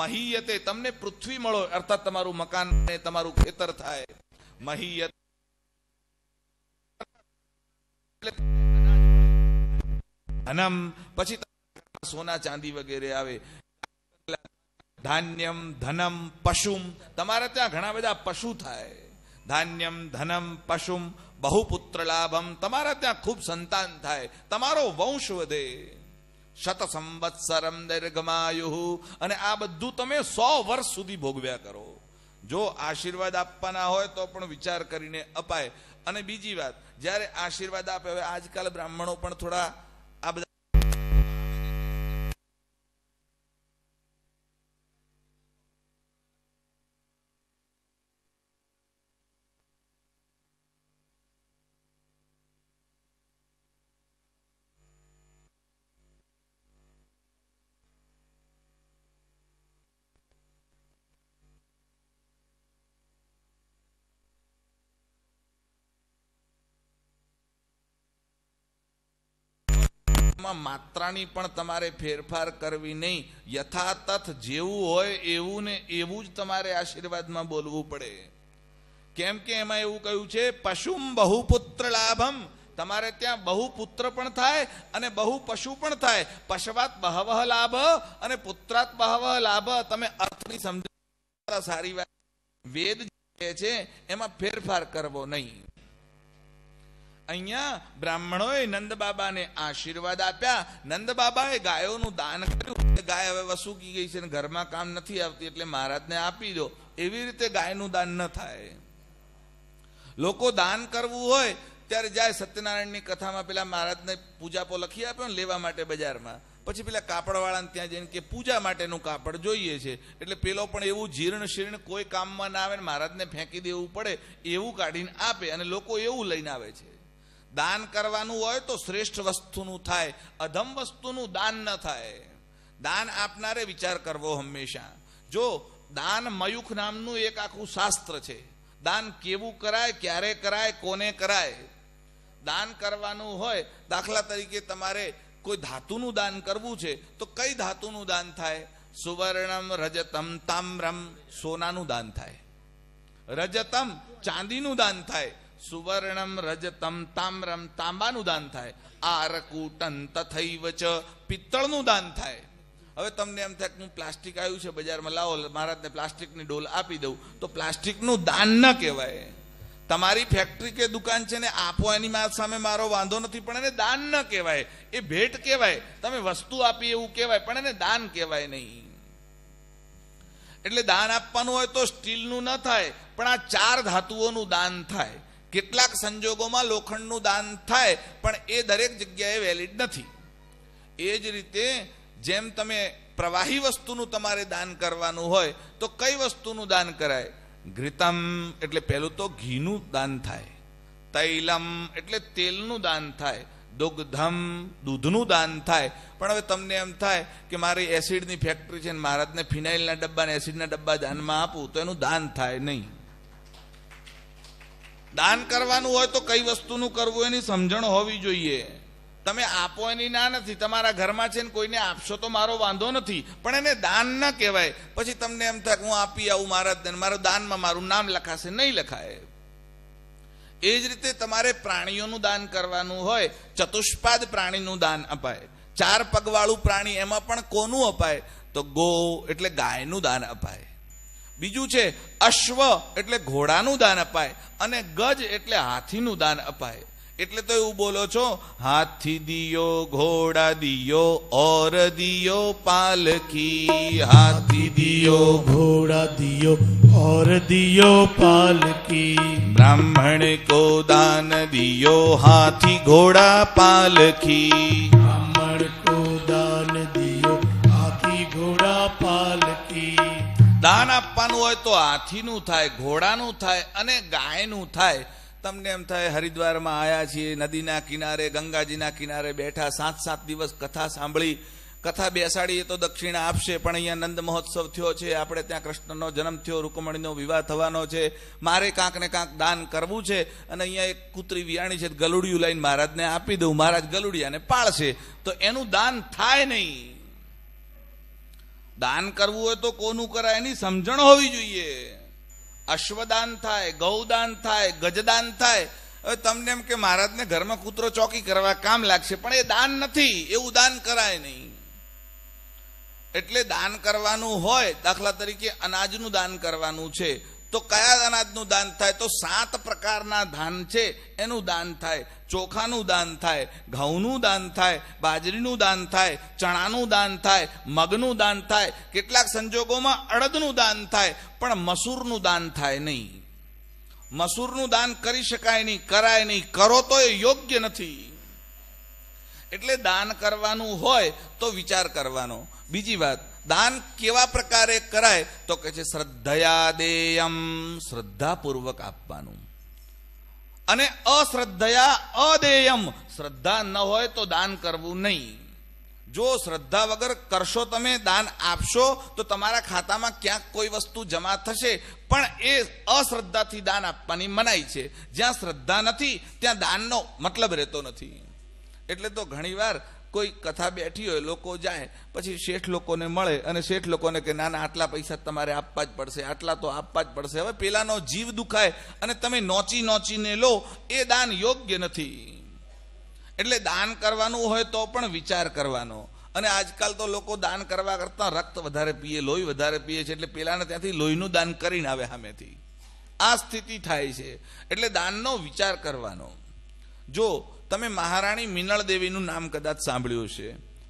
મહિયતે તમને પૃથ્વી મળો અર્થાત તમારું મકાન ને તમારું ખેતર થાય મહીયત પછી સોના ચાંદી વગેરે આવે ધાન્યમ ધનમ પશુમ તમારે ત્યાં ઘણા બધા પશુ થાય ધાન્યમ ધનમ પશુમ બહુ પુત્ર લાભમ તમારા ત્યાં ખૂબ સંતાન થાય તમારો વંશ વધે શત સંવત્સરમ દીર્ઘમાયુ અને આ બધું તમે સો વર્ષ સુધી ભોગવ્યા કરો જો આશીર્વાદ આપવાના હોય તો પણ વિચાર કરીને અપાય અને બીજી વાત જ્યારે આશીર્વાદ આપે હવે આજકાલ બ્રાહ્મણો પણ થોડા માત્રાની પણ તમારે ફેરફાર કરવી નહીં યથાતથ જેવું હોય એવું ને એવું જ તમારે આશીર્વાદમાં બોલવું પડે કેમ કે એમાં એવું કહ્યું છે પશુમ બહુપુત્ર લાભમ તમારે ત્યાં બહુ પુત્ર પણ થાય અને બહુ પશુ પણ થાય પશવાત બહવહ લાભ અને પુત્રાત બહવહ લાભ તમે અર્થની સમજ સારી વાત વેદ જે છે એમાં ફેરફાર કરવો નહીં અહીંયા બ્રાહ્મણોએ નંદબાબાને આશીર્વાદ આપ્યા નંદ બાબાએ ગાયોનું દાન કર્યું ગાય હવે વસૂકી ગઈ છે અને ઘરમાં કામ નથી આવતી એટલે મહારાજને આપી દો એવી રીતે ગાયનું દાન ન થાય લોકો દાન કરવું હોય ત્યારે જાય સત્યનારાયણની કથામાં પેલા મહારાજને પૂજાપો લખી આપ્યો ને લેવા માટે બજારમાં પછી પેલા કાપડવાળાને ત્યાં જઈને કે પૂજા માટેનું કાપડ જોઈએ છે એટલે પેલો પણ એવું જીર્ણ શીર્ણ કોઈ કામમાં ના આવે ને મહારાજને ફેંકી દેવું પડે એવું કાઢીને આપે અને લોકો એવું લઈને આવે છે દાન કરવાનું હોય તો શ્રેષ્ઠ વસ્તુનું થાય અધમ વસ્તુનું દાન ન થાય દાન આપનારે વિચાર કરવો હંમેશા જો દાન મયુખ નામનું એક આખું શાસ્ત્ર છે દાન કેવું કરાય ક્યારે કરાય કોને કરાય દાન કરવાનું હોય દાખલા તરીકે તમારે કોઈ ધાતુનું દાન કરવું છે તો કઈ ધાતુનું દાન થાય સુવર્ણમ રજતમ તામ્રમ સોનાનું દાન થાય રજતમ ચાંદીનું દાન થાય સુવર્ણમ રજતમ તામ્રમ તાંબાનું દાન થાય આરકૂટન તથૈવ ચ પિત્તળનું દાન થાય હવે તમને એમ થાય કે હું પ્લાસ્ટિક આવ્યું છે બજારમાં લાવો મહારાજને પ્લાસ્ટિકની ડોલ આપી દઉં તો પ્લાસ્ટિકનું દાન ન કહેવાય તમારી ફેક્ટરી કે દુકાન છે ને આપો એની સામે મારો વાંધો નથી પણ એને દાન ન કહેવાય એ ભેટ કહેવાય તમે વસ્તુ આપી એવું કહેવાય પણ એને દાન કહેવાય નહીં એટલે દાન આપવાનું હોય તો સ્ટીલનું ન થાય પણ આ ચાર ધાતુઓનું દાન થાય કેટલાક સંજોગોમાં લોખંડનું દાન થાય પણ એ દરેક જગ્યાએ વેલિડ નથી એ જ રીતે જેમ તમે પ્રવાહી વસ્તુનું તમારે દાન કરવાનું હોય તો કઈ વસ્તુનું દાન કરાય ઘૃતમ એટલે પહેલું તો ઘીનું દાન થાય તૈલમ એટલે તેલનું દાન થાય દુગ્ધમ દૂધનું દાન થાય પણ હવે તમને એમ થાય કે મારી એસિડની ફેક્ટરી છે ને મહારાજને ફિનાઇલના ડબ્બા ને એસિડના ડબ્બા દાનમાં આપું તો એનું દાન થાય નહીં દાન કરવાનું હોય તો કઈ વસ્તુનું કરવું એની સમજણ હોવી જોઈએ તમે આપો એની ના નથી તમારા ઘરમાં છે ને કોઈને આપશો તો મારો વાંધો નથી પણ એને દાન ન કહેવાય પછી તમને એમ થાય હું આપી આવું મારા મારું દાનમાં મારું નામ લખાશે નહીં લખાય એ જ રીતે તમારે પ્રાણીઓનું દાન કરવાનું હોય ચતુષ્પાદ પ્રાણીનું દાન અપાય ચાર પગવાળું પ્રાણી એમાં પણ કોનું અપાય તો ગો એટલે ગાયનું દાન અપાય બીજું છે અશ્વ એટલે ઘોડાનું દાન અપાય અને ગજ એટલે હાથીનું દાન અપાય એટલે તો એવું બોલો છો હાથી દિયો ઘોડા દિયો ઓર દિયો પાલકી હાથી દિયો ઘોડા દિયો ઓર દિયો पाल બ્રાહ્મણ ब्राह्मण દાન दान હાથી ઘોડા घोड़ा તો હાથીનું થાય ઘોડાનું થાય અને ગાયનું થાય તમને એમ થાય હરિદ્વારમાં આવ્યા છીએ નદીના કિનારે ગંગાજીના કિનારે બેઠા સાત સાત દિવસ કથા સાંભળી કથા બેસાડીએ તો દક્ષિણા આપશે પણ અહીંયા નંદ મહોત્સવ થયો છે આપણે ત્યાં કૃષ્ણનો જન્મ થયો રૂકમણીનો વિવાહ થવાનો છે મારે કાંક ને કાંક દાન કરવું છે અને અહીંયા એક કૂતરી વિયાણી છે ગલુડિયું લઈને મહારાજને આપી દઉં મહારાજ ગલુડિયાને પાળશે તો એનું દાન થાય નહીં દાન કરવું હોય તો કોનું કરાય એની સમજણ હોવી જોઈએ અશ્વદાન થાય ગૌદાન થાય ગજદાન થાય હવે તમને એમ કે મહારાજને ઘરમાં કૂતરો ચોકી કરવા કામ લાગશે પણ એ દાન નથી એવું દાન કરાય નહીં એટલે દાન કરવાનું હોય દાખલા તરીકે અનાજનું દાન કરવાનું છે તો કયા અનાજનું દાન થાય તો સાત પ્રકારના ધાન છે એનું દાન થાય ચોખાનું દાન થાય ઘઉંનું દાન થાય બાજરીનું દાન થાય ચણાનું દાન થાય મગનું દાન થાય કેટલાક સંજોગોમાં અડદનું દાન થાય પણ મસૂરનું દાન થાય નહીં મસૂરનું દાન કરી શકાય નહીં કરાય નહીં કરો તો એ યોગ્ય નથી એટલે દાન કરવાનું હોય તો વિચાર કરવાનો બીજી વાત દાન કેવા પ્રકારે કરાય તો કે છે શ્રદ્ધયા દેયમ શ્રદ્ધાપૂર્વક આપવાનું અને અશ્રદ્ધયા અદેયમ શ્રદ્ધા ન હોય તો દાન કરવું નહીં જો શ્રદ્ધા વગર કરશો તમે દાન આપશો તો તમારા ખાતામાં ક્યાંક કોઈ વસ્તુ જમા થશે પણ એ અશ્રદ્ધાથી દાન આપવાની મનાઈ છે જ્યાં શ્રદ્ધા નથી ત્યાં દાનનો મતલબ રહેતો નથી એટલે તો ઘણીવાર કોઈ કથા બેઠી હોય લોકો જાય પછી શેઠ લોકોને મળે અને શેઠ લોકોને કે નાના આટલા પૈસા તમારે આપવા જ પડશે આટલા તો આપવા જ પડશે હવે પેલાનો જીવ દુખાય અને તમે નોચી નોચીને લો એ દાન યોગ્ય નથી એટલે દાન કરવાનું હોય તો પણ વિચાર કરવાનો અને આજકાલ તો લોકો દાન કરવા કરતાં રક્ત વધારે પીએ લોહી વધારે પીએ છે એટલે પેલાને ત્યાંથી લોહીનું દાન કરીને આવે સામેથી આ સ્થિતિ થાય છે એટલે દાનનો વિચાર કરવાનો જો તમે મહારાણી મિનળ દેવીનું નામ કદાચ સાંભળ્યું છે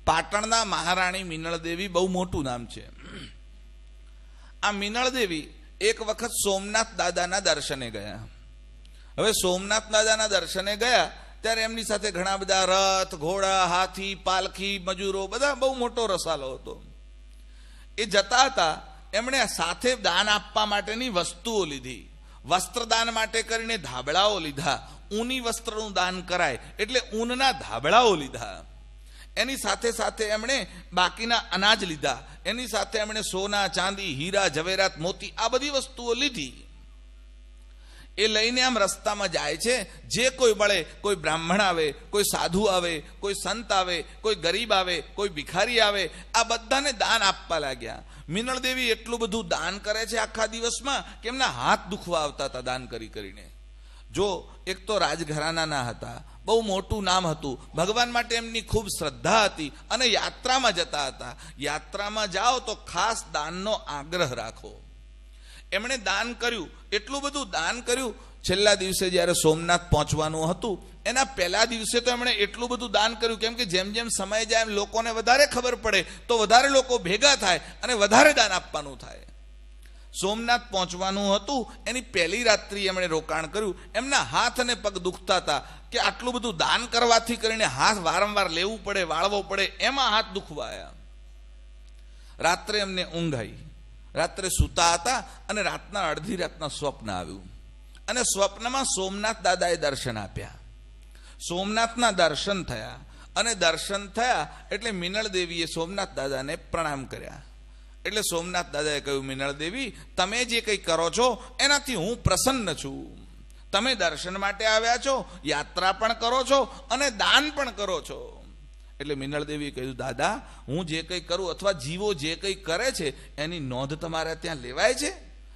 પાટણના મહારાણી મિનળ દેવી બહુ મોટું નામ છે આ મિનળ દેવી એક વખત સોમનાથ દાદાના દર્શને ગયા હવે સોમનાથ દાદાના દર્શને ગયા ત્યારે એમની સાથે ઘણા બધા રથ ઘોડા હાથી પાલખી મજૂરો બધા બહુ મોટો રસાલો હતો એ જતા હતા એમણે સાથે દાન આપવા માટેની વસ્તુઓ લીધી વસ્ત્રદાન માટે કરીને ધાબળાઓ લીધા ઊની વસ્ત્રનું દાન કરાય એટલે ઊનના ધાબળાઓ લીધા એની સાથે સાથે એમણે બાકીના અનાજ લીધા એની સાથે એમણે સોના ચાંદી હીરા ઝવેરાત મોતી આ બધી વસ્તુઓ લીધી એ લઈને આમ રસ્તામાં જાય છે જે કોઈ મળે કોઈ બ્રાહ્મણ આવે કોઈ સાધુ આવે કોઈ સંત આવે કોઈ ગરીબ આવે કોઈ ભિખારી આવે આ બધાને દાન આપવા લાગ્યા મિનળદેવી એટલું બધું દાન કરે છે આખા દિવસમાં કે એમના હાથ દુખવા આવતા હતા દાન કરી કરીને જો એક તો રાજઘરાનાના હતા બહુ મોટું નામ હતું ભગવાન માટે એમની ખૂબ શ્રદ્ધા હતી અને યાત્રામાં જતા હતા યાત્રામાં જાઓ તો ખાસ દાનનો આગ્રહ રાખો એમણે દાન કર્યું એટલું બધું દાન કર્યું છેલ્લા દિવસે જ્યારે સોમનાથ પહોંચવાનું હતું એના પહેલા દિવસે તો એમણે એટલું બધું દાન કર્યું કેમ કે જેમ જેમ સમય જાય એમ લોકોને વધારે ખબર પડે તો વધારે લોકો ભેગા થાય અને વધારે દાન આપવાનું થાય સોમનાથ પહોંચવાનું હતું એની પહેલી રાત્રિ એમણે રોકાણ કર્યું એમના હાથ અને પગ દુખતા હતા કે આટલું બધું દાન કરવાથી કરીને હાથ વારંવાર લેવું પડે વાળવો પડે એમાં હાથ દુખવાયા રાત્રે એમને ઊંઘાઈ રાત્રે સૂતા હતા અને રાતના અડધી રાતના સ્વપ્ન આવ્યું અને સ્વપ્નમાં સોમનાથ દાદાએ દર્શન આપ્યા સોમનાથના દર્શન થયા અને દર્શન થયા એટલે મિનળ દેવીએ સોમનાથ દાદાને પ્રણામ કર્યા એટલે સોમનાથ દાદાએ કહ્યું મૃણાલ દેવી તમે જે કંઈ કરો છો એનાથી હું પ્રસન્ન છું તમે દર્શન માટે આવ્યા છો યાત્રા પણ કરો છો અને દાન પણ કરો છો એટલે મિનળ દેવી કહ્યું દાદા હું જે કંઈ કરું અથવા જીવો જે કંઈ કરે છે એની નોંધ તમારા ત્યાં લેવાય છે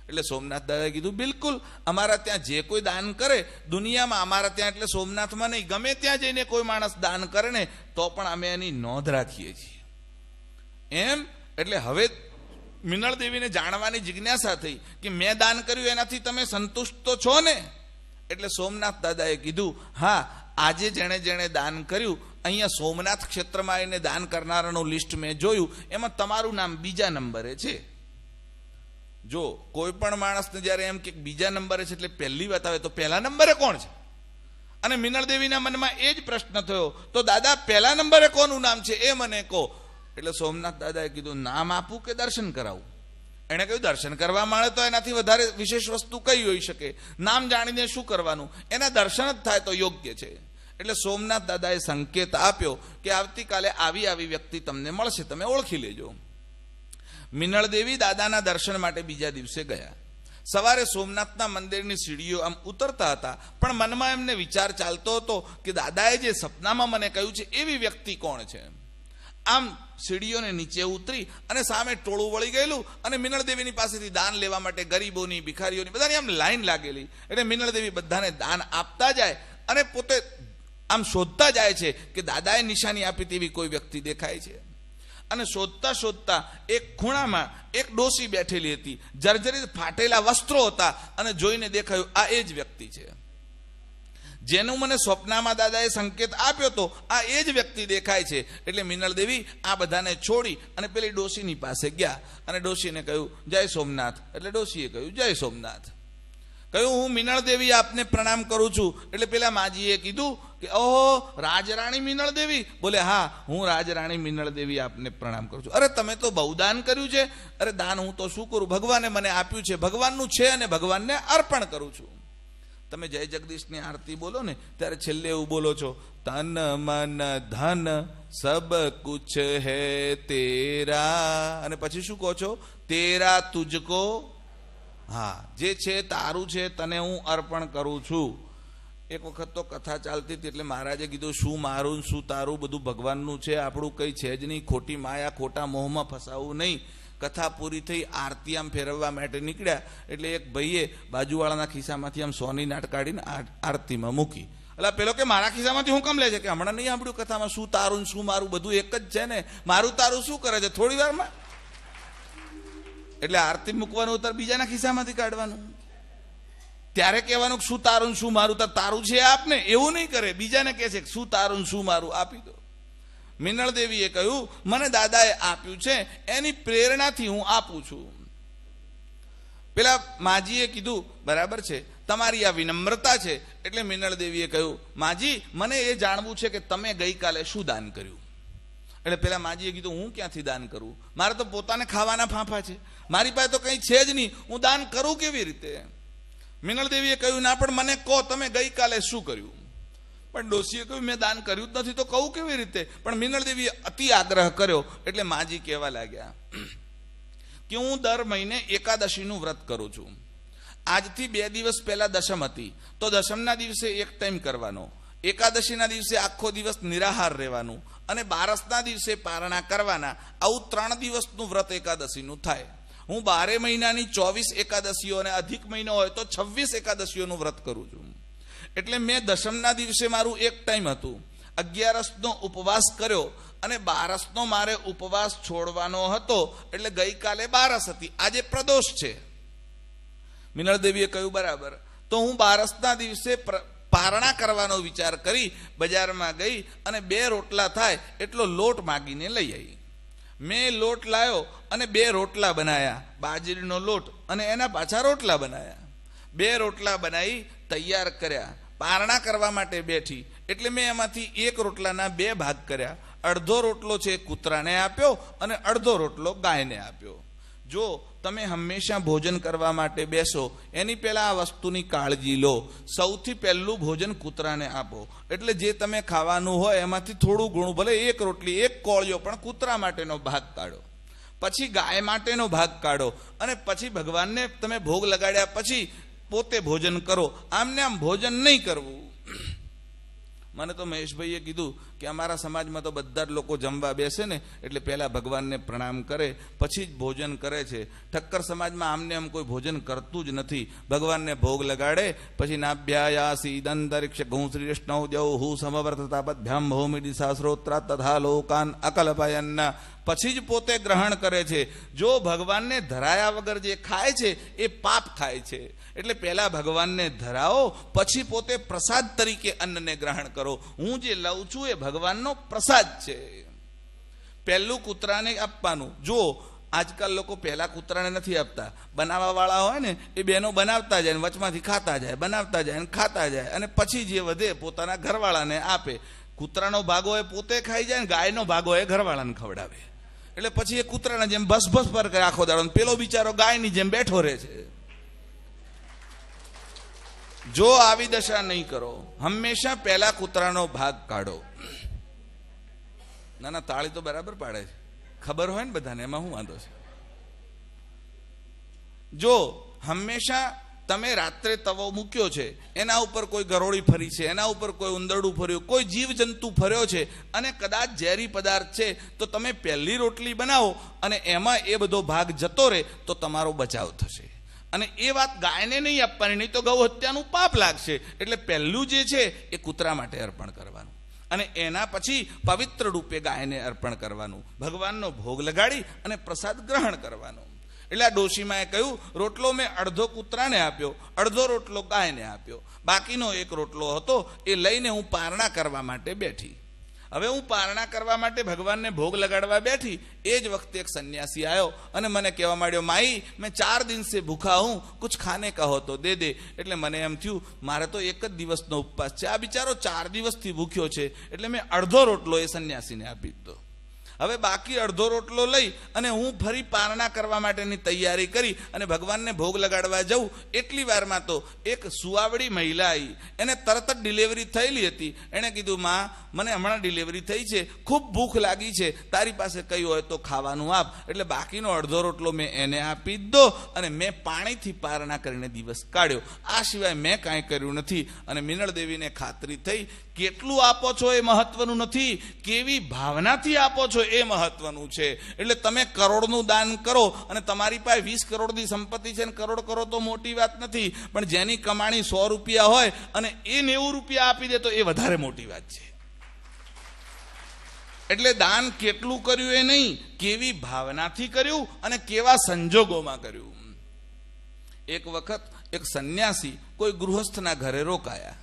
એટલે સોમનાથ દાદાએ કીધું બિલકુલ અમારા ત્યાં જે કોઈ દાન કરે દુનિયામાં અમારા ત્યાં એટલે સોમનાથમાં નહીં ગમે ત્યાં જઈને કોઈ માણસ દાન કરે ને તો પણ અમે એની નોંધ રાખીએ છીએ એમ એટલે હવે મિનળદેવીને જાણવાની જિજ્ઞાસા થઈ કે મેં દાન કર્યું એનાથી તમે સંતુષ્ટ તો છો ને એટલે સોમનાથ દાદાએ કીધું હા આજે જેણે જેણે દાન કર્યું અહીંયા સોમનાથ ક્ષેત્રમાં એને દાન કરનારાનું લિસ્ટ મેં જોયું એમાં તમારું નામ બીજા નંબરે છે જો કોઈ પણ માણસને જ્યારે એમ કે બીજા નંબરે છે એટલે પહેલી વાત આવે તો પહેલા નંબરે કોણ છે અને મિનળદેવીના મનમાં એ જ પ્રશ્ન થયો તો દાદા પહેલા નંબરે કોનું નામ છે એ મને કહો એટલે સોમનાથ દાદાએ કીધું નામ આપવું કે દર્શન કરાવું એણે કહ્યું દર્શન કરવા મળે તો એનાથી વધારે વિશેષ વસ્તુ કઈ હોઈ શકે નામ જાણીને શું કરવાનું એના દર્શન જ થાય તો યોગ્ય છે એટલે સોમનાથ દાદાએ સંકેત આપ્યો કે આવતીકાલે આવી આવી વ્યક્તિ તમને મળશે તમે ઓળખી લેજો મિનળ દેવી દાદાના દર્શન માટે બીજા દિવસે ગયા સવારે સોમનાથના મંદિરની સીડીઓ આમ ઉતરતા હતા પણ મનમાં એમને વિચાર ચાલતો હતો કે દાદાએ જે સપનામાં મને કહ્યું છે એવી વ્યક્તિ કોણ છે એમ આમ સીડીઓને નીચે ઉતરી અને સામે ટોળું વળી ગયેલું અને મિનળદેવીની પાસેથી દાન લેવા માટે ગરીબોની ભિખારીઓની બધાની આમ લાઈન લાગેલી એટલે મિનળદેવી બધાને દાન આપતા જાય અને પોતે આમ શોધતા જાય છે કે દાદાએ નિશાની આપી તેવી કોઈ વ્યક્તિ દેખાય છે અને શોધતા શોધતા એક ખૂણામાં એક ડોસી બેઠેલી હતી જર્જરિત ફાટેલા વસ્ત્રો હતા અને જોઈને દેખાયું આ એ જ વ્યક્તિ છે જેનું મને સ્વપ્નામાં દાદાએ સંકેત આપ્યો તો આ એ જ વ્યક્તિ દેખાય છે એટલે મિનળ દેવી આ બધાને છોડી અને પેલી ડોશીની પાસે ગયા અને ડોશીને કહ્યું જય સોમનાથ એટલે ડોશીએ કહ્યું જય સોમનાથ કહ્યું હું મિનળ દેવી આપને પ્રણામ કરું છું એટલે પેલા માજીએ કીધું કે ઓહો રાજરાણી મિનળ દેવી બોલે હા હું રાજરાણી મિનળ દેવી આપને પ્રણામ કરું છું અરે તમે તો બહુ દાન કર્યું છે અરે દાન હું તો શું કરું ભગવાને મને આપ્યું છે ભગવાનનું છે અને ભગવાનને અર્પણ કરું છું તમે જય જગદીશની આરતી બોલો ને ત્યારે છેલ્લે એવું બોલો છો તન મન ધન સબ કુછ હે તેરા અને પછી શું કહો છો તેરા તુજકો હા જે છે તારું છે તને હું અર્પણ કરું છું એક વખત તો કથા ચાલતી હતી એટલે મહારાજે કીધું શું મારું શું તારું બધું ભગવાનનું છે આપણું કંઈ છે જ નહીં ખોટી માયા ખોટા મોહમાં ફસાવું નહીં કથા પૂરી થઈ આરતી આમ ફેરવવા માટે નીકળ્યા એટલે એક ભાઈએ બાજુવાળાના ખિસ્સામાંથી આમ સોની નાટ કાઢીને આરતીમાં મૂકી એટલે પેલો કે મારા ખિસ્સામાંથી હું કામ લે છે કે હમણાં નહીં સાંભળ્યું કથામાં શું તારું શું મારું બધું એક જ છે ને મારું તારું શું કરે છે થોડી વારમાં એટલે આરતી મૂકવાનું ઉતર બીજાના ખિસ્સામાંથી કાઢવાનું ત્યારે કહેવાનું શું તારું શું મારું તારું છે આપને એવું નહીં કરે બીજાને કહે છે શું તારું શું મારું આપી દો મિનળદેવીએ કહ્યું મને દાદાએ આપ્યું છે એની પ્રેરણાથી હું આપું છું પેલા માજીએ કીધું બરાબર છે તમારી આ વિનમ્રતા છે એટલે મિનળદેવીએ કહ્યું માજી મને એ જાણવું છે કે તમે ગઈકાલે શું દાન કર્યું એટલે પેલા માજીએ કીધું હું ક્યાંથી દાન કરું મારે તો પોતાને ખાવાના ફાંફા છે મારી પાસે તો કંઈ છે જ નહીં હું દાન કરું કેવી રીતે મિનળદેવીએ કહ્યું ના પણ મને કહો તમે ગઈકાલે શું કર્યું પણ ડોશીએ કહ્યું મેં દાન કર્યું જ નથી તો કહું કેવી રીતે પણ મિનળદેવીએ અતિ આગ્રહ કર્યો એટલે માજી કહેવા લાગ્યા કે હું દર મહિને એકાદશીનું વ્રત કરું છું આજથી બે દિવસ પહેલા દશમ હતી તો દશમના દિવસે એક ટાઈમ કરવાનો એકાદશીના દિવસે આખો દિવસ નિરાહાર રહેવાનું અને બારસના દિવસે પારણા કરવાના આવું ત્રણ દિવસનું વ્રત એકાદશીનું થાય હું બારે મહિનાની ચોવીસ એકાદશીઓ અને અધિક મહિનો હોય તો છવ્વીસ એકાદશીઓનું વ્રત કરું છું એટલે મેં દશમના દિવસે મારું એક ટાઈમ હતું અગિયારસનો ઉપવાસ કર્યો અને બારસનો મારે ઉપવાસ છોડવાનો હતો એટલે ગઈકાલે બારસ હતી આજે પ્રદોષ છે મિનળ કહ્યું બરાબર તો હું બારસના દિવસે પારણા કરવાનો વિચાર કરી બજારમાં ગઈ અને બે રોટલા થાય એટલો લોટ માગીને લઈ આવી મેં લોટ લાવ્યો અને બે રોટલા બનાવ્યા બાજરીનો લોટ અને એના પાછા રોટલા બનાવ્યા બે રોટલા બનાવી તૈયાર કર્યા પારણા કરવા માટે બેઠી એટલે મેં એમાંથી એક રોટલાના બે ભાગ કર્યા અડધો રોટલો છે કૂતરાને આપ્યો અને અડધો રોટલો ગાયને આપ્યો જો તમે હંમેશા ભોજન કરવા માટે બેસો એની પહેલાં આ વસ્તુની કાળજી લો સૌથી પહેલું ભોજન કૂતરાને આપો એટલે જે તમે ખાવાનું હોય એમાંથી થોડું ઘણું ભલે એક રોટલી એક કોળિયો પણ કૂતરા માટેનો ભાગ કાઢો પછી ગાય માટેનો ભાગ કાઢો અને પછી ભગવાનને તમે ભોગ લગાડ્યા પછી પોતે ભોજન કરો આમને આમ ભોજન નહીં કરવું મને તો મહેશભાઈએ કીધું કે અમારા સમાજમાં તો બધા જ લોકો જમવા બેસે ને એટલે પહેલાં ભગવાનને પ્રણામ કરે પછી જ ભોજન કરે છે ઠક્કર સમાજમાં આમને આમ કોઈ ભોજન કરતું જ નથી ભગવાનને ભોગ લગાડે પછી નાભ્યાયાસી દંતરિક્ષ ઘઉં શ્રીષ્ણ જવ હું સમવર્તતાપદ્ભ્યામ ભૌમિડી સાસરોત્રા તથા લોકાન અકલ્પયન્ના પછી જ પોતે ગ્રહણ કરે છે જો ભગવાનને ધરાયા વગર જે ખાય છે એ પાપ ખાય છે એટલે પહેલા ભગવાનને ધરાવો પછી પોતે પ્રસાદ તરીકે અન્નને ગ્રહણ કરો હું જે લઉં છું એ ભગવાનનો પ્રસાદ છે પહેલું કૂતરાને આપવાનું જો આજકાલ લોકો પહેલા કૂતરાને નથી આપતા બનાવવાવાળા હોય ને એ બહેનો બનાવતા જાય વચમાંથી ખાતા જાય બનાવતા જાય ખાતા જાય અને પછી જે વધે પોતાના ઘરવાળાને આપે કૂતરાનો ભાગો એ પોતે ખાઈ જાય ને ગાયનો ભાગો એ ઘરવાળાને ખવડાવે એટલે પછી એ કૂતરાના જેમ બસ બસ પર આખો દાડો પેલો બિચારો ગાયની જેમ બેઠો રહે છે જો આવી દશા નહીં કરો હંમેશા પહેલા કૂતરાનો ભાગ કાઢો ના ના તાળી તો બરાબર પાડે છે ખબર હોય ને બધાને એમાં શું વાંધો છે જો હંમેશા તમે રાત્રે તવો મૂક્યો છે એના ઉપર કોઈ ગરોળી ફરી છે એના ઉપર કોઈ ઉંદરડું ફર્યું કોઈ જીવજંતુ ફર્યો છે અને કદાચ ઝેરી પદાર્થ છે તો તમે પહેલી રોટલી બનાવો અને એમાં એ બધો ભાગ જતો રહે તો તમારો બચાવ થશે અને એ વાત ગાયને નહીં આપવાની નહીં તો ગૌ હત્યાનું પાપ લાગશે એટલે પહેલું જે છે એ કૂતરા માટે અર્પણ કરવાનું અને એના પછી પવિત્ર રૂપે ગાયને અર્પણ કરવાનું ભગવાનનો ભોગ લગાડી અને પ્રસાદ ગ્રહણ કરવાનો એટલે આ ડોશીમાએ કહ્યું રોટલો મેં અડધો કૂતરાને આપ્યો અડધો રોટલો ગાયને આપ્યો બાકીનો એક રોટલો હતો એ લઈને હું પારણા કરવા માટે બેઠી હવે હું પારણા કરવા માટે ભગવાનને ભોગ લગાડવા બેઠી એ જ વખતે એક સંન્યાસી આવ્યો અને મને કહેવા માંડ્યો માઈ મેં ચાર દિવસે ભૂખા હું કુછ ખાને કહો તો દે દે એટલે મને એમ થયું મારે તો એક જ દિવસનો ઉપવાસ છે આ બિચારો ચાર દિવસથી ભૂખ્યો છે એટલે મેં અડધો રોટલો એ સંન્યાસીને આપી દીધો હવે બાકી અડધો રોટલો લઈ અને હું ફરી પારણા કરવા માટેની તૈયારી કરી અને ભગવાનને ભોગ લગાડવા જઉં એટલી વારમાં તો એક સુવાવડી મહિલા આવી એને તરત જ ડિલિવરી થયેલી હતી એણે કીધું માં મને હમણાં ડિલિવરી થઈ છે ખૂબ ભૂખ લાગી છે તારી પાસે કયું હોય તો ખાવાનું આપ એટલે બાકીનો અડધો રોટલો મેં એને આપી દો અને મેં પાણીથી પારણા કરીને દિવસ કાઢ્યો આ સિવાય મેં કાંઈ કર્યું નથી અને મિનળ દેવીને ખાતરી થઈ કેટલું આપો છો એ મહત્વનું નથી કેવી ભાવનાથી આપો છો એ મહત્વનું છે એટલે તમે કરોડનું દાન કરો અને તમારી પાસે વીસ કરોડની સંપત્તિ છે ને કરોડ કરો તો મોટી વાત નથી પણ જેની કમાણી સો રૂપિયા હોય અને એ નેવું રૂપિયા આપી દે તો એ વધારે મોટી વાત છે એટલે દાન કેટલું કર્યું એ નહીં કેવી ભાવનાથી કર્યું અને કેવા સંજોગોમાં કર્યું એક વખત એક સંન્યાસી કોઈ ગૃહસ્થના ઘરે રોકાયા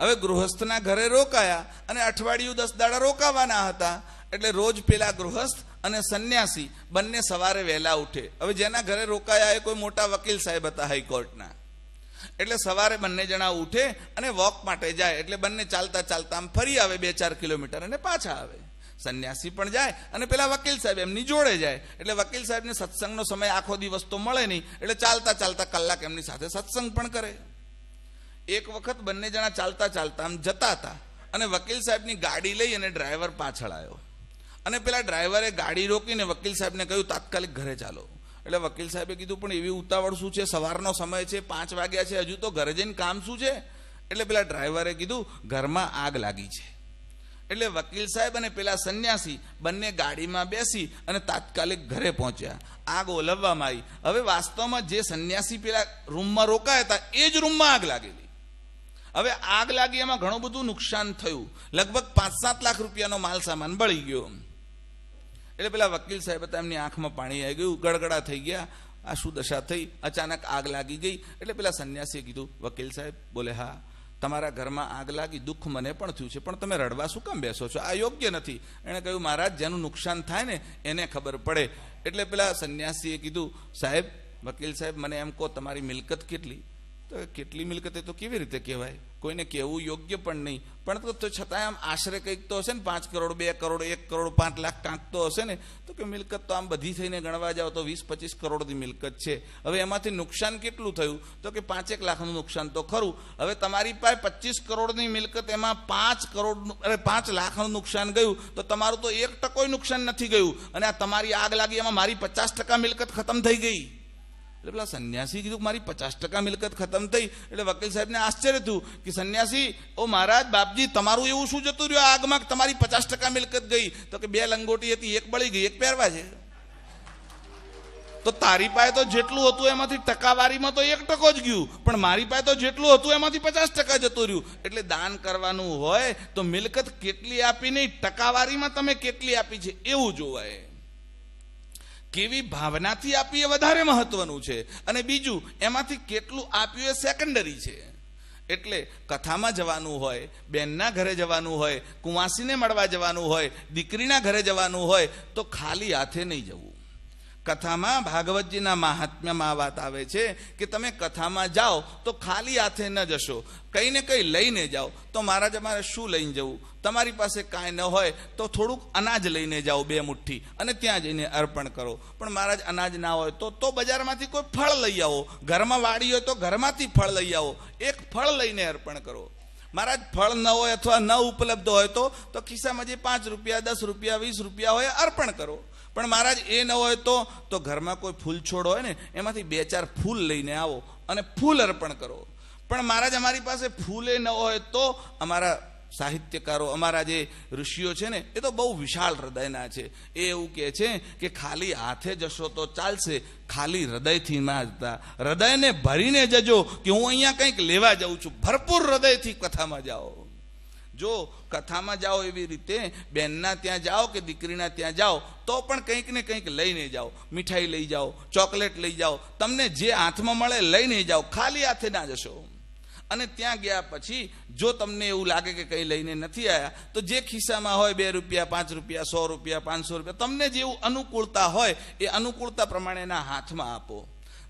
હવે ગૃહસ્થના ઘરે રોકાયા અને અઠવાડિયું દસ દાડા રોકાવાના હતા એટલે રોજ પેલા ગૃહસ્થ અને સંન્યાસી બંને સવારે વહેલા ઉઠે હવે જેના ઘરે રોકાયા એ કોઈ મોટા વકીલ સાહેબ હતા હાઈકોર્ટના એટલે સવારે બંને જણા ઉઠે અને વોક માટે જાય એટલે બંને ચાલતા ચાલતા આમ ફરી આવે બે ચાર કિલોમીટર અને પાછા આવે સંન્યાસી પણ જાય અને પેલા વકીલ સાહેબ એમની જોડે જાય એટલે વકીલ સાહેબને સત્સંગનો સમય આખો દિવસ તો મળે નહીં એટલે ચાલતા ચાલતા કલાક એમની સાથે સત્સંગ પણ કરે એક વખત બંને જણા ચાલતા ચાલતા આમ જતા હતા અને વકીલ સાહેબની ગાડી લઈ અને ડ્રાઈવર પાછળ આવ્યો અને પેલા ડ્રાઈવરે ગાડી રોકીને વકીલ સાહેબને કહ્યું તાત્કાલિક ઘરે ચાલો એટલે વકીલ સાહેબે કીધું પણ એવી ઉતાવળ શું છે સવારનો સમય છે પાંચ વાગ્યા છે હજુ તો ઘરે જઈને કામ શું છે એટલે પેલા ડ્રાઈવરે કીધું ઘરમાં આગ લાગી છે એટલે વકીલ સાહેબ અને પેલા સંન્યાસી બંને ગાડીમાં બેસી અને તાત્કાલિક ઘરે પહોંચ્યા આગ ઓલવવામાં આવી હવે વાસ્તવમાં જે સંન્યાસી પેલા રૂમમાં રોકાયા હતા એ જ રૂમમાં આગ લાગેલી હવે આગ લાગી એમાં ઘણું બધું નુકસાન થયું લગભગ પાંચ સાત લાખ રૂપિયાનો માલ સામાન બળી ગયો એટલે પેલા વકીલ સાહેબ હતા એમની આંખમાં પાણી આવી ગયું ગડગડા થઈ ગયા આ શું દશા થઈ અચાનક આગ લાગી ગઈ એટલે પેલા સંન્યાસીએ કીધું વકીલ સાહેબ બોલે હા તમારા ઘરમાં આગ લાગી દુઃખ મને પણ થયું છે પણ તમે રડવા શું કામ બેસો છો આ યોગ્ય નથી એણે કહ્યું મહારાજ જેનું નુકસાન થાય ને એને ખબર પડે એટલે પેલા સંન્યાસીએ કીધું સાહેબ વકીલ સાહેબ મને એમ કહો તમારી મિલકત કેટલી તો કેટલી મિલકત તો કેવી રીતે કહેવાય કોઈને કહેવું યોગ્ય પણ નહીં પણ તો છતાંય આમ આશરે કંઈક તો હશે ને પાંચ કરોડ બે કરોડ એક કરોડ પાંચ લાખ કાંક તો હશે ને તો કે મિલકત તો આમ બધી થઈને ગણવા જાઓ તો વીસ પચીસ કરોડની મિલકત છે હવે એમાંથી નુકસાન કેટલું થયું તો કે પાંચેક લાખનું નુકસાન તો ખરું હવે તમારી પાસે પચીસ કરોડની મિલકત એમાં પાંચ કરોડ અરે પાંચ લાખનું નુકસાન ગયું તો તમારું તો એક ટકોય નુકસાન નથી ગયું અને આ તમારી આગ લાગી એમાં મારી પચાસ ટકા મિલકત ખતમ થઈ ગઈ એટલે પેલા સંન્યાસી કીધું મારી પચાસ ટકા મિલકત ખતમ થઈ એટલે વકીલ સાહેબને આશ્ચર્ય થયું કે સંન્યાસી ઓ મહારાજ બાપજી તમારું એવું શું જતું રહ્યું આગમાં તમારી પચાસ ટકા મિલકત ગઈ તો કે બે લંગોટી હતી એક બળી ગઈ એક પહેરવા છે તો તારી પાસે તો જેટલું હતું એમાંથી ટકાવારીમાં તો એક ટકો જ ગયું પણ મારી પાસે તો જેટલું હતું એમાંથી પચાસ ટકા જતું રહ્યું એટલે દાન કરવાનું હોય તો મિલકત કેટલી આપી નહીં ટકાવારીમાં તમે કેટલી આપી છે એવું જોવાય કેવી ભાવનાથી આપી એ વધારે મહત્વનું છે અને બીજું એમાંથી કેટલું આપ્યું એ સેકન્ડરી છે એટલે કથામાં જવાનું હોય બેનના ઘરે જવાનું હોય કુંવાસીને મળવા જવાનું હોય દીકરીના ઘરે જવાનું હોય તો ખાલી હાથે નહીં જવું કથામાં ભાગવતજીના મહાત્મ્યમાં વાત આવે છે કે તમે કથામાં જાઓ તો ખાલી હાથે ન જશો કંઈ ને કંઈ લઈને જાઓ તો મહારાજ અમારે શું લઈને જવું તમારી પાસે કાંઈ ન હોય તો થોડુંક અનાજ લઈને જાઓ બે મુઠ્ઠી અને ત્યાં જઈને અર્પણ કરો પણ મહારાજ અનાજ ના હોય તો તો બજારમાંથી કોઈ ફળ લઈ આવો ઘરમાં વાડી હોય તો ઘરમાંથી ફળ લઈ આવો એક ફળ લઈને અર્પણ કરો મહારાજ ફળ ન હોય અથવા ન ઉપલબ્ધ હોય તો તો ખિસ્સામાં જે પાંચ રૂપિયા દસ રૂપિયા વીસ રૂપિયા હોય અર્પણ કરો પણ મહારાજ એ ન હોય તો તો ઘરમાં કોઈ ફૂલ છોડ હોય ને એમાંથી બે ચાર ફૂલ લઈને આવો અને ફૂલ અર્પણ કરો પણ મહારાજ અમારી પાસે ફૂલે ન હોય તો અમારા સાહિત્યકારો અમારા જે ઋષિઓ છે ને એ તો બહુ વિશાળ હૃદયના છે એ એવું કહે છે કે ખાલી હાથે જશો તો ચાલશે ખાલી હૃદયથી ના જતા હૃદયને ભરીને જજો કે હું અહીંયા કંઈક લેવા જાઉં છું ભરપૂર હૃદયથી કથામાં જાઓ જો કથામાં જાઓ એવી રીતે બેનના ત્યાં જાઓ કે દીકરીના ત્યાં જાઓ તો પણ કંઈક ને કંઈક લઈને જાઓ મીઠાઈ લઈ જાઓ ચોકલેટ લઈ જાઓ તમને જે હાથમાં મળે લઈને જાઓ ખાલી હાથે ના જશો અને ત્યાં ગયા પછી જો તમને એવું લાગે કે કંઈ લઈને નથી આવ્યા તો જે ખિસ્સામાં હોય બે રૂપિયા પાંચ રૂપિયા સો રૂપિયા પાંચસો રૂપિયા તમને જેવું અનુકૂળતા હોય એ અનુકૂળતા પ્રમાણે એના હાથમાં આપો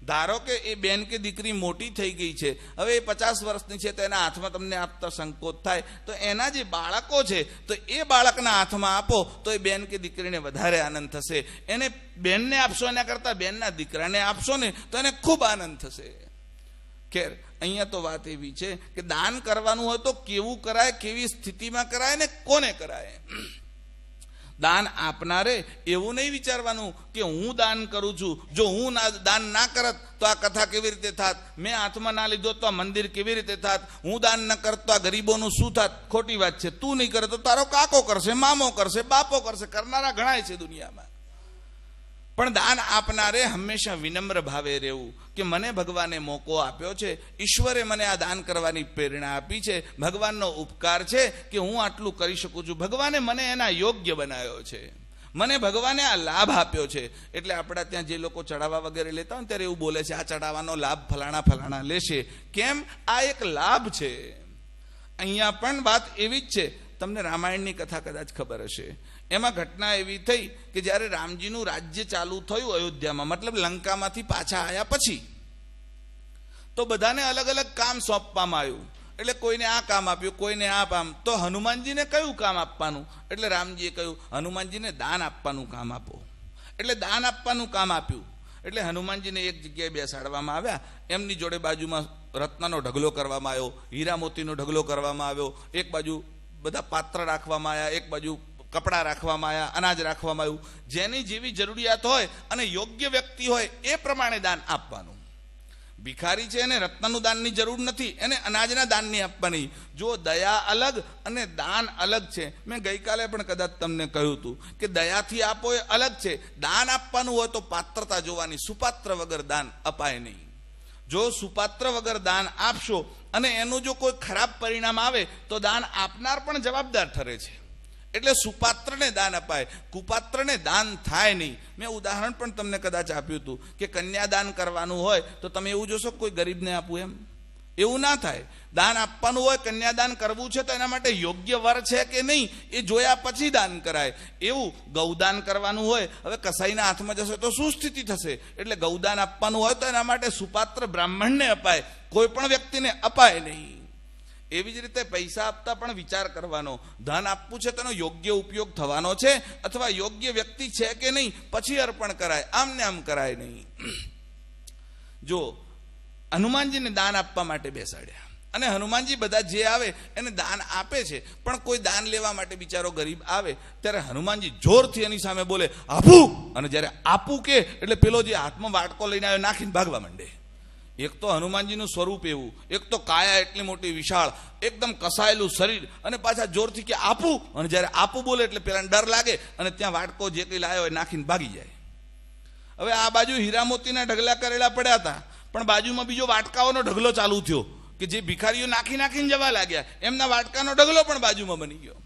ધારો કે એ બેન કે દીકરી મોટી થઈ ગઈ છે હવે એ પચાસ વર્ષની છે તો એના હાથમાં તમને આપતા સંકોચ થાય તો એના જે બાળકો છે તો એ બાળકના હાથમાં આપો તો એ બેન કે દીકરીને વધારે આનંદ થશે એને બેનને આપશો એના કરતાં બેનના દીકરાને આપશો ને તો એને ખૂબ આનંદ થશે ખેર અહીંયા તો વાત એવી છે કે દાન કરવાનું હોય તો કેવું કરાય કેવી સ્થિતિમાં કરાય ને કોને કરાય દાન આપનારે એવું નહીં વિચારવાનું કે હું દાન કરું છું જો હું દાન ના કરત તો આ કથા કેવી રીતે થાત મેં હાથમાં ના લીધો તો આ મંદિર કેવી રીતે થાત હું દાન ન કરત તો આ ગરીબોનું શું થાત ખોટી વાત છે તું નહીં કરે તો તારો કાકો કરશે મામો કરશે બાપો કરશે કરનારા ઘણાય છે દુનિયામાં પણ દાન આપનારે હંમેશા વિનમ્ર ભાવે રહેવું કે મને ભગવાને મોકો આપ્યો છે ઈશ્વરે મને આ દાન કરવાની પ્રેરણા આપી છે ભગવાનનો ઉપકાર છે કે હું આટલું કરી શકું છું ભગવાને મને એના યોગ્ય બનાવ્યો છે મને ભગવાને આ લાભ આપ્યો છે એટલે આપણા ત્યાં જે લોકો ચડાવવા વગેરે લેતા હોય ત્યારે એવું બોલે છે આ ચડાવવાનો લાભ ફલાણા ફલાણા લેશે કેમ આ એક લાભ છે અહીંયા પણ વાત એવી જ છે તમને રામાયણની કથા કદાચ ખબર હશે એમાં ઘટના એવી થઈ કે જ્યારે રામજીનું રાજ્ય ચાલુ થયું અયોધ્યામાં મતલબ લંકામાંથી પાછા આવ્યા પછી તો બધાને અલગ અલગ કામ સોંપવામાં આવ્યું એટલે કોઈને આ કામ આપ્યું કોઈને આ કામ તો હનુમાનજીને કયું કામ આપવાનું એટલે રામજીએ કહ્યું હનુમાનજીને દાન આપવાનું કામ આપો એટલે દાન આપવાનું કામ આપ્યું એટલે હનુમાનજીને એક જગ્યાએ બેસાડવામાં આવ્યા એમની જોડે બાજુમાં રત્નનો ઢગલો કરવામાં આવ્યો હીરા મોતીનો ઢગલો કરવામાં આવ્યો એક બાજુ બધા પાત્ર રાખવામાં આવ્યા એક બાજુ કપડાં રાખવામાં આવ્યા અનાજ રાખવામાં આવ્યું જેની જેવી જરૂરિયાત હોય અને યોગ્ય વ્યક્તિ હોય એ પ્રમાણે દાન આપવાનું ભિખારી છે એને રત્નનું દાનની જરૂર નથી એને અનાજના દાનની આપવાની જો દયા અલગ અને દાન અલગ છે મેં ગઈકાલે પણ કદાચ તમને કહ્યું હતું કે દયાથી આપો એ અલગ છે દાન આપવાનું હોય તો પાત્રતા જોવાની સુપાત્ર વગર દાન અપાય નહીં જો સુપાત્ર વગર દાન આપશો અને એનું જો કોઈ ખરાબ પરિણામ આવે તો દાન આપનાર પણ જવાબદાર ઠરે છે એટલે સુપાત્રને દાન અપાય કુપાત્રને દાન થાય નહીં મેં ઉદાહરણ પણ તમને કદાચ આપ્યું હતું કે કન્યાદાન કરવાનું હોય તો તમે એવું જોશો કોઈ ગરીબને આપવું એમ એવું ના થાય દાન આપવાનું હોય કન્યાદાન કરવું છે તો એના માટે યોગ્ય વર છે કે નહીં એ જોયા પછી દાન કરાય એવું ગૌદાન કરવાનું હોય હવે કસાઈના હાથમાં જશે તો શું સ્થિતિ થશે એટલે ગૌદાન આપવાનું હોય તો એના માટે સુપાત્ર બ્રાહ્મણને અપાય કોઈ પણ વ્યક્તિને અપાય નહીં એવી જ રીતે પૈસા આપતા પણ વિચાર કરવાનો ધન આપવું છે તેનો યોગ્ય ઉપયોગ થવાનો છે અથવા યોગ્ય વ્યક્તિ છે કે નહીં પછી અર્પણ કરાય આમ ને આમ કરાય નહીં જો હનુમાનજીને દાન આપવા માટે બેસાડ્યા અને હનુમાનજી બધા જે આવે એને દાન આપે છે પણ કોઈ દાન લેવા માટે બિચારો ગરીબ આવે ત્યારે હનુમાનજી જોરથી એની સામે બોલે આપું અને જ્યારે આપું કે એટલે પેલો જે હાથમાં વાટકો લઈને આવ્યો નાખીને ભાગવા માંડે એક તો હનુમાનજીનું સ્વરૂપ એવું એક તો કાયા એટલી મોટી વિશાળ એકદમ કસાયેલું શરીર અને પાછા જોરથી કે આપું અને જ્યારે આપું બોલે એટલે પેલા ડર લાગે અને ત્યાં વાટકો જે કંઈ લાવ્યો હોય નાખીને ભાગી જાય હવે આ બાજુ હીરામોતીના ઢગલા કરેલા પડ્યા હતા પણ બાજુમાં બીજો વાટકાઓનો ઢગલો ચાલુ થયો કે જે ભિખારીઓ નાખી નાખીને જવા લાગ્યા એમના વાટકાનો ઢગલો પણ બાજુમાં બની ગયો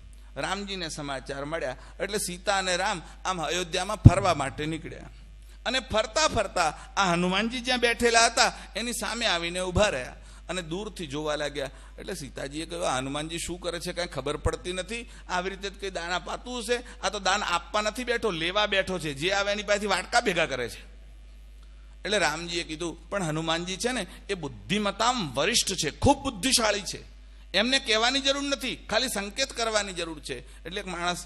રામજીને સમાચાર મળ્યા એટલે સીતા અને રામ આમ અયોધ્યામાં ફરવા માટે નીકળ્યા અને ફરતા ફરતા આ હનુમાનજી જ્યાં બેઠેલા હતા એની સામે આવીને ઊભા રહ્યા અને દૂરથી જોવા લાગ્યા એટલે સીતાજીએ કહ્યું હનુમાનજી શું કરે છે કાંઈ ખબર પડતી નથી આવી રીતે કંઈ દાન પાતું હશે આ તો દાન આપવા નથી બેઠો લેવા બેઠો છે જે આવે એની પાસેથી વાટકા ભેગા કરે છે એટલે રામજીએ કીધું પણ હનુમાનજી છે ને એ બુદ્ધિમતામ વરિષ્ઠ છે ખૂબ બુદ્ધિશાળી છે એમને કહેવાની જરૂર નથી ખાલી સંકેત કરવાની જરૂર છે એટલે એક માણસ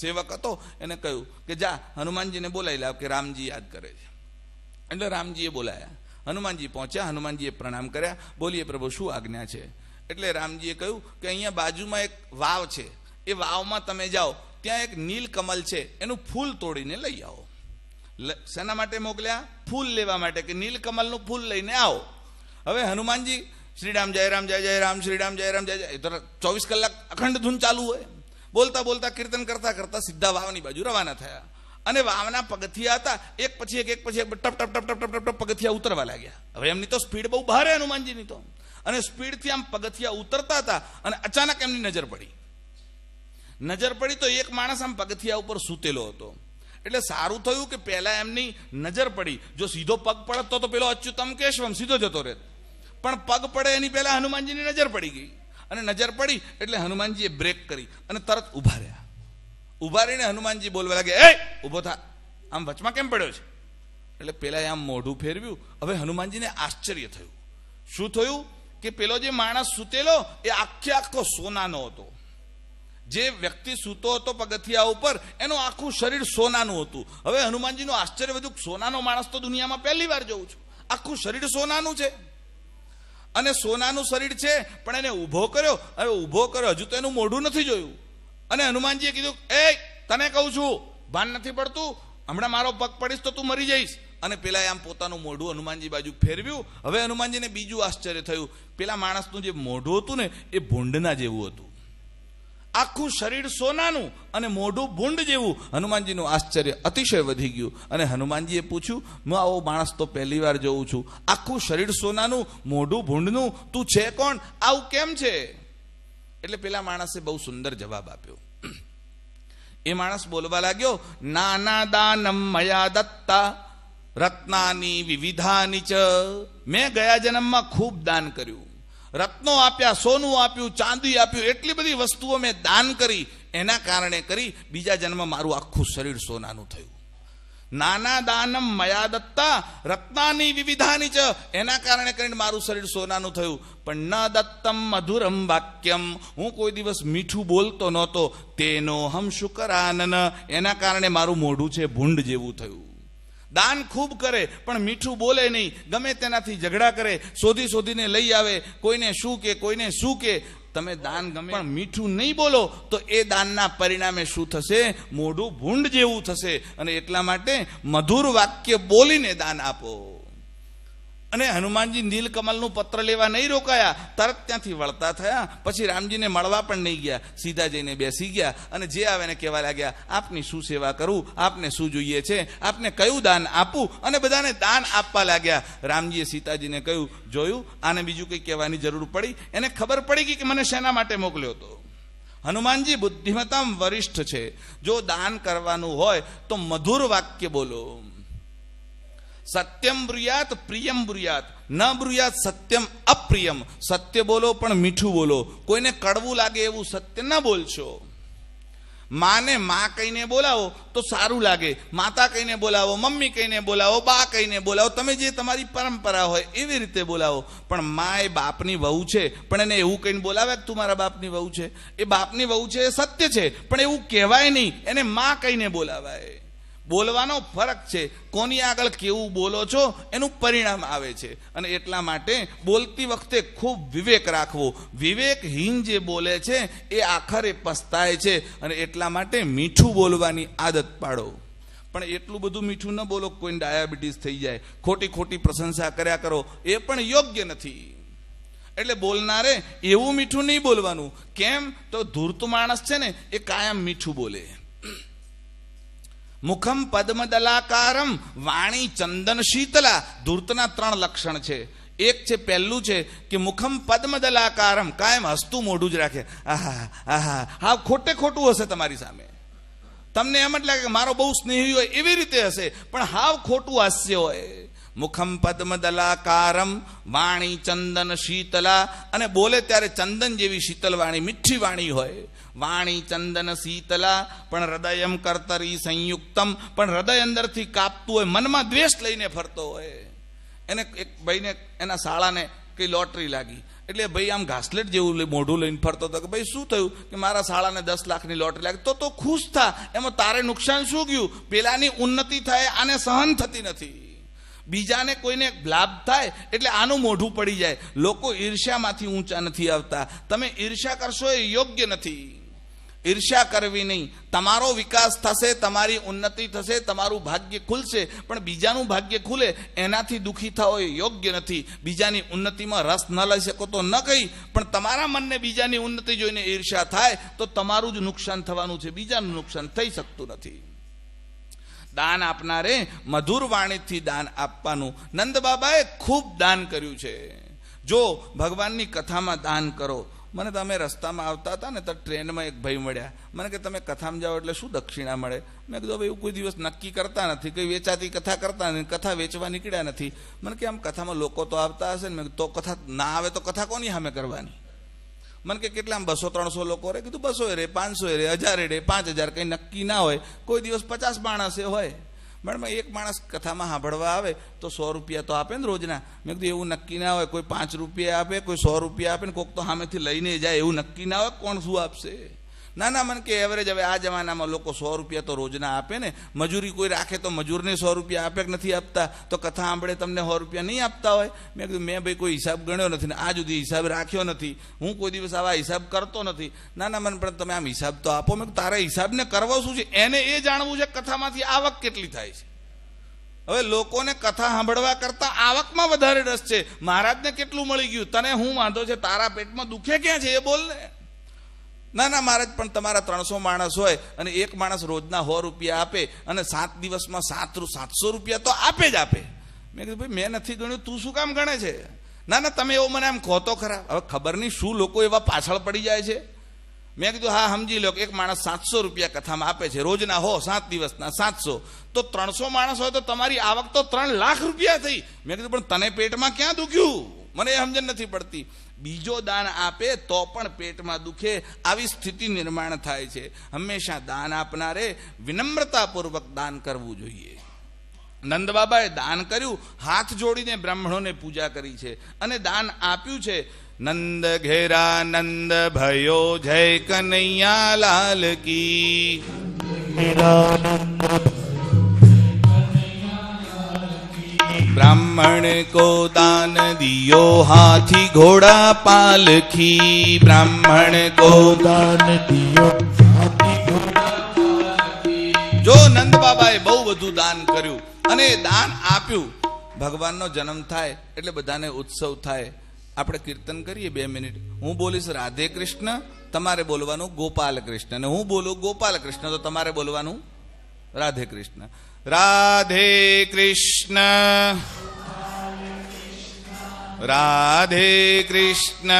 સેવક હતો એને કહ્યું કે જા હનુમાનજીને બોલાવી લાવ કે રામજી યાદ કરે છે એટલે રામજીએ બોલાયા હનુમાનજી પહોંચ્યા હનુમાનજીએ પ્રણામ કર્યા બોલીએ પ્રભુ શું આજ્ઞા છે એટલે રામજીએ કહ્યું કે અહીંયા બાજુમાં એક વાવ છે એ વાવમાં તમે જાઓ ત્યાં એક નીલકમલ છે એનું ફૂલ તોડીને લઈ આવો શેના માટે મોકલ્યા ફૂલ લેવા માટે કે નીલકમલનું ફૂલ લઈને આવો હવે હનુમાનજી શ્રીરામ જય રામ જય જય રામ શ્રીરામ જય રામ જય જય ચોવીસ કલાક અખંડ ધૂન ચાલુ હોય બોલતા બોલતા કીર્તન કરતા કરતા સીધા વાવની બાજુ રવાના થયા અને વાવના પગથિયા હતા એક પછી એક એક પછી એક ટપ ટપ ટપ ટપ ટપ ટપ પગથિયા ઉતરવા લાગ્યા હવે એમની તો સ્પીડ બહુ ભારે હનુમાનજીની તો અને સ્પીડથી આમ પગથિયા ઉતરતા હતા અને અચાનક એમની નજર પડી નજર પડી તો એક માણસ આમ પગથિયા ઉપર સૂતેલો હતો એટલે સારું થયું કે પહેલા એમની નજર પડી જો સીધો પગ પડત તો પેલો અચ્યુતમ કેશવમ સીધો જતો રહેત પણ પગ પડે એની પહેલા હનુમાનજીની નજર પડી ગઈ અને નજર પડી એટલે હનુમાનજીએ બ્રેક કરી અને તરત ઊભા રહ્યા ઊભા રહીને હનુમાનજી બોલવા લાગે એ ઊભો થા આમ વચમાં કેમ પડ્યો છે એટલે પેલા આમ મોઢું ફેરવ્યું હવે હનુમાનજીને આશ્ચર્ય થયું શું થયું કે પેલો જે માણસ સૂતેલો એ આખે આખો સોનાનો હતો જે વ્યક્તિ સૂતો હતો પગથિયા ઉપર એનું આખું શરીર સોનાનું હતું હવે હનુમાનજીનું આશ્ચર્ય વધુ સોનાનો માણસ તો દુનિયામાં પહેલી વાર જોઉં છું આખું શરીર સોનાનું છે અને સોનાનું શરીર છે પણ એને ઊભો કર્યો હવે ઊભો કર્યો હજુ તો એનું મોઢું નથી જોયું અને હનુમાનજીએ કીધું એ તને કહું છું ભાન નથી પડતું હમણાં મારો પગ પડીશ તો તું મરી જઈશ અને પેલા આમ પોતાનું મોઢું હનુમાનજી બાજુ ફેરવ્યું હવે હનુમાનજીને બીજું આશ્ચર્ય થયું પેલા માણસનું જે મોઢું હતું ને એ ભૂંડના જેવું હતું આખું શરીર સોનાનું અને મોઢું ભૂંડ જેવું હનુમાનજીનું આશ્ચર્ય અતિશય વધી ગયું અને હનુમાનજીએ પૂછ્યું હું આવો માણસ તો પહેલી વાર જોઉં છું આખું શરીર સોનાનું મોઢું ભૂંડનું તું છે કોણ આવું કેમ છે એટલે પેલા માણસે બહુ સુંદર જવાબ આપ્યો એ માણસ બોલવા લાગ્યો નાના દાનમ મયા દત્તા રત્નાની વિવિધાની ચ મેં ગયા જન્મમાં ખૂબ દાન કર્યું રત્નો આપ્યા સોનું આપ્યું ચાંદી આપ્યું એટલી બધી વસ્તુઓ મેં દાન કરી એના કારણે કરી બીજા જન્મ મારું આખું શરીર સોનાનું થયું નાના દાનમ મયા દત્તા રત્નાની વિવિધાની ચ એના કારણે કરીને મારું શરીર સોનાનું થયું પણ ન દત્તમ મધુરમ વાક્યમ હું કોઈ દિવસ મીઠું બોલતો નહોતો તેનો હમ શુકરાનન એના કારણે મારું મોઢું છે ભૂંડ જેવું થયું દાન ખૂબ કરે પણ મીઠું બોલે નહીં ગમે તેનાથી ઝઘડા કરે શોધી શોધીને લઈ આવે કોઈને શું કે કોઈને શું કે તમે દાન ગમે પણ મીઠું નહીં બોલો તો એ દાનના પરિણામે શું થશે મોઢું ભૂંડ જેવું થશે અને એટલા માટે મધુર વાક્ય બોલીને દાન આપો અને હનુમાનજી નીલકમલનું પત્ર લેવા નહીં રોકાયા તરત ત્યાંથી વળતા થયા પછી રામજીને મળવા પણ નહીં ગયા સીધા જઈને બેસી ગયા અને જે આવે એને કહેવા લાગ્યા આપની શું સેવા કરું આપને શું જોઈએ છે આપને કયું દાન આપું અને બધાને દાન આપવા લાગ્યા રામજીએ સીતાજીને કહ્યું જોયું આને બીજું કંઈ કહેવાની જરૂર પડી એને ખબર પડી ગઈ કે મને શેના માટે મોકલ્યો હતો હનુમાનજી બુદ્ધિમત્તામાં વરિષ્ઠ છે જો દાન કરવાનું હોય તો મધુર વાક્ય બોલો સત્યમ બ્રુયાત પ્રિયમ બ્રુયાત ન બ્રુયાત સત્યમ અપ્રિયમ સત્ય બોલો પણ મીઠું બોલો કોઈને કડવું લાગે એવું સત્ય ન બોલશો માને મા કહીને બોલાવો તો સારું લાગે માતા કહીને બોલાવો મમ્મી કહીને બોલાવો બા કહીને બોલાવો તમે જે તમારી પરંપરા હોય એવી રીતે બોલાવો પણ મા એ બાપની વહુ છે પણ એને એવું કહીને બોલાવે કે તું મારા બાપની વહુ છે એ બાપની વહુ છે એ સત્ય છે પણ એવું કહેવાય નહીં એને મા કહીને બોલાવાય બોલવાનો ફરક છે કોની આગળ કેવું બોલો છો એનું પરિણામ આવે છે અને એટલા માટે બોલતી વખતે ખૂબ વિવેક રાખવો વિવેકહીન જે બોલે છે એ આખરે પસ્તાય છે અને એટલા માટે મીઠું બોલવાની આદત પાડો પણ એટલું બધું મીઠું ન બોલો કોઈ ડાયાબિટીસ થઈ જાય ખોટી ખોટી પ્રશંસા કર્યા કરો એ પણ યોગ્ય નથી એટલે બોલનારે એવું મીઠું નહીં બોલવાનું કેમ તો ધૂર્ત માણસ છે ને એ કાયમ મીઠું બોલે મુખમ પદ્મદલાકારમ વાણી ચંદન શીતલા ધૂર્તના ત્રણ લક્ષણ છે એક છે પહેલું છે કે મુખમ પદ્મદલાકારમ કાયમ હસતું મોઢું જ રાખે આહા આહા હા ખોટે ખોટું હશે તમારી સામે તમને એમ જ લાગે કે મારો બહુ સ્નેહી હોય એવી રીતે હશે પણ હાવ ખોટું હાસ્ય હોય મુખમ પદ્મદલાકારમ વાણી ચંદન શીતલા અને બોલે ત્યારે ચંદન જેવી શીતલ વાણી મીઠી વાણી હોય વાણી ચંદન શીતલા પણ હૃદયમ કરતરી સંયુક્તમ પણ હૃદય અંદરથી કાપતું હોય મનમાં દ્વેષ લઈને ફરતો હોય એને એક ભાઈને એના શાળાને કઈ લોટરી લાગી એટલે ભાઈ આમ ઘાસલેટ જેવું મોઢું લઈને ફરતો હતો કે ભાઈ શું થયું કે મારા શાળાને દસ લાખની લોટરી લાગી તો તો ખુશ થા એમાં તારે નુકસાન શું ગયું પેલાની ઉન્નતિ થાય આને સહન થતી નથી બીજાને કોઈને લાભ થાય એટલે આનું મોઢું પડી જાય લોકો ઈર્ષ્યામાંથી ઊંચા નથી આવતા તમે ઈર્ષ્યા કરશો એ યોગ્ય નથી ઈર્ષ્યા કરવી નહીં તમારો વિકાસ થશે તમારી ઉન્નતિ થશે તમારું ભાગ્ય ખુલશે પણ બીજાનું ભાગ્ય ખુલે એનાથી દુઃખી થવો એ યોગ્ય નથી બીજાની ઉન્નતિમાં રસ ન લઈ શકો તો ન કહી પણ તમારા મનને બીજાની ઉન્નતિ જોઈને ઈર્ષ્યા થાય તો તમારું જ નુકસાન થવાનું છે બીજાનું નુકસાન થઈ શકતું નથી દાન આપનારે મધુર વાણીથી દાન આપવાનું નંદ બાબાએ ખૂબ દાન કર્યું છે જો ભગવાનની કથામાં દાન કરો મને તમે રસ્તામાં આવતા હતા ને તો ટ્રેનમાં એક ભાઈ મળ્યા મને કે તમે કથામાં જાઓ એટલે શું દક્ષિણા મળે મેં કીધું ભાઈ એવું કોઈ દિવસ નક્કી કરતા નથી કંઈ વેચાતી કથા કરતા નથી કથા વેચવા નીકળ્યા નથી મને કે આમ કથામાં લોકો તો આવતા હશે ને મેં તો કથા ના આવે તો કથા કોની સામે કરવાની મને કે કેટલા બસો ત્રણસો લોકો રે કીધું બસો રે પાંચસો રે હજારે રે પાંચ હજાર કંઈ નક્કી ના હોય કોઈ દિવસ પચાસ માણસે હોય મેડમ એક માણસ કથામાં સાંભળવા આવે તો સો રૂપિયા તો આપે ને રોજના મેં કીધું એવું નક્કી ના હોય કોઈ પાંચ રૂપિયા આપે કોઈ સો રૂપિયા આપે ને કોઈક તો સામેથી લઈને જાય એવું નક્કી ના હોય કોણ શું આપશે ના ના મને કે એવરેજ હવે આ જમાનામાં લોકો સો રૂપિયા તો રોજના આપે ને મજૂરી કોઈ રાખે તો મજૂરને સો રૂપિયા આપે કે નથી આપતા તો કથા સાંભળે તમને સો રૂપિયા નહીં આપતા હોય મેં કીધું મેં ભાઈ કોઈ હિસાબ ગણ્યો નથી ને આ જુદી હિસાબ રાખ્યો નથી હું કોઈ દિવસ આવા હિસાબ કરતો નથી નાના મન પણ તમે આમ હિસાબ તો આપો મેં તારા હિસાબને કરવો શું છે એને એ જાણવું છે કથામાંથી આવક કેટલી થાય છે હવે લોકોને કથા સાંભળવા કરતા આવકમાં વધારે રસ છે મહારાજને કેટલું મળી ગયું તને હું વાંધો છે તારા પેટમાં દુખે ક્યાં છે એ બોલ ને ના ના મહારાજ પણ તમારા ત્રણસો માણસ હોય અને એક માણસ રોજના સો રૂપિયા આપે અને સાત દિવસમાં સાત સાતસો રૂપિયા તો આપે જ આપે મેં કીધું ભાઈ મેં નથી ગણ્યું તું શું કામ ગણે છે ના ના તમે એવો મને આમ કહો તો ખરા હવે ખબર નહીં શું લોકો એવા પાછળ પડી જાય છે મેં કીધું હા સમજી લો કે એક માણસ સાતસો રૂપિયા કથામાં આપે છે રોજના હો સાત દિવસના સાતસો તો ત્રણસો માણસ હોય તો તમારી આવક તો ત્રણ લાખ રૂપિયા થઈ મેં કીધું પણ તને પેટમાં ક્યાં દુખ્યું મને એ સમજણ નથી પડતી બીજો દાન આપે તો પણ પેટમાં દુખે આવી સ્થિતિ નિર્માણ થાય છે હંમેશા દાન આપનારે વિનમ્રતાપૂર્વક દાન કરવું જોઈએ નંદબાબાએ દાન કર્યું હાથ જોડીને બ્રાહ્મણોને પૂજા કરી છે અને દાન આપ્યું છે નંદ ઘેરા નંદ ભયો જય કનૈયા લાલ કી ब्राह्मण को दान दियो हाथी घोड़ा पालखी ब्राह्मण को दान दियो જો નંદ બાબાએ બહુ બધું દાન કર્યું અને દાન આપ્યું ભગવાનનો જન્મ થાય એટલે બધાને ઉત્સવ થાય આપણે કીર્તન કરીએ બે મિનિટ હું બોલીશ રાધે કૃષ્ણ તમારે બોલવાનું ગોપાલ કૃષ્ણ અને હું બોલું ગોપાલ કૃષ્ણ તો તમારે બોલવાનું Radhe Krishna Radhe Krishna Radhe Krishna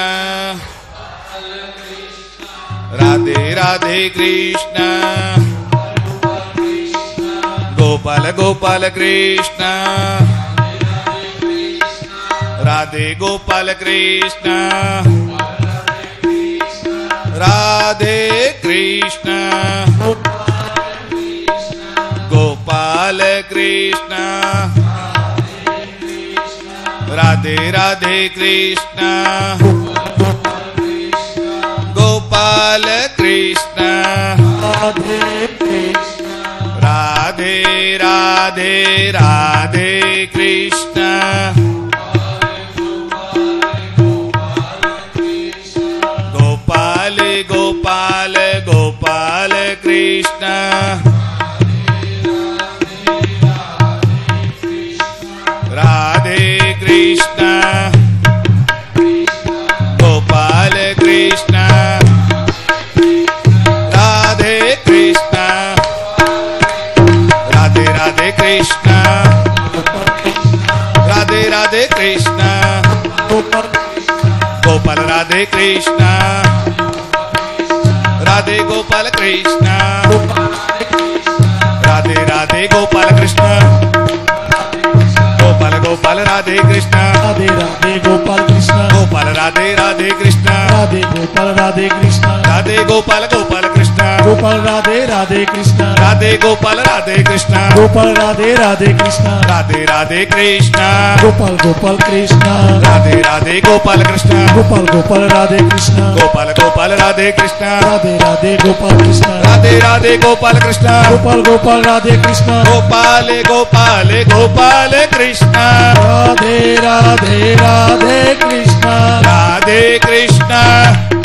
Radhe Radhe Krishna Gopal Gopal Krishna Radhe Gopal Krishna Radhe Krishna Hare Krishna Radhe Radhe Krishna Gopal Krishna Radhe Krishna Radhe Radhe Radhe Krishna Radhe Krishna Gopal Radhe Krishna Radhe Gopal Krishna Radhe Radhe Gopal Krishna Gopal Gopal Radhe Krishna Radhe Radhe Gopal Krishna Gopal Radhe Radhe Krishna Radhe Gopal Radhe Krishna Radhe Gopal Gopal Krishna Krishna Gopal Radhe Radhe Krishna Radhe Gopal Radhe Krishna Gopal Radhe Radhe Krishna Radhe Radhe Krishna Gopal Gopal Krishna Radhe Radhe Gopal Krishna Gopal Gopal Radhe Krishna Gopal Gopal Radhe Krishna Radhe Radhe Gopal Krishna Radhe Radhe Gopal Krishna Gopal Gopal Radhe Krishna Gopal Gopal Gopal Krishna Radhe Radhe Radhe Krishna Radhe Krishna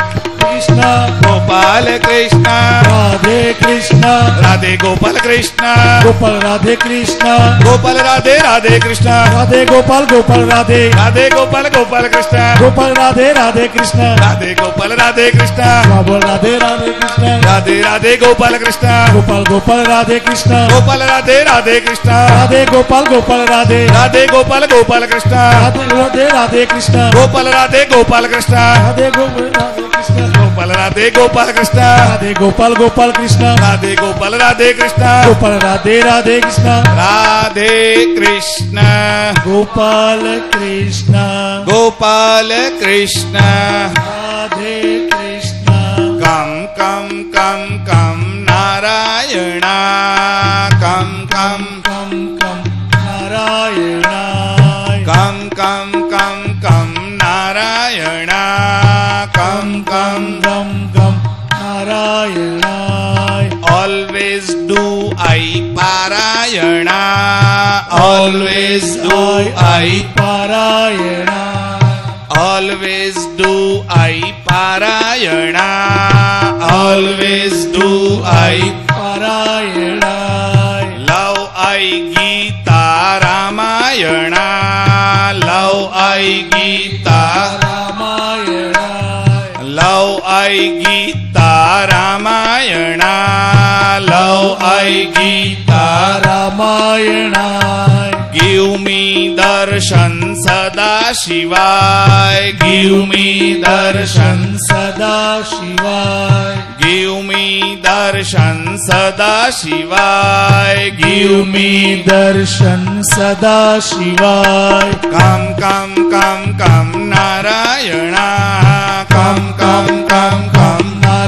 Krishna Gopal Krishna Radhe Krishna Radhe Gopal Krishna Gopal Radhe Krishna Gopal Radhe Radhe Krishna Radhe Gopal Gopal Radhe Radhe Gopal Gopal Krishna Gopal Radhe Radhe Krishna Radhe Gopal Radhe Krishna Gopal Radhe Radhe Krishna Radhe Radhe Gopal Krishna Gopal Gopal Radhe Krishna Gopal Radhe Radhe Krishna Radhe Gopal Gopal Radhe Radhe Gopal Gopal Krishna Radhe Radhe Krishna Gopal Radhe Gopal Krishna Radhe Gopal Radhe Krishna Gopal Radhe Gopal Krishna Radhe Gopal Gopal Krishna Radhe Gopal Radhe Krishna Gopal Radhe Radhe Krishna Radhe Krishna Gopal Krishna Gopal Krishna Radhe Always do I Parayana. Always do I Parayana. Always do I Parayana. Always do I Parayana. Love I Gita Ramayana. Love I Gita Ramayana. Love I Gita Ramayana love I Gita Ramayana give me darshan સદા શિવાય give me darshan સદા શિવાય give me darshan સદા શિવાય give me darshan સદા શિવાય કામ કામ કામ કામ નારાયણા કામ કામ કામ કામ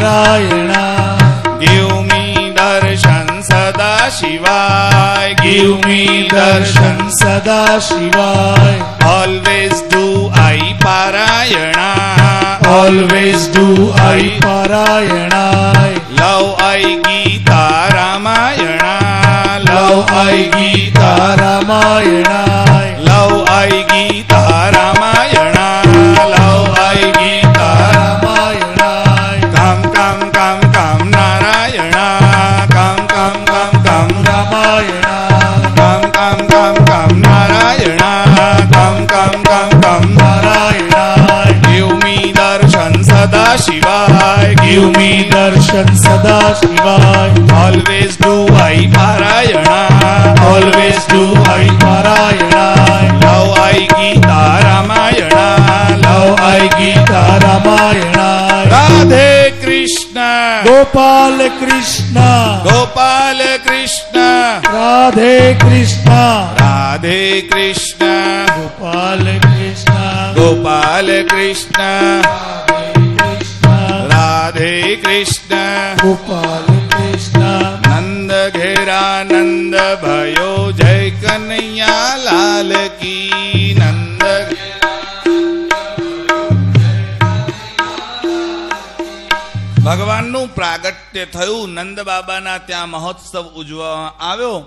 Narayan give me darshan sada shivay give me darshan sada shivay always do i parayana always do i parayana love i gita ramayana love i gita ramayana love i gita ramayana love i gita Give me darshan sada shivay. Always do I parayana. Always do I parayana. Love I Gita Ramayana. Love I Gita Ramayana. Radhe. Krishna Gopal Krishna Gopal Krishna Radhe Krishna Radhe Krishna Gopal Krishna Gopal Krishna Radhe Krishna Gopal Krishna नंद घेरा नंद भयो जय कन्हैया लाल की વખતે થયું નંદબાબાના ત્યાં મહોત્સવ ઉજવવામાં આવ્યો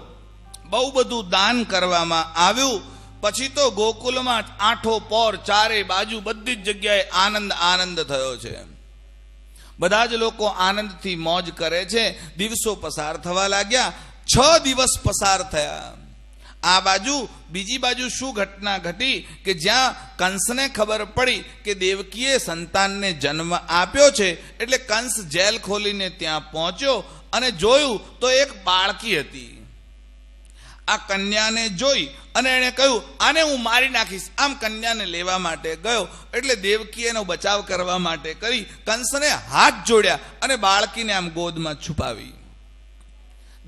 બહુ બધું દાન કરવામાં આવ્યું પછી તો ગોકુલમાં આઠો પોર ચારે બાજુ બધી જ જગ્યાએ આનંદ આનંદ થયો છે બધા જ લોકો આનંદથી મોજ કરે છે દિવસો પસાર થવા લાગ્યા છ દિવસ પસાર થયા આ બાજુ બીજી બાજુ શું ઘટના ઘટી કે જ્યાં કંસને ખબર પડી કે દેવકીએ સંતાનને જન્મ આપ્યો છે એટલે કંસ જેલ ખોલીને ત્યાં પહોંચ્યો અને જોયું તો એક બાળકી હતી આ કન્યાને જોઈ અને એણે કહ્યું આને હું મારી નાખીશ આમ કન્યાને લેવા માટે ગયો એટલે દેવકી એનો બચાવ કરવા માટે કરી કંસને હાથ જોડ્યા અને બાળકીને આમ ગોદમાં છુપાવી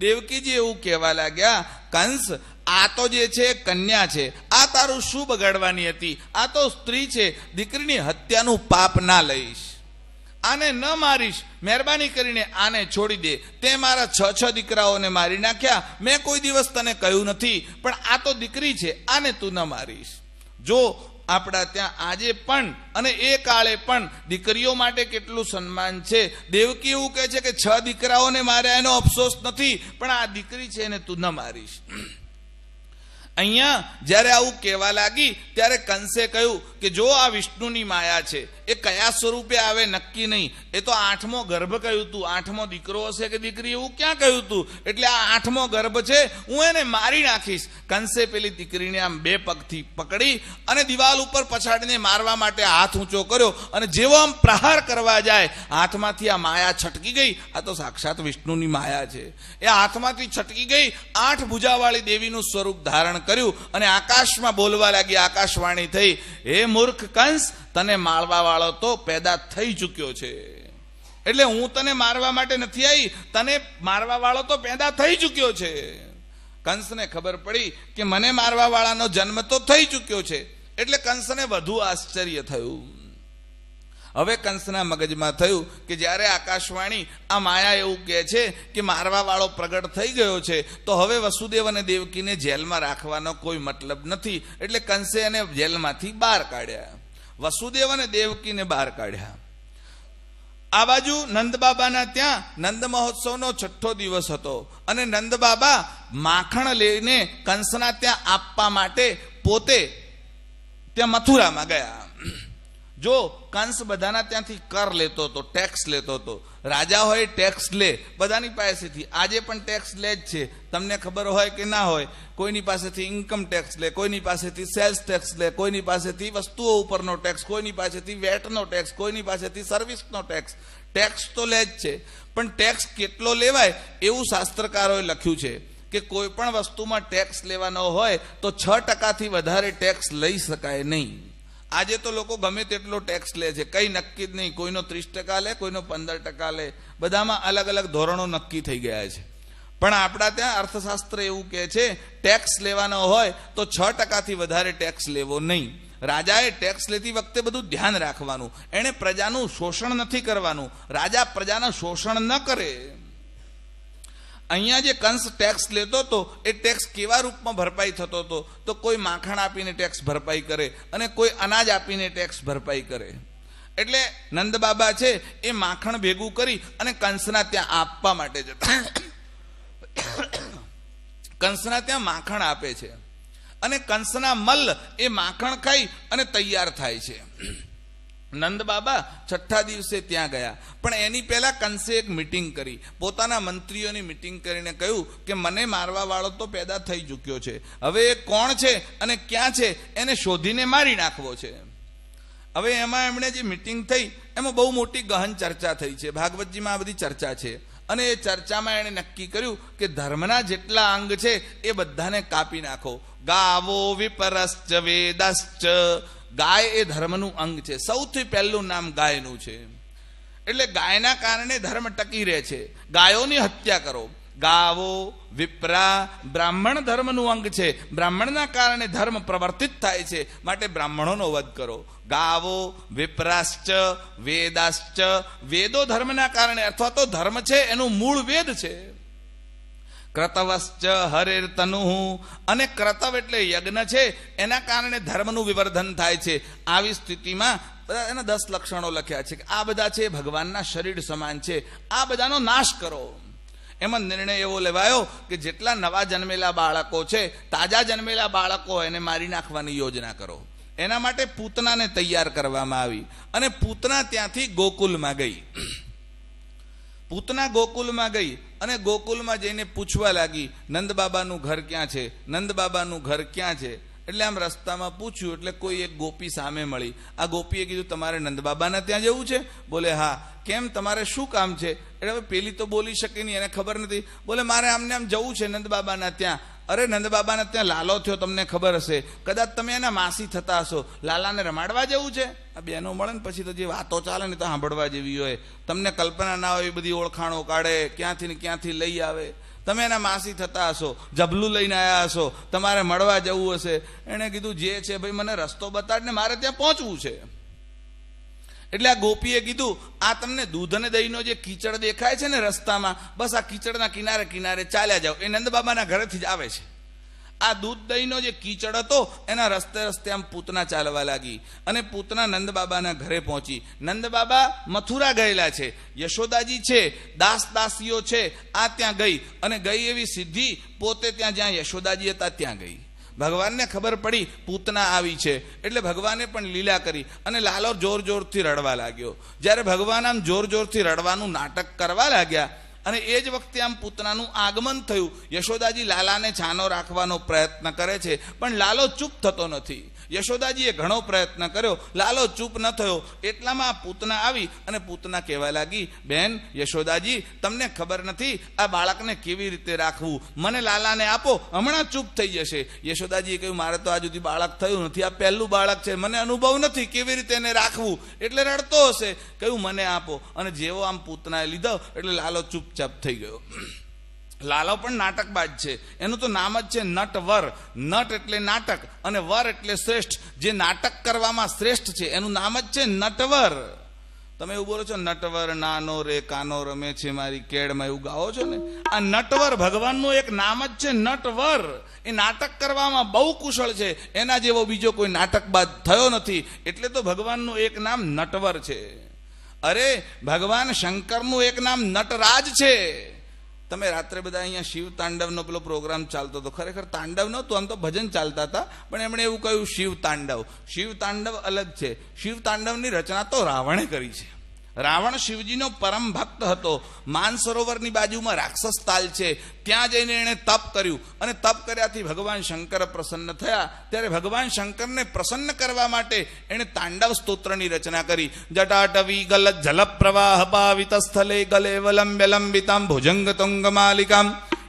દેવકીજી એવું કહેવા લાગ્યા કંસ આ તો જે છે કન્યા છે આ તારું શું બગાડવાની હતી આ તો સ્ત્રી છે દીકરીની હત્યાનું પાપ ના લઈશ આને ન મારીશ મહેરબાની કરીને આને છોડી દે તે મારા છ છ દીકરાઓને મારી નાખ્યા મેં કોઈ દિવસ તને કહ્યું નથી પણ આ તો દીકરી છે આને તું ન મારીશ જો આપણા ત્યાં આજે પણ અને એ કાળે પણ દીકરીઓ માટે કેટલું સન્માન છે દેવકી એવું કહે છે કે છ દીકરાઓને માર્યા એનો અફસોસ નથી પણ આ દીકરી છે એને તું ન મારીશ અહીંયા જ્યારે આવું કહેવા લાગી ત્યારે કંસે કહ્યું કે જો આ વિષ્ણુની માયા છે એ કયા સ્વરૂપે આવે નક્કી નહીં એ તો આઠમો ગર્ભ કહ્યું તું આઠમો દીકરો હશે કે દીકરી એવું ક્યાં કહ્યું તું એટલે આ આઠમો ગર્ભ છે હું એને મારી નાખીશ કંસે પેલી દીકરીને આમ બે પગથી પકડી અને દિવાલ ઉપર પછાડીને મારવા માટે હાથ ઊંચો કર્યો અને જેવો આમ પ્રહાર કરવા જાય હાથમાંથી આ માયા છટકી ગઈ આ તો સાક્ષાત વિષ્ણુની માયા છે એ હાથમાંથી છટકી ગઈ આઠ ભુજાવાળી દેવીનું સ્વરૂપ ધારણ કર્યું અને આકાશમાં બોલવા લાગી આકાશવાણી થઈ હે મૂર્ખ કંસ તને માળવા વાળો તો પેદા થઈ ચૂક્યો છે એટલે હું તને મારવા માટે નથી આવી તને મારવા વાળો તો પેદા થઈ ચૂક્યો છે કંસને ખબર પડી કે મને મારવા વાળાનો જન્મ તો થઈ ચૂક્યો છે એટલે કંસને વધુ આશ્ચર્ય થયું હવે કંસના મગજમાં થયું કે જ્યારે આકાશવાણી આ માયા એવું કહે છે કે મારવા વાળો પ્રગટ થઈ ગયો છે તો હવે વસુદેવ અને દેવકીને જેલમાં રાખવાનો કોઈ મતલબ નથી એટલે કંસે એને જેલમાંથી બહાર કાઢ્યા વસુદેવ અને દેવકીને બહાર કાઢ્યા આ બાજુ નંદબાબાના ત્યાં નંદ મહોત્સવનો છઠ્ઠો દિવસ હતો અને નંદબાબા માખણ લઈને કંસના ત્યાં આપવા માટે પોતે ત્યાં મથુરામાં ગયા જો કંસ બધાના ત્યાંથી કર લેતો હતો ટેક્સ લેતો હતો રાજા હોય ટેક્સ લે બધાની પાસેથી આજે પણ ટેક્સ લે જ છે તમને ખબર હોય કે ના હોય કોઈની પાસેથી ઇન્કમ ટેક્સ લે કોઈની પાસેથી સેલ્સ ટેક્સ લે કોઈની પાસેથી વસ્તુઓ ઉપરનો ટેક્સ કોઈની પાસેથી વેટનો ટેક્સ કોઈની પાસેથી સર્વિસનો ટેક્સ ટેક્સ તો લે જ છે પણ ટેક્સ કેટલો લેવાય એવું શાસ્ત્રકારોએ લખ્યું છે કે કોઈ પણ વસ્તુમાં ટેક્સ લેવાનો હોય તો છ ટકાથી વધારે ટેક્સ લઈ શકાય નહીં આજે તો લોકો ગમે તેટલો ટેક્સ લે છે કંઈ નક્કી જ નહીં કોઈનો ત્રીસ ટકા લે કોઈનો પંદર ટકા લે બધામાં અલગ અલગ ધોરણો નક્કી થઈ ગયા છે પણ આપણા ત્યાં અર્થશાસ્ત્ર એવું કહે છે ટેક્સ લેવાનો હોય તો છ ટકાથી વધારે ટેક્સ લેવો નહીં રાજાએ ટેક્સ લેતી વખતે બધું ધ્યાન રાખવાનું એણે પ્રજાનું શોષણ નથી કરવાનું રાજા પ્રજાના શોષણ ન કરે અહીંયા જે કંસ ટેક્સ લેતો હતો એ ટેક્સ કેવા રૂપમાં ભરપાઈ થતો હતો તો કોઈ માખણ આપીને ટેક્સ ભરપાઈ કરે અને કોઈ અનાજ આપીને ટેક્સ ભરપાઈ કરે એટલે નંદ બાબા છે એ માખણ ભેગું કરી અને કંસના ત્યાં આપવા માટે જતા કંસના ત્યાં માખણ આપે છે અને કંસના મલ એ માખણ ખાઈ અને તૈયાર થાય છે નંદ બાબા છઠ્ઠા દિવસે ત્યાં ગયા પણ એની પહેલા કંસે એક મિટિંગ કરી પોતાના મંત્રીઓની મિટિંગ કરીને કહ્યું કે મને મારવા વાળો તો પેદા થઈ ચૂક્યો છે હવે એ કોણ છે અને ક્યાં છે એને શોધીને મારી નાખવો છે હવે એમાં એમણે જે મિટિંગ થઈ એમાં બહુ મોટી ગહન ચર્ચા થઈ છે ભાગવતજીમાં આ બધી ચર્ચા છે અને એ ચર્ચામાં એણે નક્કી કર્યું કે ધર્મના જેટલા અંગ છે એ બધાને કાપી નાખો ગાવો વિપરશ્ચ વેદશ્ચ ગાય એ ધર્મનું અંગ છે સૌથી પહેલું નામ ગાયનું છે એટલે ગાયના કારણે ધર્મ ટકી રહે છે ગાયોની હત્યા કરો ગાવો વિપ્રા બ્રાહ્મણ ધર્મનું અંગ છે બ્રાહ્મણના કારણે ધર્મ પ્રવર્તિત થાય છે માટે બ્રાહ્મણોનો વધ કરો ગાવો વિપ્રાશ્ચ વેદાશ્ચ વેદો ધર્મના કારણે અથવા તો ધર્મ છે એનું મૂળ વેદ છે ક્રતવશ્ચ હરેર તનુહુ અને ક્રતવ એટલે યજ્ઞ છે એના કારણે ધર્મનું વિવર્ધન થાય છે આવી સ્થિતિમાં બધા એના દસ લક્ષણો લખ્યા છે કે આ બધા છે ભગવાનના શરીર સમાન છે આ બધાનો નાશ કરો એમાં નિર્ણય એવો લેવાયો કે જેટલા નવા જન્મેલા બાળકો છે તાજા જન્મેલા બાળકો એને મારી નાખવાની યોજના કરો એના માટે પૂતનાને તૈયાર કરવામાં આવી અને પૂતના ત્યાંથી ગોકુલમાં ગઈ પૂતના ગોકુલમાં ગઈ અને ગોકુલમાં જઈને પૂછવા લાગી નંદબાબાનું ઘર ક્યાં છે નંદબાબાનું ઘર ક્યાં છે એટલે આમ રસ્તામાં પૂછ્યું એટલે કોઈ એક ગોપી સામે મળી આ ગોપીએ કીધું તમારે નંદબાબાના ત્યાં જવું છે બોલે હા કેમ તમારે શું કામ છે એટલે હવે પેલી તો બોલી શકે નહીં એને ખબર નથી બોલે મારે આમને આમ જવું છે નંદબાબાના ત્યાં અરે નંદબાબાને ત્યાં લાલો થયો તમને ખબર હશે કદાચ તમે એના માસી થતા હશો લાલાને રમાડવા જેવું છે આ બહેનો મળે ને પછી તો જે વાતો ચાલે ને તો સાંભળવા જેવી હોય તમને કલ્પના ના હોય બધી ઓળખાણો કાઢે ક્યાંથી ને ક્યાંથી લઈ આવે તમે એના માસી થતા હશો જબલું લઈને આવ્યા હશો તમારે મળવા જવું હશે એણે કીધું જે છે ભાઈ મને રસ્તો બતાડ ને મારે ત્યાં પહોંચવું છે એટલે આ ગોપીએ કીધું આ તમને દૂધ અને દહીંનો જે કીચડ દેખાય છે ને રસ્તામાં બસ આ કીચડના કિનારે કિનારે ચાલ્યા જાઓ એ નંદબાબાના ઘરેથી જ આવે છે આ દૂધ દહીંનો જે કીચડ હતો એના રસ્તે રસ્તે આમ પૂતના ચાલવા લાગી અને પૂતના નંદબાબાના ઘરે પહોંચી નંદબાબા મથુરા ગયેલા છે યશોદાજી છે દાસ દાસીઓ છે આ ત્યાં ગઈ અને ગઈ એવી સિદ્ધિ પોતે ત્યાં જ્યાં યશોદાજી હતા ત્યાં ગઈ ભગવાનને ખબર પડી પૂતના આવી છે એટલે ભગવાને પણ લીલા કરી અને લાલો જોર જોરથી રડવા લાગ્યો જ્યારે ભગવાન આમ જોર જોરથી રડવાનું નાટક કરવા લાગ્યા અને એ જ વખતે આમ પૂતનાનું આગમન થયું યશોદાજી લાલાને છાનો રાખવાનો પ્રયત્ન કરે છે પણ લાલો ચૂપ થતો નથી યશોદાજીએ ઘણો પ્રયત્ન કર્યો લાલો ચૂપ ન થયો એટલામાં પૂતના આવી અને પૂતના કહેવા લાગી બેન યશોદાજી તમને ખબર નથી આ બાળકને કેવી રીતે રાખવું મને લાલાને આપો હમણાં ચૂપ થઈ જશે યશોદાજીએ કહ્યું મારે તો આજ બાળક થયું નથી આ પહેલું બાળક છે મને અનુભવ નથી કેવી રીતે એને રાખવું એટલે રડતો હશે કહ્યું મને આપો અને જેવો આમ પૂતનાએ લીધો એટલે લાલો ચૂપચાપ થઈ ગયો લાલવ પણ નાટકબાજ છે એનું તો નામ જ છે નટવર નટ એટલે નાટક અને વર એટલે શ્રેષ્ઠ જે નાટક કરવામાં શ્રેષ્ઠ છે એનું નામ જ છે નટવર તમે એવું બોલો છો નટવર નાનો રે કાનો રમે છે મારી કેડમાં એવું ગાવો છો ને આ નટવર ભગવાનનું એક નામ જ છે નટવર એ નાટક કરવામાં બહુ કુશળ છે એના જેવો બીજો કોઈ નાટક બાદ થયો નથી એટલે તો ભગવાનનું એક નામ નટવર છે અરે ભગવાન શંકરનું એક નામ નટરાજ છે તમે રાત્રે બધા અહીંયા શિવ તાંડવનો પેલો પ્રોગ્રામ ચાલતો હતો ખરેખર તાંડવ નહોતું આમ તો ભજન ચાલતા હતા પણ એમણે એવું કહ્યું શિવ તાંડવ શિવ તાંડવ અલગ છે શિવ તાંડવની રચના તો રાવણે કરી છે રાવણ શિવજીનો પરમ ભક્ત હતો માનસરોવરની બાજુમાં રાક્ષસ તાલ છે ત્યાં જઈને એણે તપ કર્યું અને તપ કર્યાથી ભગવાન શંકર પ્રસન્ન થયા ત્યારે ભગવાન શંકરને પ્રસન્ન કરવા માટે એણે તાંડવ સ્તોત્રની રચના કરી જટાટવી ગલ જલ પ્રવાહ પાવિત સ્થલે ગલે વલંબ્ય ભુજંગ તુંગ માલિકામ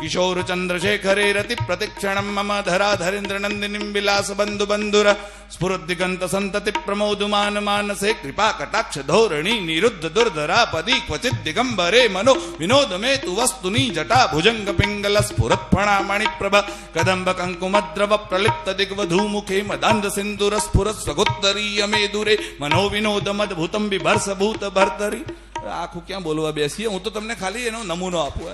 किशोर चंद्रशेखरे रति प्रतिक्षण मम धराधरेन्द्र नंदिनीम विलास बंधु बंधुर स्फुरदिगंत संतति प्रमोदुमान मानसे कृपा कटाक्ष धोरणी निरुद्ध दुर्धरा पदी क्वचित दिगंबरे मनो विनोद में तु वस्तुनी जटा भुजंग पिंगल स्फुरत्फणा मणिप्रभ कदंब कंकुमद्रव प्रलिप्त दिग्वधु मुखे मदांध सिंदुर स्फुर स्वगुत्तरीय मे दूरे मनो विनोद मदभूतम बिभर्स भूत भरतरी आखू क्या बोलवा બેસીએ હું तो તમને ખાલી એનો નમૂનો આપું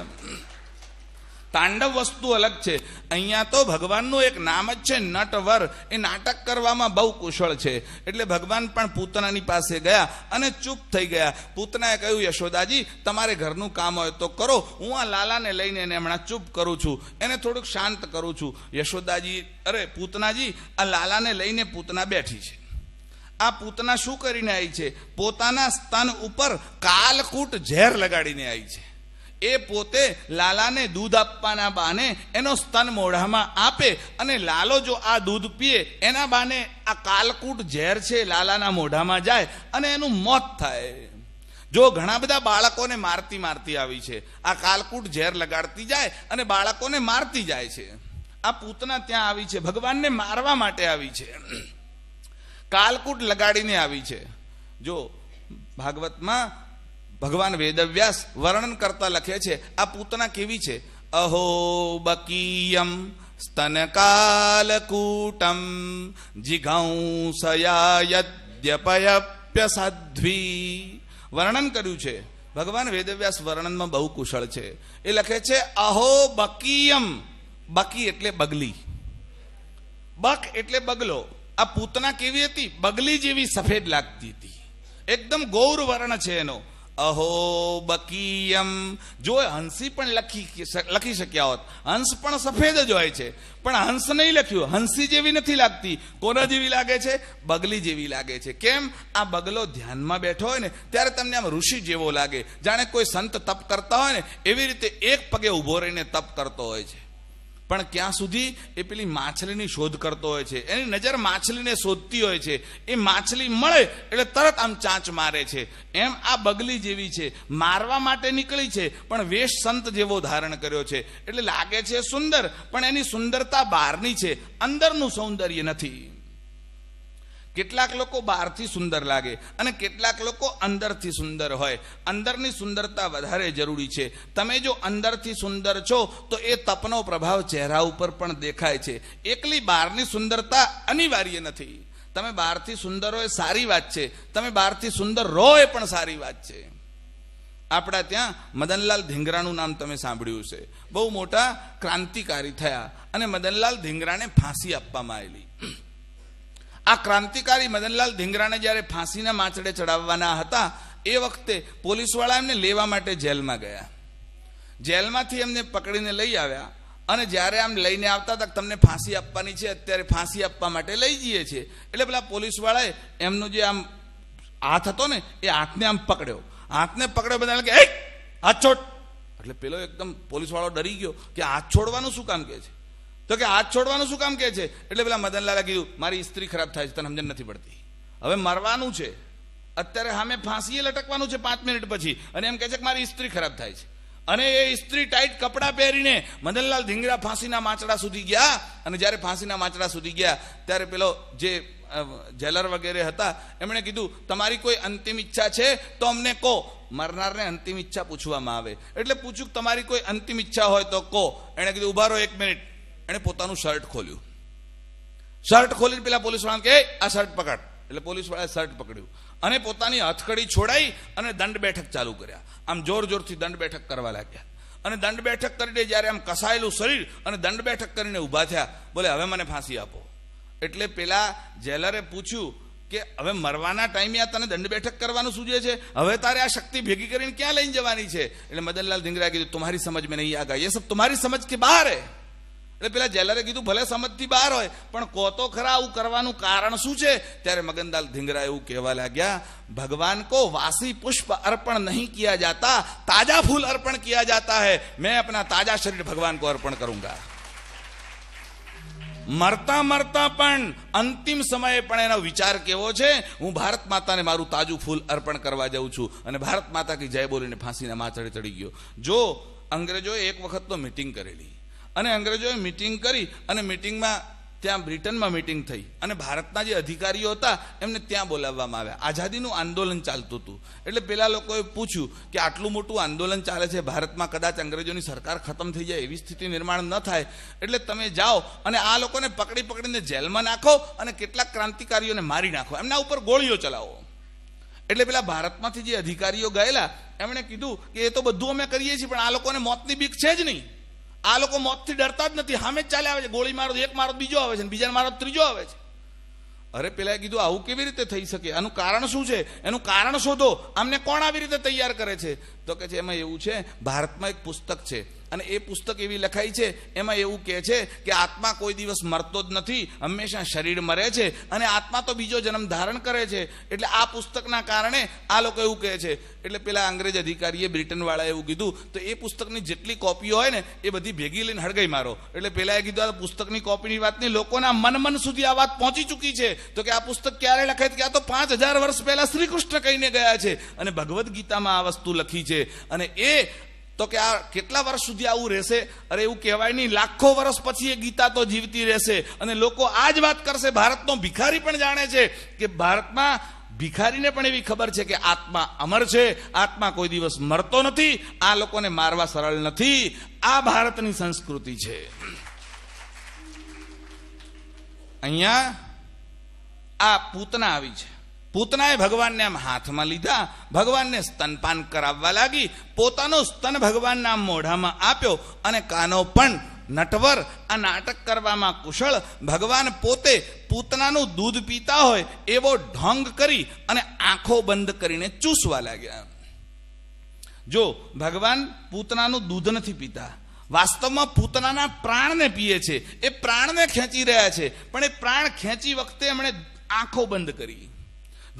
તાંડવ વસ્તુ અલગ છે અહીંયા તો ભગવાનનું એક નામ જ છે નટવર એ નાટક કરવામાં બહુ કુશળ છે એટલે ભગવાન પણ પૂતનાની પાસે ગયા અને ચૂપ થઈ ગયા પૂતનાએ કહ્યું યશોદાજી તમારે ઘરનું કામ હોય તો કરો હું આ લાલાને લઈને એને હમણાં ચૂપ કરું છું એને થોડુંક શાંત કરું છું યશોદાજી અરે પૂતનાજી આ લાલાને લઈને પૂતના બેઠી છે આ પૂતના શું કરીને આવી છે પોતાના સ્તન ઉપર કાલકૂટ ઝેર લગાડીને આવી છે એ પોતે લાલાને દૂધ આપવાના બાને એનો સ્તન મોઢામાં આપે અને લાલો જો આ દૂધ પીએ એના બાને આ કાલકૂટ ઝેર છે લાલાના મોઢામાં જાય અને એનું મોત થાય જો ઘણા બધા બાળકોને મારતી મારતી આવી છે આ કાલકૂટ ઝેર લગાડતી જાય અને બાળકોને મારતી જાય છે આ પૂતના ત્યાં આવી છે ભગવાનને મારવા માટે આવી છે કાલકૂટ લગાડીને આવી છે જો ભાગવતમાં ભગવાન વેદવ્યાસ વર્ણન કરતા લખે છે આ પૂતના કેવી છે અહો બકીયમ સ્તનકાલકૂટમ સાધ્વી વર્ણન કર્યું છે ભગવાન વેદવ્યાસ વર્ણનમાં બહુ કુશળ છે એ લખે છે અહો બકીયમ બકી એટલે બગલી બક એટલે બગલો આ પૂતના કેવી હતી બગલી જેવી સફેદ લાગતી હતી એકદમ ગૌર વર્ણ છે એનો અહો બકીયમ જો હંસી પણ લખી લખી શક્યા હોત હંસ પણ સફેદ જ હોય છે પણ હંસ નહીં લખ્યું હંસી જેવી નથી લાગતી કોના જેવી લાગે છે બગલી જેવી લાગે છે કેમ આ બગલો ધ્યાનમાં બેઠો હોય ને ત્યારે તમને આમ ઋષિ જેવો લાગે જાણે કોઈ સંત તપ કરતા હોય ને એવી રીતે એક પગે ઊભો રહીને તપ કરતો હોય છે પણ ક્યાં સુધી એ પેલી માછલીની શોધ કરતો હોય છે એની નજર માછલીને શોધતી હોય છે એ માછલી મળે એટલે તરત આમ ચાંચ મારે છે એમ આ બગલી જેવી છે મારવા માટે નીકળી છે પણ વેશ સંત જેવો ધારણ કર્યો છે એટલે લાગે છે સુંદર પણ એની સુંદરતા બહારની છે અંદરનું સૌંદર્ય નથી કેટલાક લોકો બહારથી સુંદર લાગે અને કેટલાક લોકો અંદરથી સુંદર હોય અંદરની સુંદરતા વધારે જરૂરી છે તમે જો અંદરથી સુંદર છો તો એ તપનો પ્રભાવ ચહેરા ઉપર પણ દેખાય છે એકલી બહારની સુંદરતા અનિવાર્ય નથી તમે બહારથી સુંદર હોય સારી વાત છે તમે બહારથી સુંદર રહો એ પણ સારી વાત છે આપણા ત્યાં મદનલાલ ધીંગરાનું નામ તમે સાંભળ્યું છે બહુ મોટા ક્રાંતિકારી થયા અને મદનલાલ ધીંગરાને ફાંસી આપવામાં આવેલી આ ક્રાંતિકારી મદનલાલ ધીંગરાને જ્યારે ફાંસીના માછડે ચડાવવાના હતા એ વખતે પોલીસવાળા એમને લેવા માટે જેલમાં ગયા જેલમાંથી એમને પકડીને લઈ આવ્યા અને જ્યારે આમ લઈને આવતા હતા તમને ફાંસી આપવાની છે અત્યારે ફાંસી આપવા માટે લઈ જઈએ છીએ એટલે પેલા પોલીસવાળાએ એમનો જે આમ હાથ હતો ને એ હાથને આમ પકડ્યો હાથને પકડ્યો બધા કે હાથ છોડ એટલે પેલો એકદમ પોલીસવાળો ડરી ગયો કે હાથ છોડવાનું શું કામ કે છે તો કે હાથ છોડવાનું શું કામ કે છે એટલે પેલા મદનલાલે કીધું મારી સ્ત્રી ખરાબ થાય છે તને સમજણ નથી પડતી હવે મરવાનું છે અત્યારે સામે ફાંસીએ લટકવાનું છે પાંચ મિનિટ પછી અને એમ કહે છે કે મારી સ્ત્રી ખરાબ થાય છે અને એ સ્ત્રી ટાઈટ કપડાં પહેરીને મદનલાલ ધીંગરા ફાંસીના માચડા સુધી ગયા અને જ્યારે ફાંસીના માચડા સુધી ગયા ત્યારે પેલો જે જેલર વગેરે હતા એમણે કીધું તમારી કોઈ અંતિમ ઈચ્છા છે તો અમને કહો મરનારને અંતિમ ઈચ્છા પૂછવામાં આવે એટલે પૂછ્યું તમારી કોઈ અંતિમ ઈચ્છા હોય તો કહો એણે કીધું ઉભા રહો એક મિનિટ એણે પોતાનું શર્ટ ખોલ્યું શર્ટ ખોલીને પેલા પોલીસવાળા કે આ શર્ટ પકડ એટલે પોલીસવાળાએ શર્ટ પકડ્યું અને પોતાની હથકડી છોડાઈ અને દંડ બેઠક ચાલુ કર્યા આમ જોર જોરથી દંડ બેઠક કરવા લાગ્યા અને દંડ બેઠક કરીને જ્યારે આમ કસાયેલું શરીર અને દંડ બેઠક કરીને ઊભા થયા બોલે હવે મને ફાંસી આપો એટલે પેલા જેલરે પૂછ્યું કે હવે મરવાના ટાઈમે આ તને દંડ બેઠક કરવાનું સૂચે છે હવે તારે આ શક્તિ ભેગી કરીને ક્યાં લઈને જવાની છે એટલે મદનલાલ ધીંગરા કીધું તમારી સમજમાં નહીં આગા એ સબ તમારી સમજ કે બહાર હે એટલે પેલા જેલરે કીધું ભલે સમજથી બહાર હોય પણ કોતો ખરા આવું કરવાનું કારણ શું છે ત્યારે મગનલાલ ધીંગરા એવું કહેવા લાગ્યા ભગવાન કો વાસી પુષ્પ અર્પણ નહીં કિયા જાતા તાજા ફૂલ અર્પણ કિયા જાતા હૈ મેં અપના તાજા શરીર ભગવાન કો અર્પણ કરુંગા મરતા મરતા પણ અંતિમ સમયે પણ એનો વિચાર કેવો છે હું ભારત માતાને મારું તાજું ફૂલ અર્પણ કરવા જાઉં છું અને ભારત માતા કી જય બોલીને ફાંસીના માથડે ચડી ગયો જો અંગ્રેજોએ એક વખત તો મિટિંગ કરેલી અને અંગ્રેજોએ મિટિંગ કરી અને મિટિંગમાં ત્યાં બ્રિટનમાં મિટિંગ થઈ અને ભારતના જે અધિકારીઓ હતા એમને ત્યાં બોલાવવામાં આવ્યા આઝાદીનું આંદોલન ચાલતું હતું એટલે પેલા લોકોએ પૂછ્યું કે આટલું મોટું આંદોલન ચાલે છે ભારતમાં કદાચ અંગ્રેજોની સરકાર ખતમ થઈ જાય એવી સ્થિતિ નિર્માણ ન થાય એટલે તમે જાઓ અને આ લોકોને પકડી પકડીને જેલમાં નાખો અને કેટલાક ક્રાંતિકારીઓને મારી નાખો એમના ઉપર ગોળીઓ ચલાવો એટલે પેલા ભારતમાંથી જે અધિકારીઓ ગયેલા એમણે કીધું કે એ તો બધું અમે કરીએ છીએ પણ આ લોકોને મોતની બીક છે જ નહીં આ લોકો મોતથી ડરતા જ નથી સામે જ ચાલે આવે છે ગોળી મારો એક મારો બીજો આવે છે બીજા મારો ત્રીજો આવે છે અરે પેલા કીધું આવું કેવી રીતે થઈ શકે આનું કારણ શું છે એનું કારણ શોધો આમને કોણ આવી રીતે તૈયાર કરે છે તો કે છે એમાં એવું છે ભારતમાં એક પુસ્તક છે અને એ પુસ્તક એવી લખાઈ છે એમાં એવું કહે છે કે આત્મા કોઈ દિવસ મરતો જ નથી હંમેશા શરીર મરે છે અને આત્મા તો બીજો જન્મ ધારણ કરે છે એટલે આ પુસ્તકના કારણે આ લોકો એવું કહે છે એટલે પેલા અંગ્રેજ અધિકારીએ બ્રિટનવાળાએ એવું કીધું તો એ પુસ્તકની જેટલી કોપીઓ હોય ને એ બધી ભેગી લઈને હળગઈ મારો એટલે પેલા એ કીધું આ પુસ્તકની કોપીની વાત નહીં લોકોના મન મન સુધી આ વાત પહોંચી ચૂકી છે તો કે આ પુસ્તક ક્યારે લખાય કે આ તો પાંચ હજાર વર્ષ પહેલા શ્રીકૃષ્ણ કહીને ગયા છે અને ભગવદ્ ગીતામાં આ વસ્તુ લખી છે છે અને એ તો કે આ કેટલા વર્ષ સુધી આવું રહેશે અરે એવું કહેવાય નહીં લાખો વર્ષ પછી એ ગીતા તો જીવતી રહેશે અને લોકો આ જ વાત કરશે ભારતનો ભિખારી પણ જાણે છે કે ભારતમાં ભિખારીને પણ એવી ખબર છે કે આત્મા અમર છે આત્મા કોઈ દિવસ મરતો નથી આ લોકોને મારવા સરળ નથી આ ભારતની સંસ્કૃતિ છે અહીંયા આ પૂતના આવી છે પૂતનાએ ભગવાનને આમ હાથમાં લીધા ભગવાનને સ્તનપાન કરાવવા લાગી પોતાનો સ્તન ભગવાનના મોઢામાં આપ્યો અને કાનો પણ નટવર આ નાટક કરવામાં કુશળ ભગવાન પોતે પૂતનાનું દૂધ પીતા હોય એવો ઢોંગ કરી અને આંખો બંધ કરીને ચૂસવા લાગ્યા જો ભગવાન પૂતનાનું દૂધ નથી પીતા વાસ્તવમાં પૂતનાના પ્રાણને પીએ છે એ પ્રાણને ખેંચી રહ્યા છે પણ એ પ્રાણ ખેંચી વખતે એમણે આંખો બંધ કરી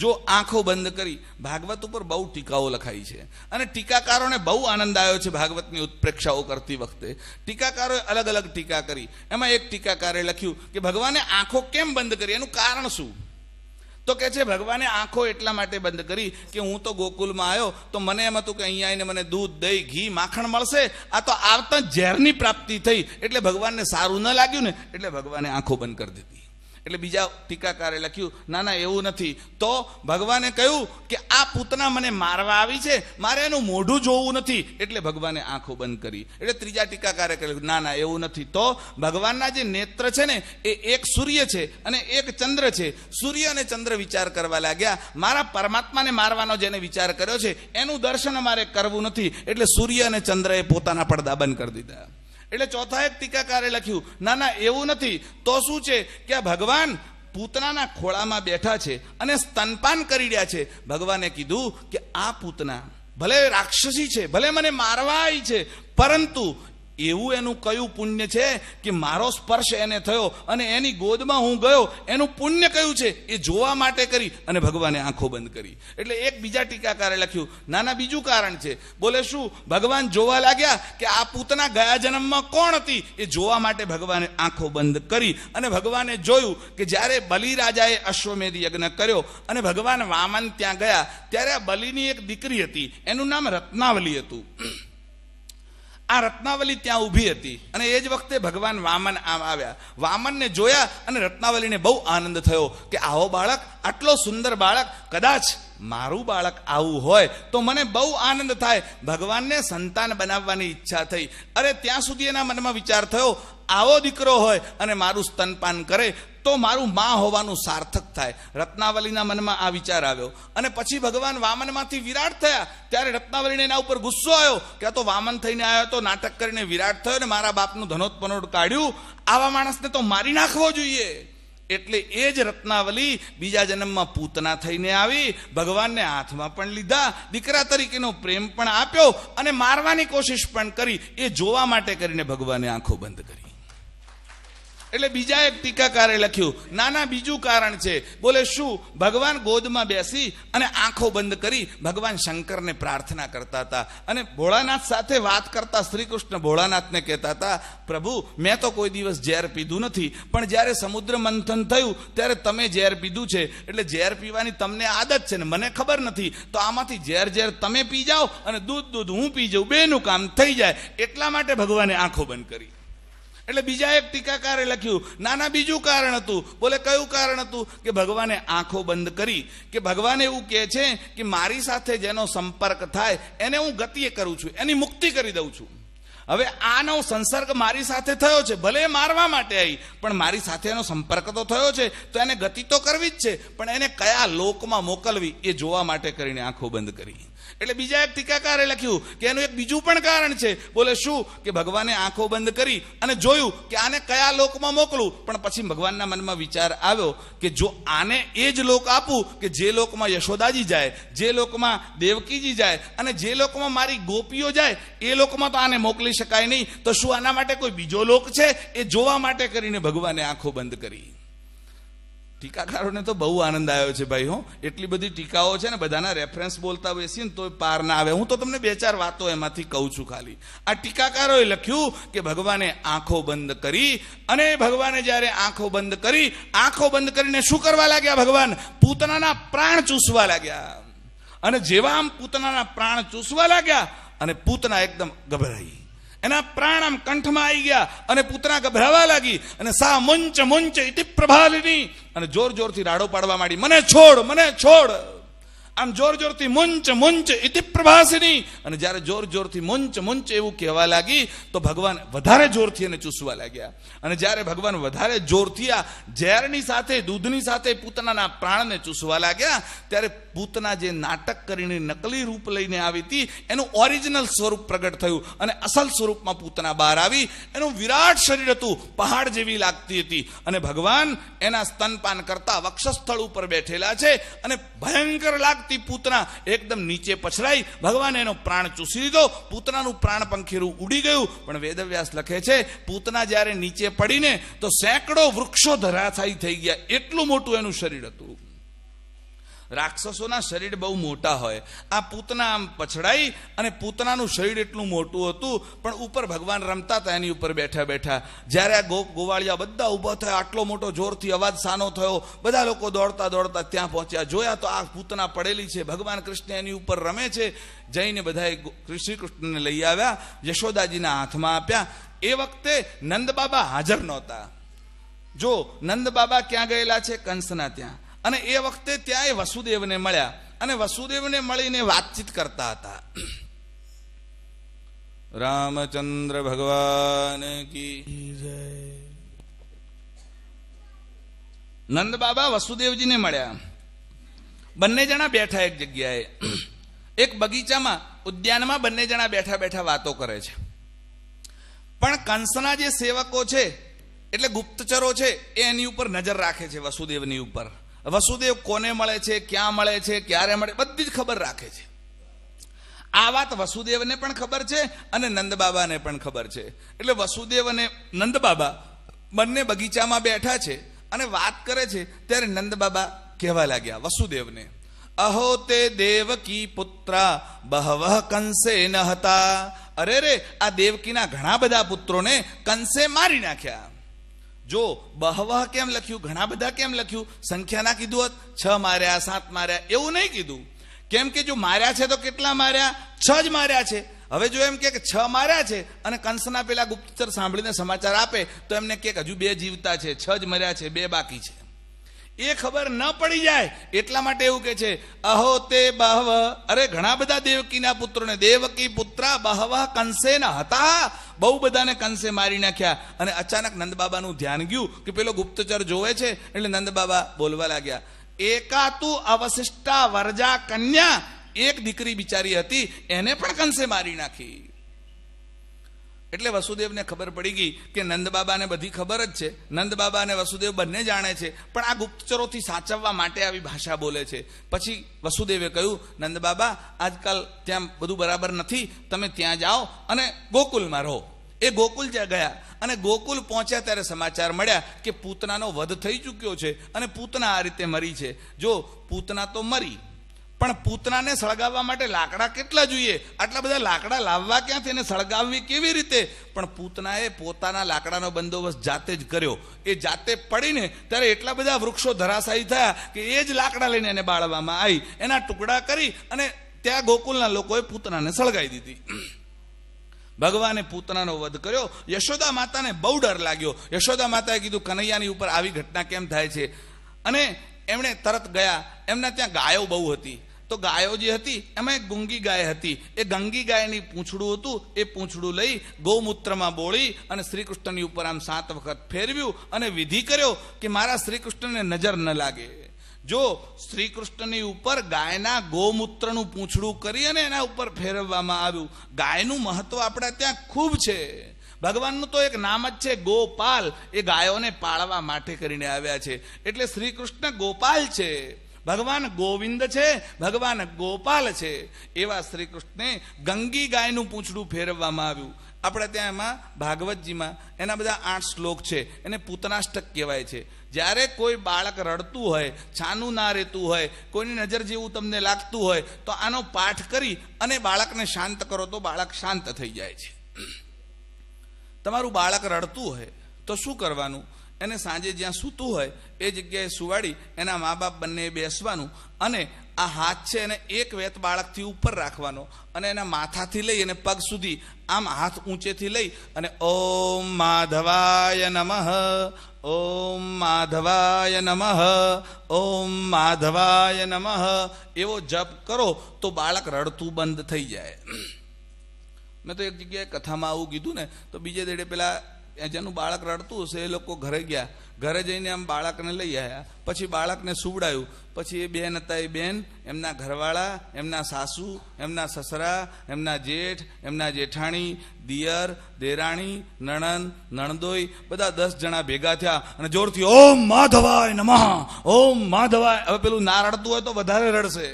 જો આંખો બંધ કરી ભાગવત ઉપર બહુ ટીકાઓ લખાઈ છે અને ટીકાકારોને બહુ આનંદ આવ્યો છે ભાગવતની ઉત્પ્રેક્ષાઓ કરતી વખતે ટીકાકારોએ અલગ અલગ ટીકા કરી એમાં એક ટીકાકારે લખ્યું કે ભગવાને આંખો કેમ બંધ કરી એનું કારણ શું તો કે છે ભગવાને આંખો એટલા માટે બંધ કરી કે હું તો ગોકુલમાં આવ્યો તો મને એમ હતું કે અહીંયા આવીને મને દૂધ દહીં ઘી માખણ મળશે આ તો આવતા ઝેરની પ્રાપ્તિ થઈ એટલે ભગવાનને સારું ન લાગ્યું ને એટલે ભગવાને આંખો બંધ કરી દીધી એટલે બીજા ટીકાકારે લખ્યું ના ના એવું નથી તો ભગવાને કહ્યું કે આ પૂતના મને મારવા આવી છે મારે એનું મોઢું જોવું નથી એટલે ભગવાને આંખો બંધ કરી એટલે ત્રીજા ટીકાકારે કહ્યું ના ના એવું નથી તો ભગવાનના જે નેત્ર છે ને એ એક સૂર્ય છે અને એક ચંદ્ર છે સૂર્ય અને ચંદ્ર વિચાર કરવા લાગ્યા મારા પરમાત્માને મારવાનો જેને વિચાર કર્યો છે એનું દર્શન મારે કરવું નથી એટલે સૂર્ય અને ચંદ્રએ પોતાના પડદા બંધ કરી દીધા એટલે ચોથા એક ટીકાકારે લખ્યું ના ના એવું નથી તો શું છે કે આ ભગવાન પૂતનાના ખોળામાં બેઠા છે અને સ્તનપાન કરી રહ્યા છે ભગવાને કીધું કે આ પૂતના ભલે રાક્ષસી છે ભલે મને મારવા આવી છે પરંતુ એવું એનું કયું પુણ્ય છે કે મારો સ્પર્શ એને થયો અને એની ગોદમાં હું ગયો એનું પુણ્ય કયું છે એ જોવા માટે કરી અને ભગવાને આંખો બંધ કરી એટલે એક બીજા ટીકાકારે લખ્યું નાના બીજું કારણ છે બોલે શું ભગવાન જોવા લાગ્યા કે આ પૂતના ગયા જન્મમાં કોણ હતી એ જોવા માટે ભગવાને આંખો બંધ કરી અને ભગવાને જોયું કે જ્યારે બલિરાજાએ અશ્વમેધ યજ્ઞ કર્યો અને ભગવાન વામન ત્યાં ગયા ત્યારે આ બલિની એક દીકરી હતી એનું નામ રત્નાવલી હતું આ રત્નાવલી ત્યાં ઊભી હતી અને એ જ વખતે ભગવાન વામન આમ આવ્યા વામનને જોયા અને રત્નાવલીને બહુ આનંદ થયો કે આવો બાળક આટલો સુંદર બાળક કદાચ મારું બાળક આવું હોય તો મને બહુ આનંદ થાય ભગવાનને સંતાન બનાવવાની ઈચ્છા થઈ અરે ત્યાં સુધી એના મનમાં વિચાર થયો આવો દીકરો હોય અને મારું સ્તનપાન કરે તો મારું મા હોવાનું સાર્થક થાય રત્નાવલીના મનમાં આ વિચાર આવ્યો અને પછી ભગવાન વામનમાંથી વિરાટ થયા ત્યારે રત્નાવલીને એના ઉપર ગુસ્સો આવ્યો કે આ તો વામન થઈને આવ્યો તો નાટક કરીને વિરાટ થયો ને મારા બાપનું ધનોત્પનોટ કાઢ્યું આવા માણસને તો મારી નાખવો જોઈએ એટલે એ જ રત્નાવલી બીજા જન્મમાં પૂતના થઈને આવી ભગવાનને હાથમાં પણ લીધા દીકરા તરીકેનો પ્રેમ પણ આપ્યો અને મારવાની કોશિશ પણ કરી એ જોવા માટે કરીને ભગવાને આંખો બંધ કરી એટલે બીજા એક ટીકાકારે લખ્યું નાના બીજું કારણ છે બોલે શું ભગવાન ગોદમાં બેસી અને આંખો બંધ કરી ભગવાન શંકરને પ્રાર્થના કરતા હતા અને ભોળાનાથ સાથે વાત કરતા શ્રીકૃષ્ણ ભોળાનાથને કહેતા હતા પ્રભુ મેં તો કોઈ દિવસ ઝેર પીધું નથી પણ જ્યારે સમુદ્ર મંથન થયું ત્યારે તમે ઝેર પીધું છે એટલે ઝેર પીવાની તમને આદત છે ને મને ખબર નથી તો આમાંથી ઝેર ઝેર તમે પી જાઓ અને દૂધ દૂધ હું પી જાઉં બેનું કામ થઈ જાય એટલા માટે ભગવાને આંખો બંધ કરી એટલે બીજા એક ટીકાકારે લખ્યું નાના બીજું કારણ હતું બોલે કયું કારણ હતું કે ભગવાને આંખો બંધ કરી કે ભગવાન એવું કહે છે કે મારી સાથે જેનો સંપર્ક થાય એને હું ગતિએ કરું છું એની મુક્તિ કરી દઉં છું હવે આનો સંસર્ગ મારી સાથે થયો છે ભલે મારવા માટે આવી પણ મારી સાથે એનો સંપર્ક તો થયો છે તો એને ગતિ તો કરવી જ છે પણ એને કયા લોકમાં મોકલવી એ જોવા માટે કરીને આંખો બંધ કરી એટલે બીજા એક ટીકાકારે લખ્યું કે એનું એક બીજું પણ કારણ છે બોલે શું કે ભગવાને આંખો બંધ કરી અને જોયું કે આને કયા લોકમાં મોકલું પણ પછી ભગવાનના મનમાં વિચાર આવ્યો કે જો આને એ જ લોક આપું કે જે લોકમાં યશોદાજી જાય જે લોકમાં દેવકીજી જાય અને જે લોકમાં મારી ગોપીઓ જાય એ લોકમાં તો આને મોકલી શકાય નહીં તો શું આના માટે કોઈ બીજો લોક છે એ જોવા માટે કરીને ભગવાને આંખો બંધ કરી ટીકાકારોને તો બહુ આનંદ આવ્યો છે ભાઈ હું એટલી બધી ટીકાઓ છે ને બધાના રેફરન્સ બોલતા બેસીને ને તો પાર ના આવે હું તો તમને બે ચાર વાતો એમાંથી કહું છું ખાલી આ ટીકાકારોએ લખ્યું કે ભગવાને આંખો બંધ કરી અને ભગવાને જ્યારે આંખો બંધ કરી આંખો બંધ કરીને શું કરવા લાગ્યા ભગવાન પૂતનાના પ્રાણ ચૂસવા લાગ્યા અને જેવા આમ પૂતનાના પ્રાણ ચૂસવા લાગ્યા અને પૂતના એકદમ ગભરાઈ એના પ્રાણ આમ કંઠમાં આવી ગયા અને પુતરા ગભરાવા લાગી અને સા મુંચ મુંચ ઇતિ પ્રભાલિની અને જોર જોરથી રાડો પાડવા માંડી મને છોડ મને છોડ આમ જોર જોરથી મુંચ મુંચ ઇતિ પ્રભાસિની અને જ્યારે જોર જોરથી મુંચ મુંચ એવું કહેવા લાગી તો ભગવાન વધારે જોરથી એને ચૂસવા લાગ્યા અને જ્યારે ભગવાન વધારે જોરથી આ ઝેરની સાથે દૂધની સાથે પૂતનાના પ્રાણને ચૂસવા લાગ્યા ત્યારે પૂતના જે નાટક કરીને નકલી રૂપ લઈને આવી હતી એનું ઓરિજિનલ સ્વરૂપ પ્રગટ થયું અને અસલ સ્વરૂપમાં પૂતના બહાર આવી એનું વિરાટ શરીર હતું પહાડ જેવી લાગતી હતી અને ભગવાન એના સ્તનપાન કરતા વક્ષસ્થળ ઉપર બેઠેલા છે અને ભયંકર લાગતા કરતી પૂતના એકદમ નીચે પછડાઈ ભગવાન એનો પ્રાણ ચૂસી લીધો પૂતરાનું પ્રાણ પંખીરું ઉડી ગયું પણ વેદવ્યાસ લખે છે પૂતના જ્યારે નીચે પડીને તો સેંકડો વૃક્ષો ધરાશાયી થઈ ગયા એટલું મોટું એનું શરીર હતું રાક્ષસોના શરીર બહુ મોટા હોય આ પૂતના આમ પછડાઈ અને પૂતનાનું શરીર એટલું મોટું હતું પણ ઉપર ભગવાન રમતા હતા એની ઉપર બેઠા બેઠા જ્યારે આ ગો ગોવાળિયા બધા ઊભા થયા આટલો મોટો જોરથી અવાજ સાનો થયો બધા લોકો દોડતા દોડતા ત્યાં પહોંચ્યા જોયા તો આ પૂતના પડેલી છે ભગવાન કૃષ્ણ એની ઉપર રમે છે જઈને બધાએ શ્રી કૃષ્ણને લઈ આવ્યા યશોદાજીના હાથમાં આપ્યા એ વખતે નંદબાબા હાજર નહોતા જો નંદબાબા ક્યાં ગયેલા છે કંસના ત્યાં અને એ વખતે ત્યાં એ વસુદેવને મળ્યા અને વસુદેવને મળીને વાતચીત કરતા હતા રામચંદ્ર ભગવાન કી જય નંદ બાબા વસુદેવજીને મળ્યા બંને જણા બેઠા એક જગ્યાએ એક બગીચામાં ઉદ્યાનમાં બંને જણા બેઠા બેઠા વાતો કરે છે પણ કંસના જે સેવકો છે એટલે ગુપ્તચરો છે એ એની ઉપર નજર રાખે છે વસુદેવની ઉપર વસુદેવ કોને મળે છે ક્યાં મળે છે ક્યારે મળે બધી જ ખબર રાખે છે આ વાત વસુદેવને પણ ખબર છે અને નંદબાબાને પણ ખબર છે એટલે વસુદેવ અને નંદબાબા બંને બગીચામાં બેઠા છે અને વાત કરે છે ત્યારે નંદબાબા કહેવા લાગ્યા વસુદેવને અહો તે દેવકી પુત્રા બહવ કંસે ન હતા અરે રે આ દેવકીના ઘણા બધા પુત્રોને કંસે મારી નાખ્યા જો બહવહ કેમ લખ્યું ઘણા બધા કેમ લખ્યું સંખ્યા ના કીધું હોત છ માર્યા સાત માર્યા એવું નહીં કીધું કેમ કે જો માર્યા છે તો કેટલા માર્યા છ જ માર્યા છે હવે જો એમ કે છ માર્યા છે અને કંસના પેલા ગુપ્તચર સાંભળીને સમાચાર આપે તો એમને કે હજુ બે જીવતા છે છ જ મર્યા છે બે બાકી છે એ ખબર ન પડી જાય એટલા માટે એવું કે છે અહો તે બહવ અરે ઘણા બધા દેવકીના પુત્રોને દેવકી પુત્રા બહવા કંસે હતા બહુ બધાને કંસે મારી નાખ્યા અને અચાનક નંદબાબાનું ધ્યાન ગયું કે પેલો ગુપ્તચર જોવે છે એટલે નંદબાબા બોલવા લાગ્યા એકાતુ અવશિષ્ટા વરજા કન્યા એક દીકરી બિચારી હતી એને પણ કંસે મારી નાખી એટલે વસુદેવને ખબર પડી ગઈ કે નંદબાબાને બધી ખબર જ છે નંદબાબા અને વસુદેવ બંને જાણે છે પણ આ ગુપ્તચરોથી સાચવવા માટે આવી ભાષા બોલે છે પછી વસુદેવે કહ્યું નંદબાબા આજકાલ ત્યાં બધું બરાબર નથી તમે ત્યાં જાઓ અને ગોકુલમાં રહો એ ગોકુલ જ્યાં ગયા અને ગોકુલ પહોંચ્યા ત્યારે સમાચાર મળ્યા કે પૂતનાનો વધ થઈ ચૂક્યો છે અને પૂતના આ રીતે મરી છે જો પૂતના તો મરી પણ પૂતનાને સળગાવવા માટે લાકડા કેટલા જોઈએ આટલા બધા લાકડા લાવવા ક્યાંથી એને સળગાવવી કેવી રીતે પણ પૂતનાએ પોતાના લાકડાનો બંદોબસ્ત જાતે જ કર્યો એ જાતે પડીને ત્યારે એટલા બધા વૃક્ષો ધરાશાયી થયા કે એ જ લાકડા લઈને એને બાળવામાં આવી એના ટુકડા કરી અને ત્યાં ગોકુલના લોકોએ પૂતનાને સળગાવી દીધી ભગવાને પૂતનાનો વધ કર્યો યશોદા માતાને બહુ ડર લાગ્યો યશોદા માતાએ કીધું કનૈયાની ઉપર આવી ઘટના કેમ થાય છે અને એમણે તરત ગયા એમના ત્યાં ગાયો બહુ હતી તો ગાયો જે હતી એમાં એક ગુંગી ગાય હતી એ ગંગી ગાયની પૂંછડું હતું એ પૂંછડું લઈ ગૌમૂત્રમાં બોળી અને શ્રીકૃષ્ણની ઉપર આમ સાત વખત ફેરવ્યું અને વિધિ કર્યો કે મારા શ્રીકૃષ્ણને નજર ન લાગે જો શ્રીકૃષ્ણની ઉપર ગાયના ગૌમૂત્રનું પૂંછડું કરી અને એના ઉપર ફેરવવામાં આવ્યું ગાયનું મહત્વ આપણા ત્યાં ખૂબ છે ભગવાનનું તો એક નામ જ છે ગોપાલ એ ગાયોને પાળવા માટે કરીને આવ્યા છે એટલે શ્રીકૃષ્ણ ગોપાલ છે ભગવાન ગોવિંદ છે ભગવાન ગોપાલ છે એવા શ્રી કૃષ્ણને ગંગી ગાયનું પૂંછડું ફેરવવામાં આવ્યું આપણે ત્યાં એમાં ભાગવતજીમાં એના બધા આઠ શ્લોક છે એને પૂતનાષ્ટક કહેવાય છે જ્યારે કોઈ બાળક રડતું હોય છાનું ના રહેતું હોય કોઈની નજર જેવું તમને લાગતું હોય તો આનો પાઠ કરી અને બાળકને શાંત કરો તો બાળક શાંત થઈ જાય છે તમારું બાળક રડતું હોય તો શું કરવાનું એને સાંજે જ્યાં સૂતું હોય એ જગ્યાએ સુવાડી એના મા બાપ બંને બેસવાનું અને આ હાથ છે એને એક વેત બાળકથી ઉપર રાખવાનો અને એના માથાથી લઈ અને પગ સુધી આમ હાથ ઊંચેથી લઈ અને ઓમ માધવાય નમઃ ઓમ માધવાય નમઃ ઓમ માધવાય નમઃ એવો જપ કરો તો બાળક રડતું બંધ થઈ જાય મેં તો એક જગ્યાએ કથામાં આવું કીધું ને તો બીજે દેડે પેલા જેનું બાળક રડતું હશે એ લોકો ઘરે ગયા ઘરે જઈને આમ બાળકને લઈ આવ્યા પછી બાળકને સુવડાયું પછી એ બેન હતા એ બેન એમના ઘરવાળા એમના સાસુ એમના સસરા એમના જેઠ એમના જેઠાણી દિયર દેરાણી નણંદ નણદોઈ બધા દસ જણા ભેગા થયા અને જોરથી ઓમ માધવાય નમઃ ઓમ માધવાય હવે પેલું ના રડતું હોય તો વધારે રડશે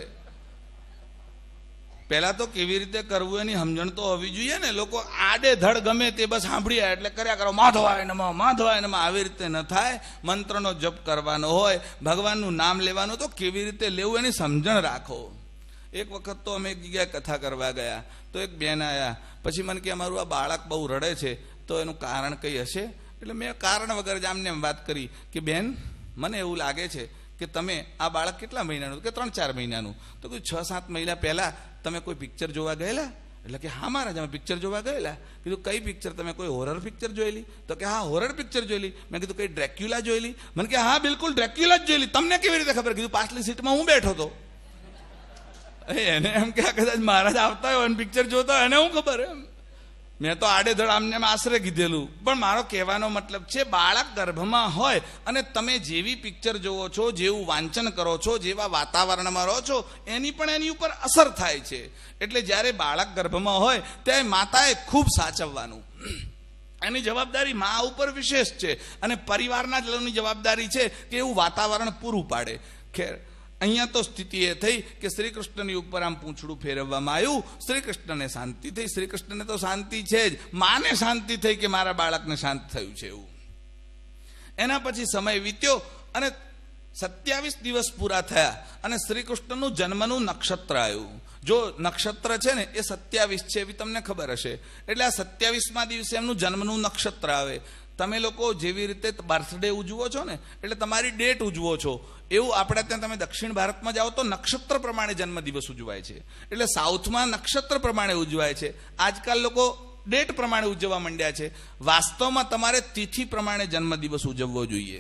પહેલાં તો કેવી રીતે કરવું એની સમજણ તો હોવી જોઈએ ને લોકો આડે ધડ ગમે તે બસ સાંભળ્યા એટલે કર્યા કરો માધવાય નમઃ માધવાય નમઃ આવી રીતે ન થાય મંત્રનો જપ કરવાનો હોય ભગવાનનું નામ લેવાનું તો કેવી રીતે લેવું એની સમજણ રાખો એક વખત તો અમે એક જગ્યાએ કથા કરવા ગયા તો એક બેન આવ્યા પછી મને કે અમારું આ બાળક બહુ રડે છે તો એનું કારણ કંઈ હશે એટલે મેં કારણ વગર જ આમને એમ વાત કરી કે બેન મને એવું લાગે છે કે તમે આ બાળક કેટલા મહિનાનું કે ત્રણ ચાર મહિનાનું તો કોઈ છ સાત મહિના પહેલાં તમે કોઈ પિક્ચર જોવા ગયેલા એટલે કે હા મારા અમે પિક્ચર જોવા ગયેલા કીધું કઈ પિક્ચર તમે કોઈ હોરર પિક્ચર જોયેલી તો કે હા હોરર પિક્ચર જોયેલી મેં કીધું કઈ ડ્રેક્યુલા જોયેલી મને કે હા બિલકુલ ડ્રેક્યુલા જ જોયેલી તમને કેવી રીતે ખબર કીધું પાછલી સીટમાં હું બેઠો હતો એને એમ કે કદાચ મહારાજ આવતા હોય અને પિક્ચર જોતા હોય એને હું ખબર એમ મેં તો આડેધડ આમને આશરે કીધેલું પણ મારો કહેવાનો મતલબ છે બાળક ગર્ભમાં હોય અને તમે જેવી પિક્ચર જોવો છો જેવું વાંચન કરો છો જેવા વાતાવરણમાં રહો છો એની પણ એની ઉપર અસર થાય છે એટલે જ્યારે બાળક ગર્ભમાં હોય ત્યારે માતાએ ખૂબ સાચવવાનું એની જવાબદારી મા ઉપર વિશેષ છે અને પરિવારના જ જવાબદારી છે કે એવું વાતાવરણ પૂરું પાડે ખેર અહીંયા તો સ્થિતિ એ થઈ કે શ્રી કૃષ્ણની ઉપર આમ પૂંછડું ફેરવવામાં આવ્યું શ્રી કૃષ્ણને શાંતિ થઈ શ્રી કૃષ્ણને તો શાંતિ છે જ માને શાંતિ થઈ કે મારા બાળકને શાંત થયું છે એવું એના પછી સમય વીત્યો અને સત્યાવીસ દિવસ પૂરા થયા અને શ્રી કૃષ્ણનું જન્મનું નક્ષત્ર આવ્યું જો નક્ષત્ર છે ને એ સત્યાવીસ છે એવી તમને ખબર હશે એટલે આ સત્યાવીસમાં દિવસે એમનું જન્મનું નક્ષત્ર આવે તમે લોકો જેવી રીતે બર્થડે ઉજવો છો ને એટલે તમારી ડેટ ઉજવો છો એવું આપણે ત્યાં તમે દક્ષિણ ભારતમાં જાઓ તો નક્ષત્ર પ્રમાણે જન્મદિવસ ઉજવાય છે એટલે સાઉથમાં નક્ષત્ર પ્રમાણે ઉજવાય છે આજકાલ લોકો ડેટ પ્રમાણે ઉજવવા માંડ્યા છે વાસ્તવમાં તમારે તિથિ પ્રમાણે જન્મદિવસ ઉજવવો જોઈએ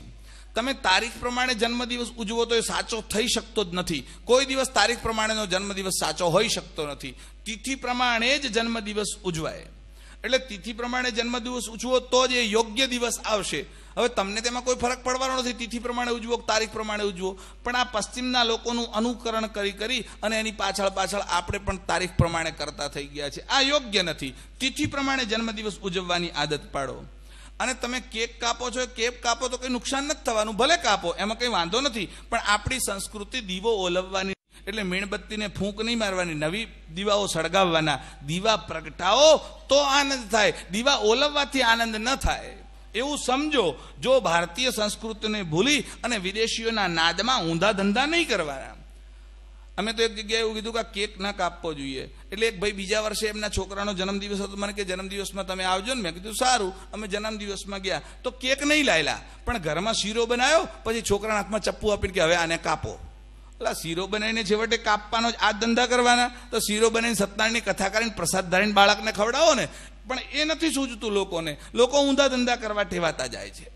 તમે તારીખ પ્રમાણે જન્મદિવસ ઉજવો તો એ સાચો થઈ શકતો જ નથી કોઈ દિવસ તારીખ પ્રમાણેનો જન્મદિવસ સાચો હોઈ શકતો નથી તિથિ પ્રમાણે જ જન્મદિવસ ઉજવાય એટલે તિથિ પ્રમાણે જન્મ દિવસ ઉજવો તો જ એ યોગ્ય દિવસ આવશે હવે તમને તેમાં કોઈ ફરક પડવાનો નથી તિથિ પ્રમાણે ઉજવો તારીખ પ્રમાણે ઉજવો પણ આ પશ્ચિમના લોકોનું અનુકરણ કરી કરી અને એની પાછળ પાછળ આપણે પણ તારીખ પ્રમાણે કરતા થઈ ગયા છે આ યોગ્ય નથી તિથિ પ્રમાણે જન્મદિવસ ઉજવવાની આદત પાડો અને તમે કેક કાપો છો કેક કાપો તો કંઈ નુકસાન નથી થવાનું ભલે કાપો એમાં કંઈ વાંધો નથી પણ આપણી સંસ્કૃતિ દીવો ઓલવવાની એટલે મીણબત્તીને ફૂંક નહીં મારવાની નવી દીવાઓ સળગાવવાના દીવા પ્રગટાવો તો આનંદ થાય દીવા ઓલવવાથી આનંદ ન થાય એવું સમજો જો ભારતીય સંસ્કૃતિને ભૂલી અને વિદેશીઓના નાદમાં ઊંધા ધંધા નહીં કરવાના અમે તો એક જગ્યાએ એવું કીધું કે કેક ના કાપવો જોઈએ એટલે એક ભાઈ બીજા વર્ષે એમના છોકરાનો જન્મદિવસ હતો મને કે જન્મદિવસમાં તમે આવજો ને મેં કીધું સારું અમે જન્મદિવસમાં ગયા તો કેક નહીં લાયલા પણ ઘરમાં શીરો બનાવ્યો પછી છોકરાના હાથમાં ચપ્પુ આપીને કે હવે આને કાપો એટલે શીરો બનાવીને છેવટે કાપવાનો જ આ ધંધા કરવાના તો શીરો બનાવીને સત્યનારાયણની કથા કરીને પ્રસાદ ધારીને બાળકને ખવડાવો ને પણ એ નથી સૂચતું લોકોને લોકો ઊંધા ધંધા કરવા ઠેવાતા જાય છે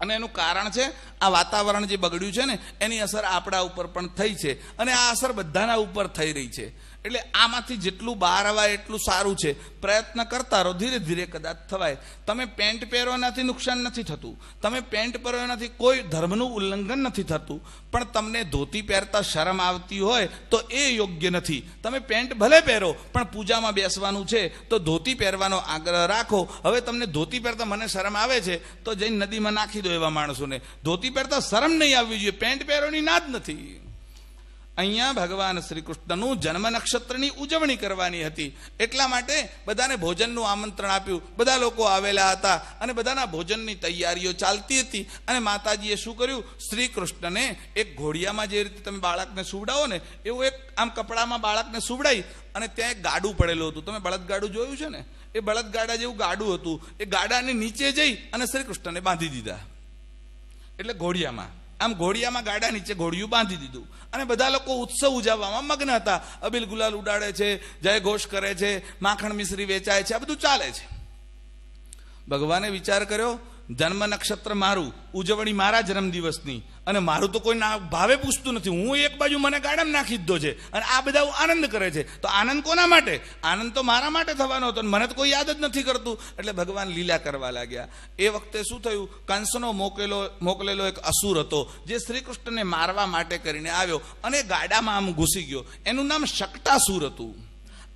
અને એનું કારણ છે આ વાતાવરણ જે બગડ્યું છે ને એની અસર આપણા ઉપર પણ થઈ છે અને આ અસર બધાના ઉપર થઈ રહી છે એટલે આમાંથી જેટલું બહાર આવાય એટલું સારું છે પ્રયત્ન કરતા રહો ધીરે ધીરે કદાચ થવાય તમે પેન્ટ પહેરવાનાથી નુકસાન નથી થતું તમે પેન્ટ પહેરવાનાથી કોઈ ધર્મનું ઉલ્લંઘન નથી થતું પણ તમને ધોતી પહેરતા શરમ આવતી હોય તો એ યોગ્ય નથી તમે પેન્ટ ભલે પહેરો પણ પૂજામાં બેસવાનું છે તો ધોતી પહેરવાનો આગ્રહ રાખો હવે તમને ધોતી પહેરતા મને શરમ આવે છે તો જઈને નદીમાં નાખી દો એવા માણસોને ધોતી પહેરતા શરમ નહીં આવવી જોઈએ પેન્ટ પહેરવાની ના જ નથી અહીંયા ભગવાન શ્રી કૃષ્ણનું જન્મ નક્ષત્રની ઉજવણી કરવાની હતી એટલા માટે બધાને ભોજનનું આમંત્રણ આપ્યું બધા લોકો આવેલા હતા અને બધાના ભોજનની તૈયારીઓ ચાલતી હતી અને માતાજીએ શું કર્યું શ્રી કૃષ્ણને એક ઘોડિયામાં જે રીતે તમે બાળકને સુવડાવો ને એવું એક આમ કપડામાં બાળકને સુવડાવી અને ત્યાં એક ગાડું પડેલું હતું તમે બળદગાડું જોયું છે ને એ બળદગાડા જેવું ગાડું હતું એ ગાડાને નીચે જઈ અને શ્રી કૃષ્ણને બાંધી દીધા એટલે ઘોડિયામાં આમ ઘોડિયામાં ગાડા નીચે ઘોડિયું બાંધી દીધું અને બધા લોકો ઉત્સવ ઉજવવામાં મગ્ન હતા અબિલ ગુલાલ ઉડાડે છે જય ઘોષ કરે છે માખણ મિશ્રી વેચાય છે આ બધું ચાલે છે ભગવાને વિચાર કર્યો જન્મ નક્ષત્ર મારું ઉજવણી મારા જન્મદિવસની અને મારું તો કોઈ ના ભાવે પૂછતું નથી હું એક બાજુ મને ગાડામાં નાખી દીધો છે અને આ બધા આનંદ કરે છે તો આનંદ કોના માટે આનંદ તો મારા માટે થવાનો હતો મને તો કોઈ યાદ જ નથી કરતું એટલે ભગવાન લીલા કરવા લાગ્યા એ વખતે શું થયું કંસનો મોકેલો મોકલેલો એક અસુર હતો જે શ્રી કૃષ્ણને મારવા માટે કરીને આવ્યો અને ગાડામાં આમ ઘૂસી ગયો એનું નામ શકટાસુર હતું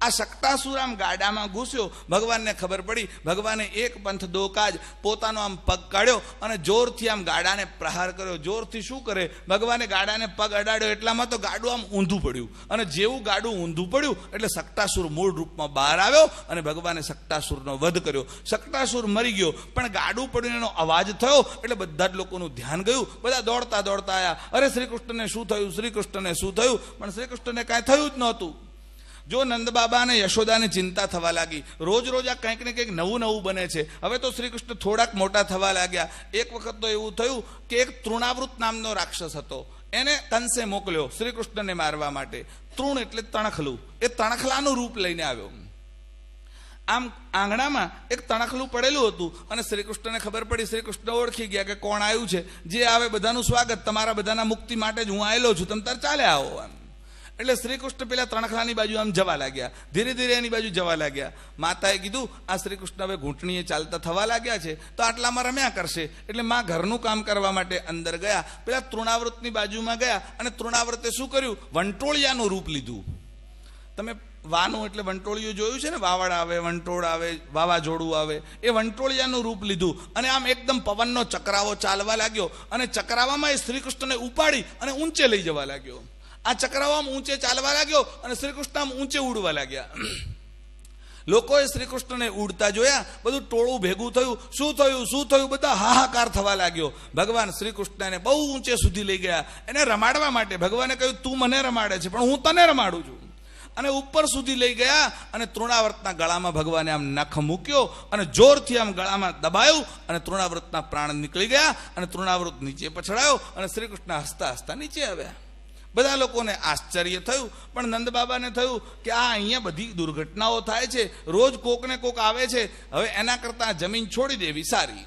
આ શક્તાસુરામ ગાડામાં ઘૂસ્યો ભગવાનને ખબર પડી ભગવાને એક પંથ દો કાજ પોતાનો આમ પગ કાઢ્યો અને જોરથી આમ ગાડાને પ્રહાર કર્યો જોરથી શું કરે ભગવાને ગાડાને પગ અડાડ્યો એટલામાં તો ગાડું આમ ઊંધું પડ્યું અને જેવું ગાડું ઊંધું પડ્યું એટલે શક્તાસુર મૂળ રૂપમાં બહાર આવ્યો અને ભગવાને શક્તાસુરનો વધ કર્યો શક્તાસુર મરી ગયો પણ ગાડું પડીને એનો અવાજ થયો એટલે બધા જ લોકોનું ધ્યાન ગયું બધા દોડતા દોડતા આવ્યા અરે શ્રીકૃષ્ણને શું થયું શ્રીકૃષ્ણને શું થયું પણ શ્રીકૃષ્ણને કાંઈ થયું જ નહોતું જો નંદબાબા અને યશોદાને ચિંતા થવા લાગી રોજ રોજ આ કંઈક ને કંઈક નવું નવું બને છે હવે તો શ્રી કૃષ્ણ થોડાક મોટા થવા લાગ્યા એક વખત તો એવું થયું કે એક તૃણાવૃત નામનો રાક્ષસ હતો એને કંસે મોકલ્યો શ્રી કૃષ્ણને મારવા માટે તૃણ એટલે તણખલું એ તણખલાનું રૂપ લઈને આવ્યો આમ આંગણામાં એક તણખલું પડેલું હતું અને શ્રીકૃષ્ણને ખબર પડી શ્રીકૃષ્ણ ઓળખી ગયા કે કોણ આવ્યું છે જે આવે બધાનું સ્વાગત તમારા બધાના મુક્તિ માટે જ હું આવેલો છું તમે તાર ચાલે આવો એમ એટલે શ્રીકૃષ્ણ પેલા તણખલાની બાજુ આમ જવા લાગ્યા ધીરે ધીરે એની બાજુ જવા લાગ્યા માતાએ કીધું આ શ્રીકૃષ્ણ હવે ઘૂંટણીએ ચાલતા થવા લાગ્યા છે તો આટલામાં રમ્યા કરશે એટલે માં ઘરનું કામ કરવા માટે અંદર ગયા પેલા તૃણાવ્રતની બાજુમાં ગયા અને તૃણાવ્રતે શું કર્યું વંટોળિયાનું રૂપ લીધું તમે વાનું એટલે વંટોળિયું જોયું છે ને વાવડ આવે વંટોળ આવે વાવાઝોડું આવે એ વંટોળિયાનું રૂપ લીધું અને આમ એકદમ પવનનો ચકરાવો ચાલવા લાગ્યો અને ચકરાવામાં એ શ્રીકૃષ્ણને ઉપાડી અને ઊંચે લઈ જવા લાગ્યો આ ચક્રવામ ઊંચે ચાલવા લાગ્યો અને શ્રીકૃષ્ણ આમ ઊંચે ઉડવા લાગ્યા લોકોએ શ્રીકૃષ્ણને ઉડતા જોયા બધું ટોળું ભેગું થયું શું થયું શું થયું બધા હાહાકાર થવા લાગ્યો ભગવાન શ્રીકૃષ્ણને બહુ ઊંચે સુધી લઈ ગયા એને રમાડવા માટે ભગવાને કહ્યું તું મને રમાડે છે પણ હું તને રમાડું છું અને ઉપર સુધી લઈ ગયા અને તૃણાવ્રતના ગળામાં ભગવાને આમ નખ મૂક્યો અને જોરથી આમ ગળામાં દબાયું અને તૃણાવ્રતના પ્રાણ નીકળી ગયા અને તૃણાવ્રત નીચે પછડાયો અને શ્રીકૃષ્ણ હસતા હસતા નીચે આવ્યા બધા લોકોને આશ્ચર્ય થયું પણ નંદબાબાને થયું કે આ અહીંયા બધી દુર્ઘટનાઓ થાય છે રોજ કોકને કોક આવે છે હવે એના કરતાં જમીન છોડી દેવી સારી